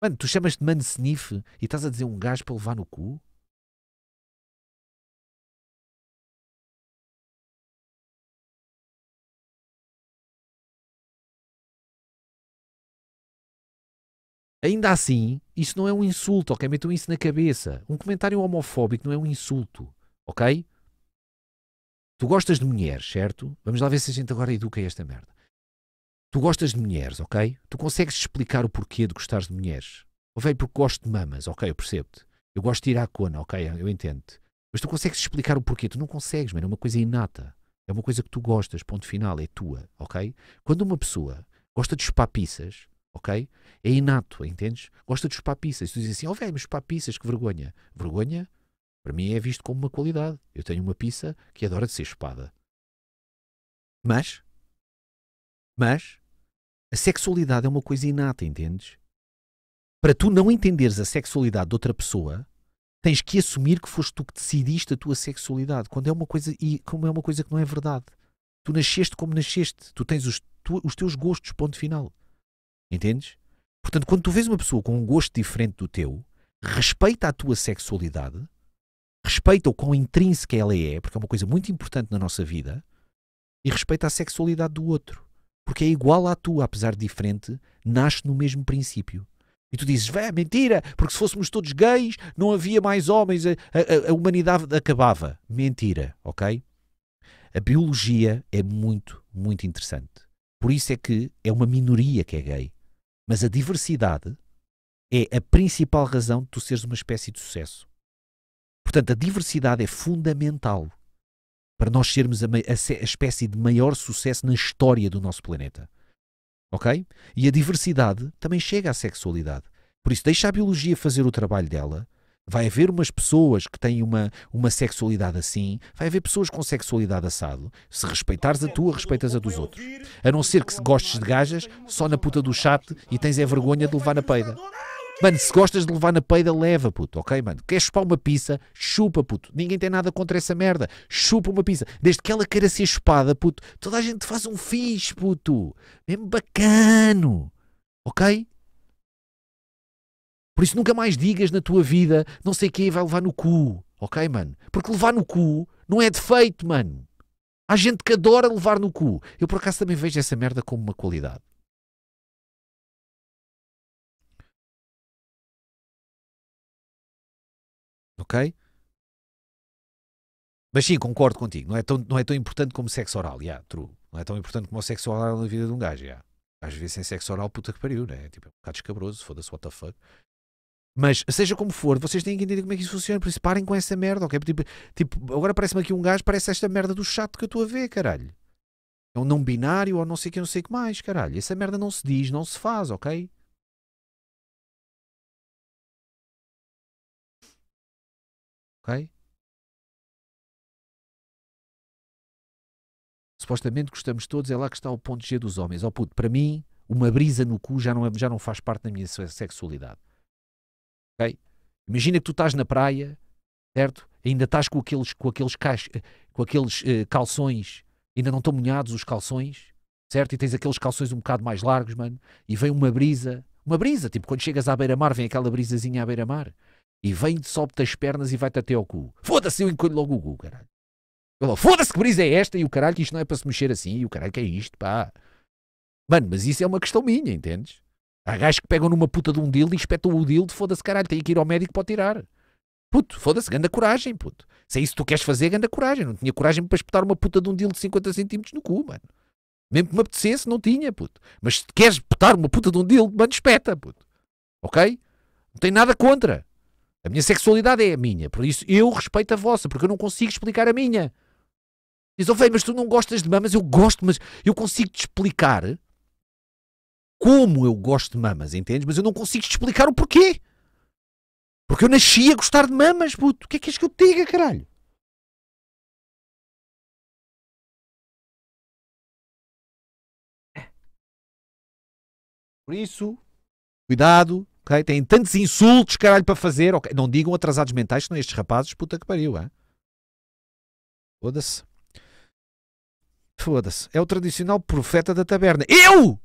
Mano, tu chamas-te Mansniff e estás a dizer um gajo para levar no cu? Ainda assim, isso não é um insulto, ok? Metam isso na cabeça. Um comentário homofóbico não é um insulto, ok? Tu gostas de mulheres, certo? Vamos lá ver se a gente agora educa esta merda. Tu gostas de mulheres, ok? Tu consegues explicar o porquê de gostares de mulheres? Ou velho, porque gosto de mamas, ok? Eu percebo-te. Eu gosto de ir à cona, ok? Eu entendo-te. Mas tu consegues explicar o porquê? Tu não consegues, mano. É uma coisa inata. É uma coisa que tu gostas, ponto final, é tua, ok? Quando uma pessoa gosta de chupar pizzas, ok? É inato, entendes? Gosta dos chupar Tu dizes assim, oh velho, mas chupar que vergonha. Vergonha, para mim, é visto como uma qualidade. Eu tenho uma pizza que adora de ser chupada. Mas, mas, a sexualidade é uma coisa inata, entendes? Para tu não entenderes a sexualidade de outra pessoa, tens que assumir que foste tu que decidiste a tua sexualidade, quando é uma coisa, e como é uma coisa que não é verdade. Tu nasceste como nasceste, tu tens os, tu, os teus gostos, ponto final. Entendes? Portanto, quando tu vês uma pessoa com um gosto diferente do teu, respeita a tua sexualidade, respeita o quão intrínseca ela é, porque é uma coisa muito importante na nossa vida, e respeita a sexualidade do outro, porque é igual à tua, apesar de diferente, nasce no mesmo princípio. E tu dizes, vé mentira, porque se fôssemos todos gays não havia mais homens, a, a, a humanidade acabava. Mentira, ok? A biologia é muito, muito interessante. Por isso é que é uma minoria que é gay. Mas a diversidade é a principal razão de tu seres uma espécie de sucesso. Portanto, a diversidade é fundamental para nós sermos a, a, a espécie de maior sucesso na história do nosso planeta. Ok? E a diversidade também chega à sexualidade. Por isso, deixa a biologia fazer o trabalho dela Vai haver umas pessoas que têm uma, uma sexualidade assim, vai haver pessoas com sexualidade assado. Se respeitares a tua, respeitas a dos outros. A não ser que se gostes de gajas, só na puta do chat e tens a é vergonha de levar na peida. Mano, se gostas de levar na peida, leva, puto, ok, mano? Queres chupar uma pizza? Chupa, puto. Ninguém tem nada contra essa merda. Chupa uma pizza. Desde que ela queira ser chupada, puto, toda a gente faz um fixe, puto. Mesmo bacano. Ok? Por isso nunca mais digas na tua vida não sei quem vai levar no cu, ok, mano? Porque levar no cu não é defeito, mano. Há gente que adora levar no cu. Eu por acaso também vejo essa merda como uma qualidade. Ok? Mas sim, concordo contigo. Não é tão, não é tão importante como sexo oral. Yeah, true. Não é tão importante como o sexo oral na vida de um gajo. Yeah. Às vezes sem sexo oral, puta que pariu, né? Tipo, é um bocado escabroso. Foda-se, what the fuck. Mas, seja como for, vocês têm que entender como é que isso funciona. Por isso, parem com essa merda, ok? Tipo, tipo agora parece-me aqui um gajo, parece esta merda do chato que eu estou a ver, caralho. É um não binário ou não sei o que, não sei o que mais, caralho. Essa merda não se diz, não se faz, ok? Ok? Supostamente gostamos todos, é lá que está o ponto G dos homens. Ó oh, puto, para mim, uma brisa no cu já não, é, já não faz parte da minha sexualidade. Okay? Imagina que tu estás na praia, certo? Ainda estás com aqueles, com aqueles, eh, com aqueles uh, calções, ainda não estão molhados os calções, certo? E tens aqueles calções um bocado mais largos, mano, e vem uma brisa, uma brisa, tipo quando chegas à beira-mar, vem aquela brisazinha à beira-mar, e vem, sobe-te as pernas e vai-te até ao cu. Foda-se, eu encolho logo o cu, caralho. Foda-se que brisa é esta e o caralho, que isto não é para se mexer assim, e o caralho que é isto, pá. Mano, mas isso é uma questão minha, entendes? Há gajos que pegam numa puta de um dildo e espetam o dildo, foda-se caralho, tem que ir ao médico para tirar. Puto, foda-se, ganda coragem, puto. Se é isso que tu queres fazer, ganda coragem. Não tinha coragem para espetar uma puta de um dildo de 50 centímetros no cu, mano. Mesmo que me apetecesse, não tinha, puto. Mas se queres espetar uma puta de um dildo, mano, espeta, puto. Ok? Não tem nada contra. A minha sexualidade é a minha. Por isso eu respeito a vossa, porque eu não consigo explicar a minha. Diz, oh, véio, mas tu não gostas de mamas, eu gosto, mas eu consigo te explicar como eu gosto de mamas, entendes? Mas eu não consigo te explicar o porquê. Porque eu nasci a gostar de mamas, puto. O que é que és que eu te diga, caralho? Por isso, cuidado, ok? Têm tantos insultos, caralho, para fazer. Okay? Não digam atrasados mentais, senão estes rapazes, puta que pariu, é? Foda-se. Foda-se. É o tradicional profeta da taberna. Eu!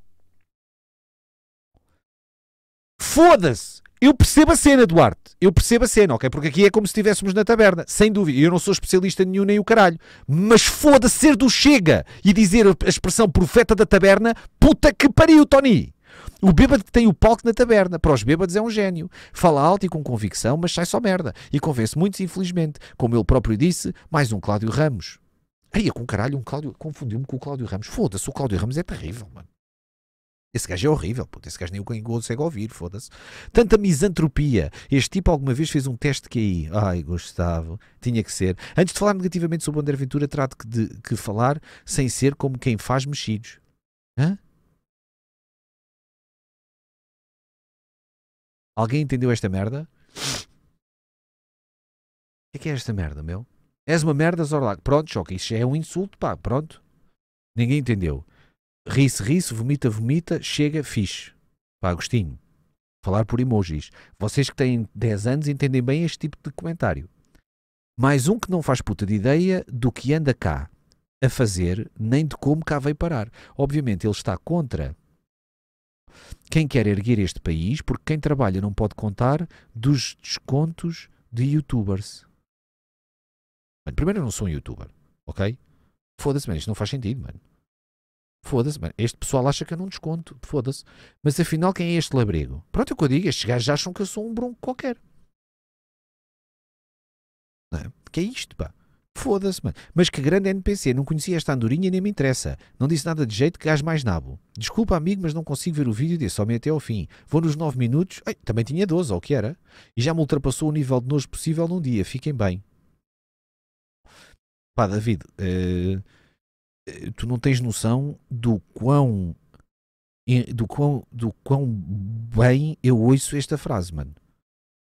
Foda-se! Eu percebo a cena, Duarte. Eu percebo a cena, ok? Porque aqui é como se estivéssemos na taberna, sem dúvida. Eu não sou especialista nenhum nem o caralho. Mas foda-se ser do Chega e dizer a expressão profeta da taberna, puta que pariu, Tony! O bêbado que tem o palco na taberna. Para os bêbados é um gênio. Fala alto e com convicção, mas sai só merda. E convence muitos, infelizmente. Como ele próprio disse, mais um Cláudio Ramos. Aí, com caralho, um Cláudio. Confundiu-me com o Cláudio Ramos. Foda-se, o Cláudio Ramos é terrível, mano. Esse gajo é horrível, puto. Esse gajo nem o consegue ouvir, foda-se. Tanta misantropia. Este tipo alguma vez fez um teste QI. Ai, Gustavo, tinha que ser. Antes de falar negativamente sobre o André Ventura, trato de que falar sem ser como quem faz mexidos. Hã? Alguém entendeu esta merda? O que é, que é esta merda, meu? És uma merda, Zorlac. Pronto, choque. Isso é um insulto, pá. Pronto. Ninguém entendeu. Risse, se vomita, vomita, chega, fixe. Pá, Agostinho, falar por emojis. Vocês que têm 10 anos entendem bem este tipo de comentário. Mais um que não faz puta de ideia do que anda cá a fazer, nem de como cá veio parar. Obviamente, ele está contra quem quer erguer este país, porque quem trabalha não pode contar dos descontos de youtubers. primeiro, eu não sou um youtuber, ok? Foda-se, mano, isto não faz sentido, mano. Foda-se, mano. Este pessoal acha que eu não desconto. Foda-se. Mas afinal, quem é este labrego? Pronto, é o que eu digo. Estes gajos acham que eu sou um bronco qualquer. Não é? Que é isto, pá? Foda-se, mano. Mas que grande NPC. Não conhecia esta andorinha nem me interessa. Não disse nada de jeito que gás mais nabo. Desculpa, amigo, mas não consigo ver o vídeo desse somente até ao fim. Vou nos 9 minutos. Ai, também tinha 12, ou o que era. E já me ultrapassou o nível de nojo possível num dia. Fiquem bem. Pá, David. Uh eh, tu não tens noção do quão do quão, do quão bem eu ouço esta frase, mano.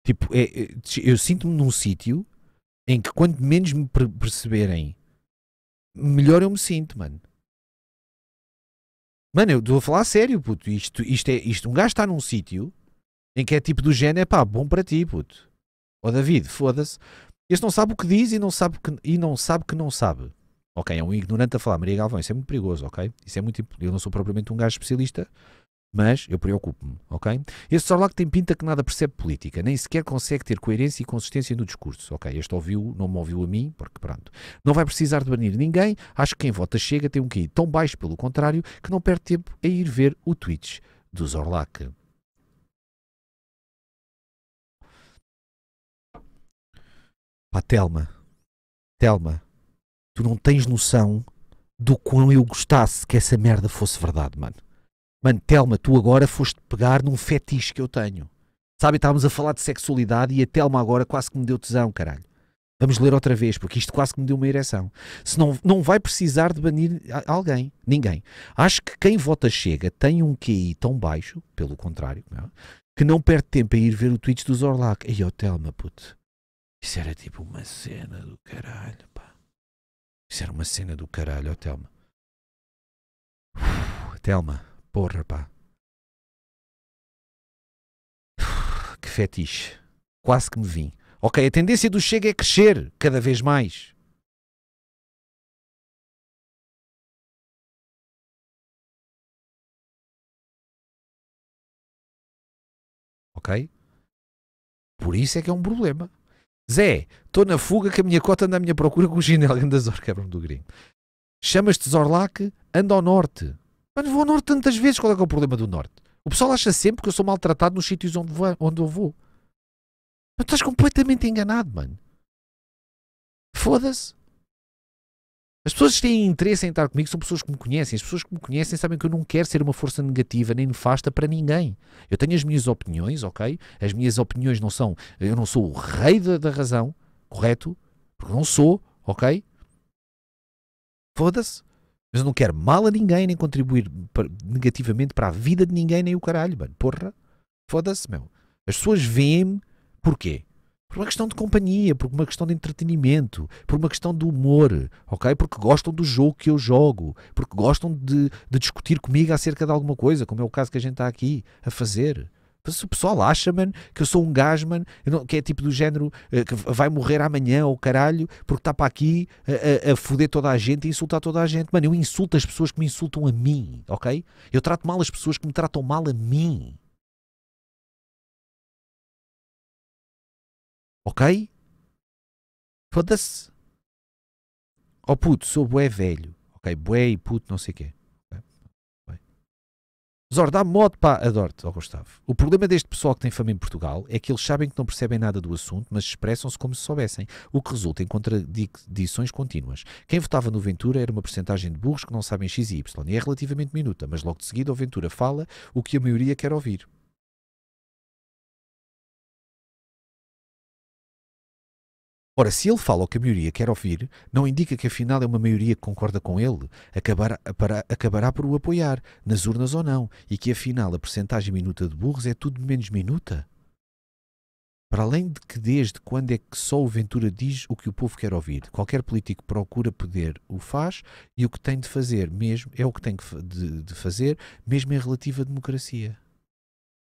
Tipo, é, é eu sinto-me num sítio em que quanto menos me perceberem, melhor eu me sinto, mano. Mano, eu estou a falar a sério, puto. Isto, isto é, isto, um gajo está num sítio em que é tipo do género, é pá, bom para ti, puto. Ó oh, David, foda-se. Este não sabe o que diz e não sabe que, e não sabe que não sabe. Ok, é um ignorante a falar, Maria Galvão, isso é muito perigoso, ok? Isso é muito. Eu não sou propriamente um gajo especialista, mas eu preocupo-me, ok? Este Sorlac tem pinta que nada percebe política, nem sequer consegue ter coerência e consistência no discurso, ok? Este ouviu, não me ouviu a mim, porque pronto. Não vai precisar de banir ninguém, acho que quem vota chega tem um QI tão baixo, pelo contrário, que não perde tempo a ir ver o Twitch do Zorlac. Pá, Telma. Telma, Tu não tens noção do quão eu gostasse que essa merda fosse verdade, mano. Mano, Telma, tu agora foste pegar num fetiche que eu tenho. Sabe, estávamos a falar de sexualidade e a Telma agora quase que me deu tesão, caralho. Vamos ler outra vez, porque isto quase que me deu uma ereção. Se não, não vai precisar de banir alguém, ninguém. Acho que quem vota chega tem um QI tão baixo, pelo contrário, não, é? que não perde tempo a ir ver o tweets dos Orlac. E o Telma, puto. Isso era tipo uma cena do caralho. Isso era uma cena do caralho, ó Thelma, Telma. Telma, porra, pá. que fetiche. Quase que me vim. Ok, a tendência do Chega é crescer cada vez mais. Ok? Por isso é que é um problema. Zé, estou na fuga que a minha cota anda à minha procura com o chinelo da Zor, quebra do gringo. Chamas-te Zorlac, anda ao norte. Mas vou ao norte tantas vezes, qual é que é o problema do norte? O pessoal acha sempre que eu sou maltratado nos sítios onde, vou, onde eu vou. Mas estás completamente enganado, mano. Foda-se. As pessoas que têm interesse em estar comigo são pessoas que me conhecem. As pessoas que me conhecem sabem que eu não quero ser uma força negativa nem nefasta para ninguém. Eu tenho as minhas opiniões, ok? As minhas opiniões não são. Eu não sou o rei da, da razão, correto? Porque não sou, ok? Foda-se. Mas eu não quero mal a ninguém, nem contribuir para, negativamente para a vida de ninguém, nem o caralho, mano. Porra. Foda-se, meu. As pessoas veem-me. Porquê? Por uma questão de companhia, por uma questão de entretenimento, por uma questão de humor, ok? Porque gostam do jogo que eu jogo, porque gostam de, de discutir comigo acerca de alguma coisa, como é o caso que a gente está aqui a fazer. Então, se o pessoal acha, man, que eu sou um gás, man, que é tipo do género eh, que vai morrer amanhã ou caralho, porque está para aqui a, a, a, foder toda a gente e insultar toda a gente. Mano, eu insulto as pessoas que me insultam a mim, ok? Eu trato mal as pessoas que me tratam mal a mim. Ok? Foda-se. Oh puto, sou bué velho. Ok, bué e puto, não sei o quê. Zor, dá modo, pá, adoro-te, oh Gustavo. O problema deste pessoal que tem fama em Portugal é que eles sabem que não percebem nada do assunto, mas expressam-se como se soubessem, o que resulta em contradições contínuas. Quem votava no Ventura era uma porcentagem de burros que não sabem X e Y, e é relativamente minuta, mas logo de seguida o Ventura fala o que a maioria quer ouvir. Ora, se ele fala o que a maioria quer ouvir, não indica que afinal é uma maioria que concorda com ele, acabará, para, acabará por o apoiar, nas urnas ou não, e que afinal a percentagem minuta de burros é tudo menos minuta? Para além de que desde quando é que só o Ventura diz o que o povo quer ouvir? Qualquer político procura poder o faz e o que tem de fazer mesmo é o que tem de, de fazer mesmo em relativa democracia.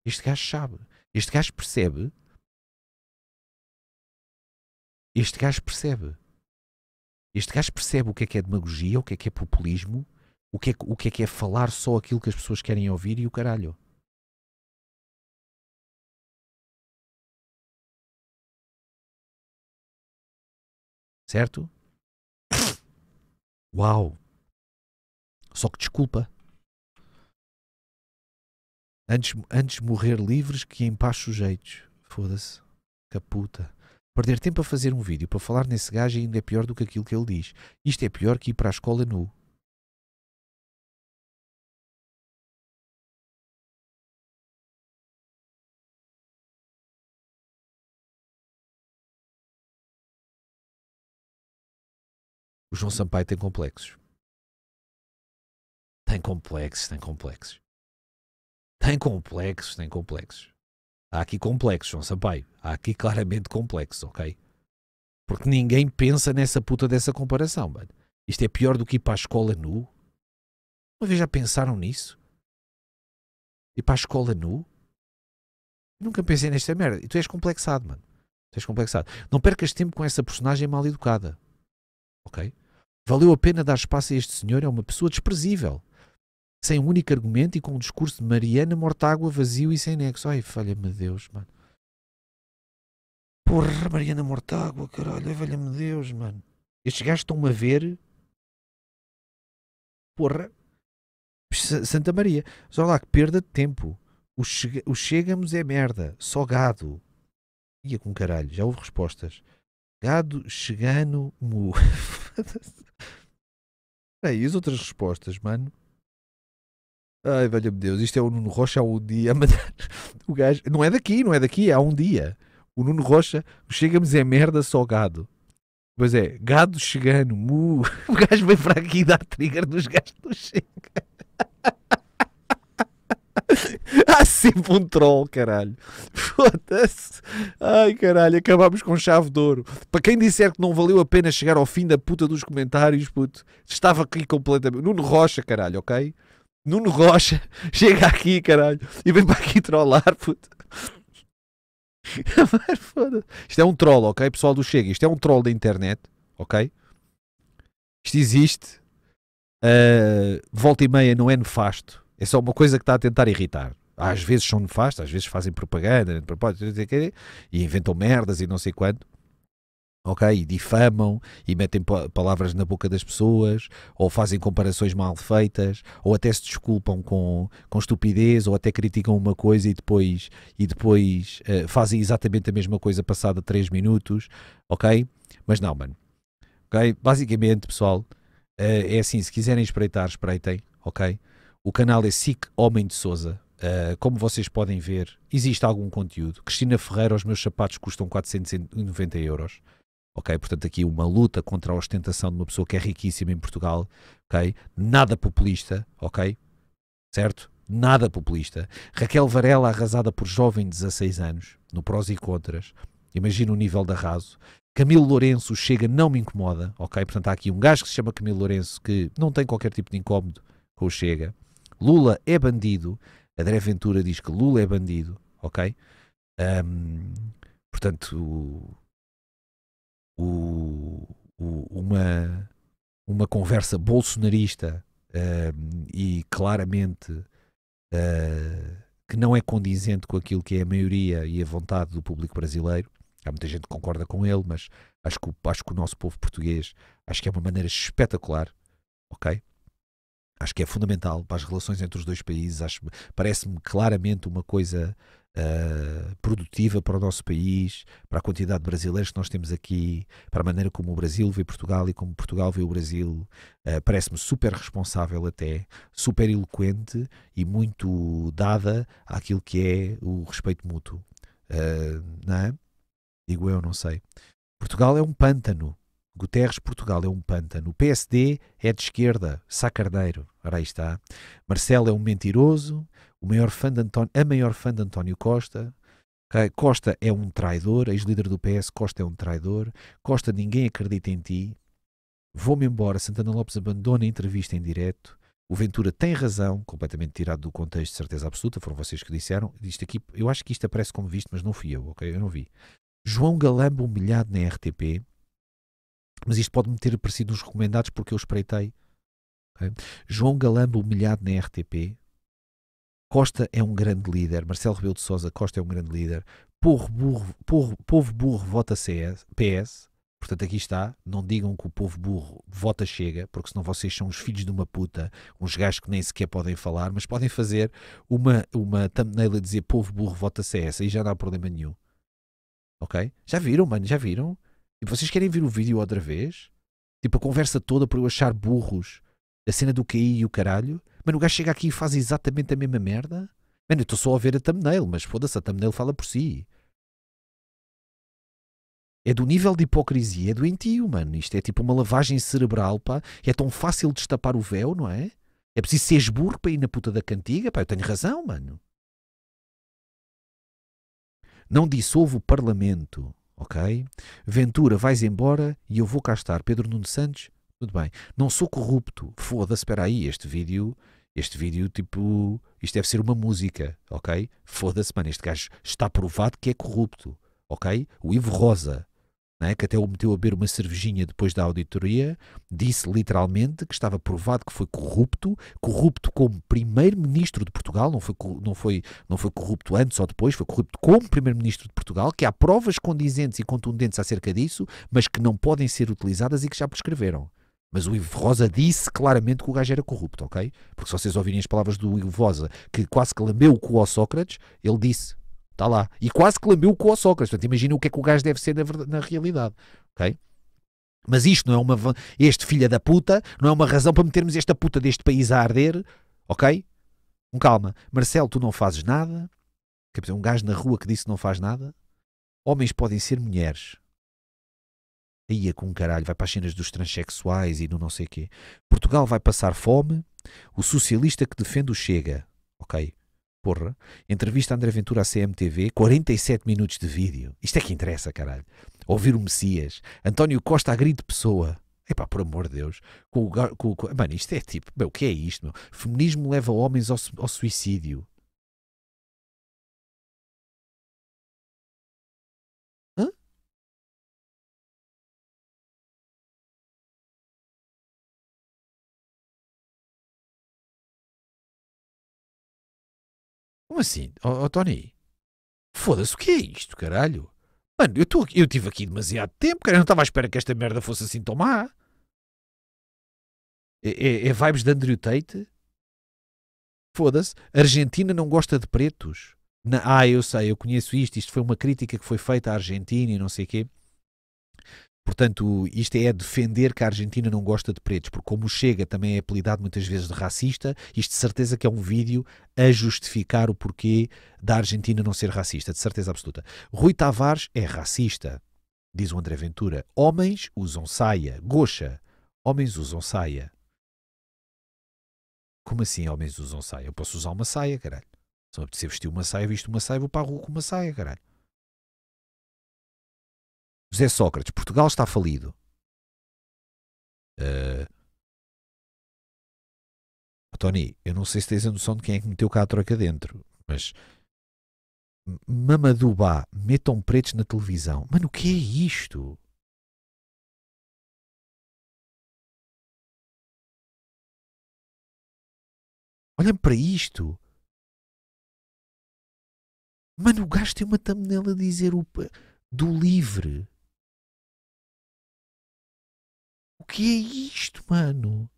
Este gajo sabe. Este gajo percebe este gajo percebe. Este gajo percebe o que é que é demagogia, o que é que é populismo, o que é, o que é que é falar só aquilo que as pessoas querem ouvir e o caralho. Certo? Uau! Só que desculpa. Antes, antes morrer livres que em paz sujeitos. Foda-se. Caputa. Perder tempo a fazer um vídeo para falar nesse gajo ainda é pior do que aquilo que ele diz. Isto é pior que ir para a escola nu. O João Sampaio tem complexos. Tem complexos, tem complexos. Tem complexos, tem complexos. Há aqui complexo, João Sampaio. Há aqui claramente complexo, ok? Porque ninguém pensa nessa puta dessa comparação, mano. Isto é pior do que ir para a escola nu? Uma vez já pensaram nisso? Ir para a escola nu? Eu nunca pensei nesta merda. E tu és complexado, mano. Tu és complexado. Não percas tempo com essa personagem mal educada, ok? Valeu a pena dar espaço a este senhor, é uma pessoa desprezível sem um único argumento e com um discurso de Mariana Mortágua vazio e sem nexo. Ai, falha-me Deus, mano. Porra, Mariana Mortágua, caralho, falha-me Deus, mano. Estes gajos estão-me a ver. Porra. Santa Maria. olha lá, que perda de tempo. O, chega, o chegamos é merda. Só gado. Ia com caralho. Já houve respostas. Gado chegando. mu. e as outras respostas, mano? Ai, velho meu Deus, isto é o Nuno Rocha há um dia a mandar. O gajo. Não é daqui, não é daqui, é há um dia. O Nuno Rocha chega é merda só gado. Pois é, gado chegando, mu. O gajo vem para aqui dar trigger dos gajos do Chega. Há sempre um troll, caralho. Foda-se. Ai, caralho, acabámos com chave de ouro. Para quem disser que não valeu a pena chegar ao fim da puta dos comentários, puto, estava aqui completamente. Nuno Rocha, caralho, ok? Nuno Rocha chega aqui, caralho, e vem para aqui trollar, puto. Isto é um troll, ok? Pessoal do Chega, isto é um troll da internet, ok? Isto existe. Uh, volta e meia não é nefasto. É só uma coisa que está a tentar irritar. Às vezes são nefastos, às vezes fazem propaganda, e inventam merdas e não sei quanto ok? E difamam e metem palavras na boca das pessoas, ou fazem comparações mal feitas, ou até se desculpam com, com estupidez, ou até criticam uma coisa e depois, e depois uh, fazem exatamente a mesma coisa passada 3 minutos, ok? Mas não, mano. Okay? Basicamente, pessoal, uh, é assim, se quiserem espreitar, espreitem, ok? O canal é SIC Homem de Souza, Uh, como vocês podem ver, existe algum conteúdo. Cristina Ferreira, os meus sapatos custam 490 euros ok? Portanto, aqui uma luta contra a ostentação de uma pessoa que é riquíssima em Portugal, ok? Nada populista, ok? Certo? Nada populista. Raquel Varela arrasada por jovem de 16 anos, no prós e contras. Imagina o nível de arraso. Camilo Lourenço chega, não me incomoda, ok? Portanto, há aqui um gajo que se chama Camilo Lourenço que não tem qualquer tipo de incómodo com o Chega. Lula é bandido. André Ventura diz que Lula é bandido, ok? Um, portanto, o, o, uma, uma conversa bolsonarista uh, e claramente uh, que não é condizente com aquilo que é a maioria e a vontade do público brasileiro. Há muita gente que concorda com ele, mas acho que, acho que o nosso povo português acho que é uma maneira espetacular, ok? Acho que é fundamental para as relações entre os dois países. Parece-me claramente uma coisa uh, produtiva para o nosso país, para a quantidade de brasileiros que nós temos aqui, para a maneira como o Brasil vê Portugal e como Portugal vê o Brasil. Uh, Parece-me super responsável, até super eloquente e muito dada àquilo que é o respeito mútuo. Uh, não é? Digo eu, não sei. Portugal é um pântano. Guterres, Portugal é um pântano. O PSD é de esquerda, sacarneiro. Ora aí está. Marcelo é um mentiroso o maior fã de António, a maior fã de António Costa. Costa é um traidor, ex-líder do PS, Costa é um traidor. Costa, ninguém acredita em ti. Vou-me embora. Santana Lopes abandona a entrevista em direto. O Ventura tem razão, completamente tirado do contexto de certeza absoluta, foram vocês que disseram. Isto aqui, eu acho que isto aparece como visto, mas não fui eu, ok? Eu não vi. João Galamba humilhado na RTP, mas isto pode-me ter aparecido nos recomendados porque eu espreitei. Okay? João Galamba humilhado na RTP, Costa é um grande líder, Marcelo Rebelo de Sousa Costa é um grande líder, povo burro, povo burro vota CS, PS, portanto aqui está, não digam que o povo burro vota Chega, porque senão vocês são os filhos de uma puta, uns gajos que nem sequer podem falar, mas podem fazer uma, uma thumbnail a dizer povo burro vota CS, aí já não há problema nenhum. Ok? Já viram, mano, já viram? E tipo, vocês querem ver o vídeo outra vez? Tipo, a conversa toda por eu achar burros a cena do QI e o caralho. Mano, o gajo chega aqui e faz exatamente a mesma merda. Mano, eu estou só a ver a thumbnail, mas foda-se, a thumbnail fala por si. É do nível de hipocrisia, é doentio, mano. Isto é tipo uma lavagem cerebral, pá. É tão fácil destapar o véu, não é? É preciso ser burro para ir na puta da cantiga, pá. Eu tenho razão, mano. Não dissolvo o Parlamento, ok? Ventura, vais embora e eu vou cá estar. Pedro Nuno Santos, tudo bem. Não sou corrupto. Foda-se, espera aí, este vídeo este vídeo, tipo, isto deve ser uma música, ok? Foda-se, mano, este gajo está provado que é corrupto, ok? O Ivo Rosa, né que até o meteu a beber uma cervejinha depois da auditoria, disse literalmente que estava provado que foi corrupto, corrupto como primeiro-ministro de Portugal, não foi, não, foi, não foi corrupto antes ou depois, foi corrupto como primeiro-ministro de Portugal, que há provas condizentes e contundentes acerca disso, mas que não podem ser utilizadas e que já prescreveram. Mas o Ivo Rosa disse claramente que o gajo era corrupto, ok? Porque se vocês ouvirem as palavras do Ivo Rosa, que quase que lambeu o cu ao Sócrates, ele disse, está lá. E quase que lambeu o cu ao Sócrates. Portanto, imagina o que é que o gajo deve ser na, na realidade, ok? Mas isto não é uma. Este filha da puta não é uma razão para metermos esta puta deste país a arder, ok? Um calma. Marcelo, tu não fazes nada. Quer dizer, um gajo na rua que disse que não faz nada. Homens podem ser mulheres. Aí é com um caralho, vai para as cenas dos transexuais e do não sei quê. Portugal vai passar fome, o socialista que defende o Chega. Ok, porra. Entrevista André Ventura à CMTV, 47 minutos de vídeo. Isto é que interessa, caralho. Ouvir o Messias, António Costa a grito pessoa. Epá, por amor de Deus. Com o, com, com, mano, isto é tipo, meu, o que é isto? Meu? Feminismo leva homens ao, ao suicídio. assim? Ó oh, oh, Tony, foda-se, o que é isto, caralho? Mano, eu, estive eu tive aqui demasiado tempo, cara. Eu não estava à espera que esta merda fosse assim tão má. É, é, é vibes de Andrew Tate? Foda-se. Argentina não gosta de pretos. Na, ah, eu sei, eu conheço isto. Isto foi uma crítica que foi feita à Argentina e não sei o quê. Portanto, isto é defender que a Argentina não gosta de pretos, porque como chega também é apelidado muitas vezes de racista, isto de certeza que é um vídeo a justificar o porquê da Argentina não ser racista, de certeza absoluta. Rui Tavares é racista, diz o André Ventura. Homens usam saia, goxa. Homens usam saia. Como assim homens usam saia? Eu posso usar uma saia, caralho. Se eu apetecer vestir uma saia, visto uma saia, vou para a rua com uma saia, caralho. José Sócrates, Portugal está falido. Uh... Tony, eu não sei se tens a noção de quem é que meteu cá a troca dentro, mas Mamadubá, metam pretos na televisão. Mano, o que é isto? Olhem para isto. Mano, o gajo tem uma thumbnail a dizer o, do livre. O que é isto, mano?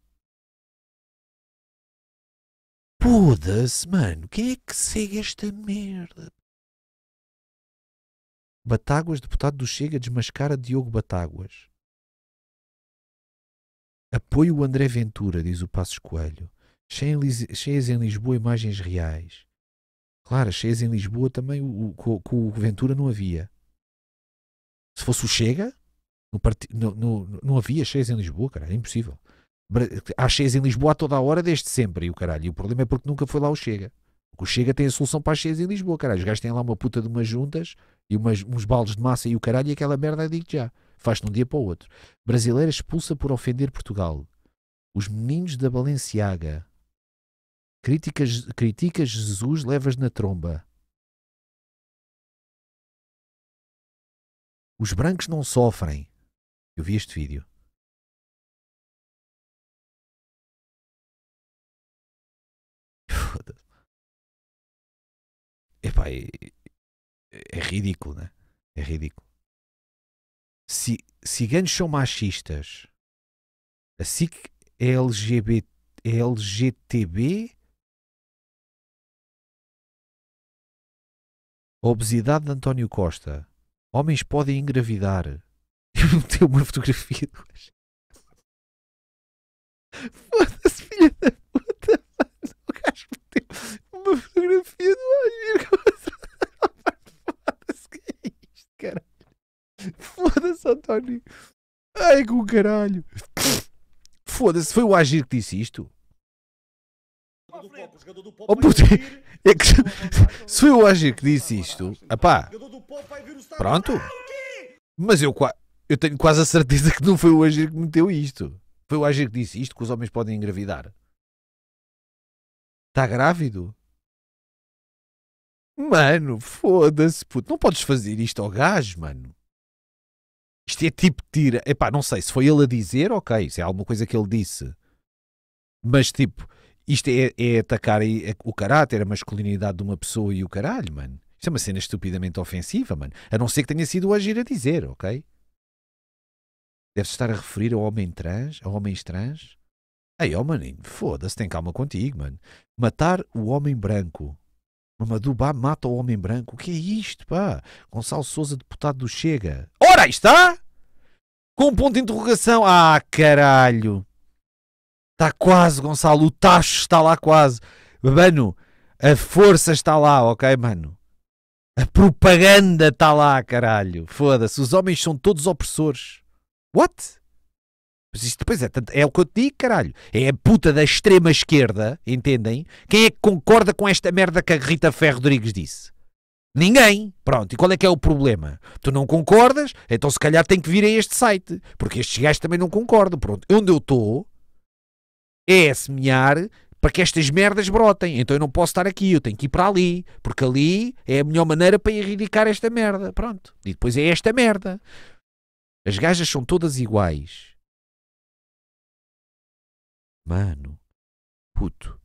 Foda-se, mano. Quem é que segue esta merda? Batáguas, deputado do Chega, desmascara Diogo Batáguas. Apoio o André Ventura, diz o Passos Coelho. Cheias em Lisboa, imagens reais. Claro, cheias em Lisboa também o, o, com, com o Ventura não havia. Se fosse o Chega, no part... no, no, não havia cheias em Lisboa, cara, era é impossível. Há cheias em Lisboa a toda a hora, desde sempre, e o caralho. E o problema é porque nunca foi lá o Chega. o Chega tem a solução para as cheias em Lisboa, caralho. Os gajos têm lá uma puta de umas juntas e umas, uns baldes de massa e o caralho, e aquela merda, é digo já. faz de um dia para o outro. Brasileira expulsa por ofender Portugal. Os meninos da Balenciaga. Críticas, criticas Jesus, levas na tromba. Os brancos não sofrem. Eu vi este vídeo. é pai Epá, é, é ridículo, né? É ridículo. Se, ciganos são machistas. A SIC é LGBT, é LGTB. A obesidade de António Costa. Homens podem engravidar. Eu meteu uma fotografia do gajo. Foda-se, filha da puta, mano. O gajo meteu uma fotografia do gajo. Foda-se, que é isto, caralho? Foda-se, António. Ai, com caralho. Foda-se, foi o Agir que disse isto? Oh, puto, é que, se foi o Agir que disse isto, apá, pronto. Mas eu quase eu tenho quase a certeza que não foi o Agir que meteu isto. Foi o Agir que disse isto que os homens podem engravidar. Está grávido? Mano, foda-se, puto. Não podes fazer isto ao gajo, mano. Isto é tipo tira. Epá, não sei se foi ele a dizer, ok, se é alguma coisa que ele disse. Mas tipo, isto é, é atacar o caráter, a masculinidade de uma pessoa e o caralho, mano. Isto é uma cena estupidamente ofensiva, mano. A não ser que tenha sido o agir a dizer, ok? Deve-se estar a referir a homem trans, a homens trans? Ei, ó oh, maninho, foda-se, tem calma contigo, mano. Matar o homem branco. Mamadubá mata o homem branco. O que é isto, pá? Gonçalo Souza, deputado do Chega. Ora, aí está! Com um ponto de interrogação. Ah, caralho! Está quase, Gonçalo. O tacho está lá quase. Mano, a força está lá, ok, mano? A propaganda está lá, caralho. Foda-se. Os homens são todos opressores. What? Mas isto depois é, é o que eu te digo, caralho. É a puta da extrema esquerda, entendem? Quem é que concorda com esta merda que a Rita Ferro Rodrigues disse? Ninguém. Pronto, e qual é que é o problema? Tu não concordas? Então se calhar tem que vir a este site, porque estes gajos também não concordam. Pronto, onde eu estou é a semear para que estas merdas brotem. Então eu não posso estar aqui, eu tenho que ir para ali, porque ali é a melhor maneira para erradicar esta merda. Pronto, e depois é esta merda. As gajas são todas iguais. Mano, puto.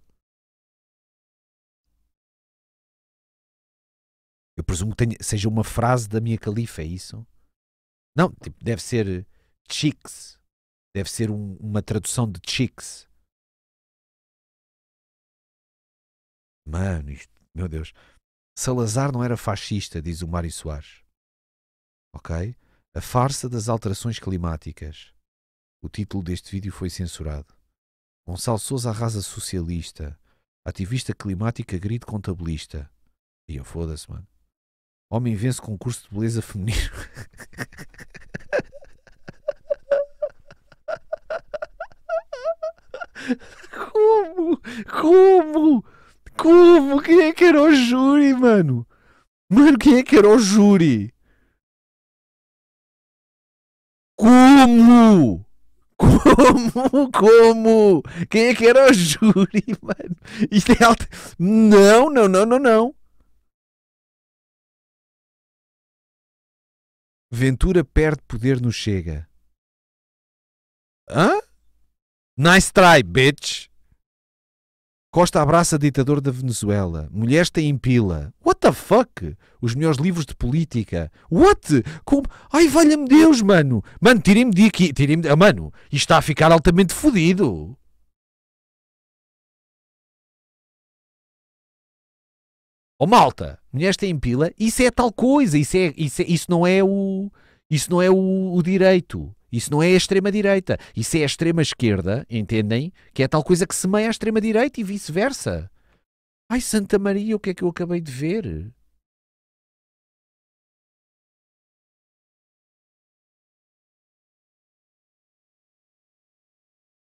Eu presumo que tenha, seja uma frase da minha califa, é isso? Não, tipo, deve ser eh, chicks. Deve ser um, uma tradução de chicks. Mano, isto, meu Deus. Salazar não era fascista, diz o Mário Soares. Ok? A farsa das alterações climáticas. O título deste vídeo foi censurado. Gonçalo Souza arrasa socialista. Ativista climática grito contabilista. E eu foda-se, mano. Homem vence concurso de beleza feminino. Como? Como? Como? Quem é que era o júri, mano? Mano, quem é que era o júri? Como? Como? Como? Quem é que era o júri, mano? Isto é alto. Não, não, não, não, não. Ventura perde poder no Chega. Hã? Nice try, bitch. Costa abraça ditador da Venezuela. Mulheres têm pila. What the fuck? Os melhores livros de política. What? Como? Ai, valha-me Deus, mano. Mano, tirem-me de aqui. Tirem-me de... Ah, mano, isto está a ficar altamente fodido. Oh, malta, mulheres têm pila. Isso é tal coisa. Isso, é, isso, é, isso não é o... Isso não é o, o direito. Isso não é a extrema-direita. Isso é a extrema-esquerda, entendem? Que é tal coisa que semeia a extrema-direita e vice-versa. Ai, Santa Maria, o que é que eu acabei de ver?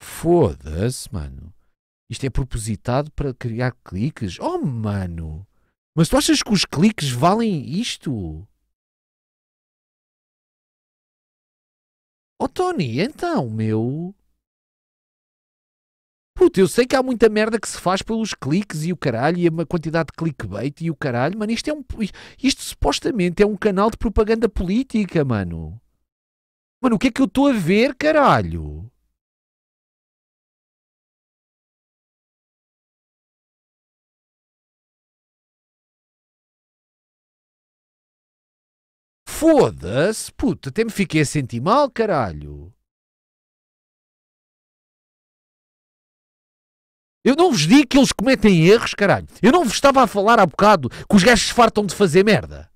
Foda-se, mano. Isto é propositado para criar cliques? Oh, mano. Mas tu achas que os cliques valem isto? Ó oh, Tony, então, meu. Puta, eu sei que há muita merda que se faz pelos cliques e o caralho, e a quantidade de clickbait e o caralho, mano. Isto é um. Isto supostamente é um canal de propaganda política, mano. Mano, o que é que eu estou a ver, caralho? Foda-se, puto, até me fiquei a sentir mal, caralho. Eu não vos digo que eles cometem erros, caralho. Eu não vos estava a falar há bocado que os gajos se fartam de fazer merda.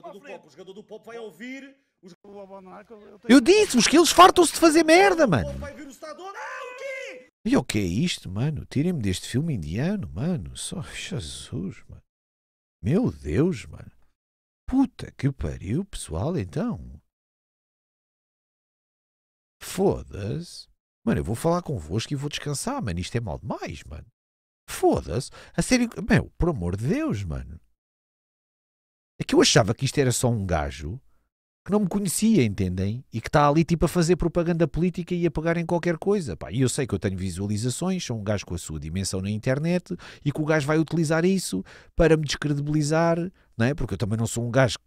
o jogador do Pop vai ouvir. Os... Eu disse-vos que eles fartam-se de fazer merda, mano. O vai vir o Estador. Ah, o quê? E o que é isto, mano? Tirem-me deste filme indiano, mano. Só Jesus, mano. Meu Deus, mano. Puta que pariu, pessoal, então. Foda-se. Mano, eu vou falar convosco e vou descansar, mano. Isto é mal demais, mano. Foda-se. A sério, meu, por amor de Deus, mano. É que eu achava que isto era só um gajo que não me conhecia, entendem? E que está ali tipo a fazer propaganda política e a pagar em qualquer coisa. Pá, e eu sei que eu tenho visualizações, sou um gajo com a sua dimensão na internet e que o gajo vai utilizar isso para me descredibilizar, não é? Porque eu também não sou um gajo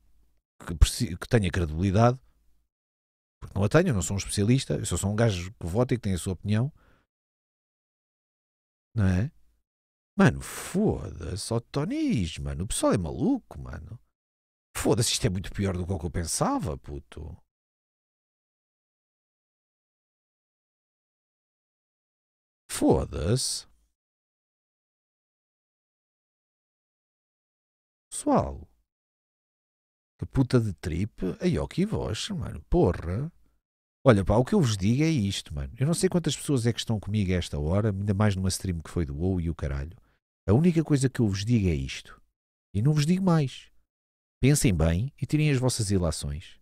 que, que tenha credibilidade, porque não a tenho, eu não sou um especialista, eu sou só um gajo que vota e que tem a sua opinião, não é? Mano, foda-se, o Tonis, mano, o pessoal é maluco, mano. Foda-se, isto é muito pior do que eu pensava, puto. Foda-se. Pessoal. Que puta de trip. Aí, ó, que voz, mano. Porra. Olha, pá, o que eu vos digo é isto, mano. Eu não sei quantas pessoas é que estão comigo a esta hora, ainda mais numa stream que foi do WoW e o caralho. A única coisa que eu vos digo é isto. E não vos digo mais. Pensem bem e tirem as vossas ilações.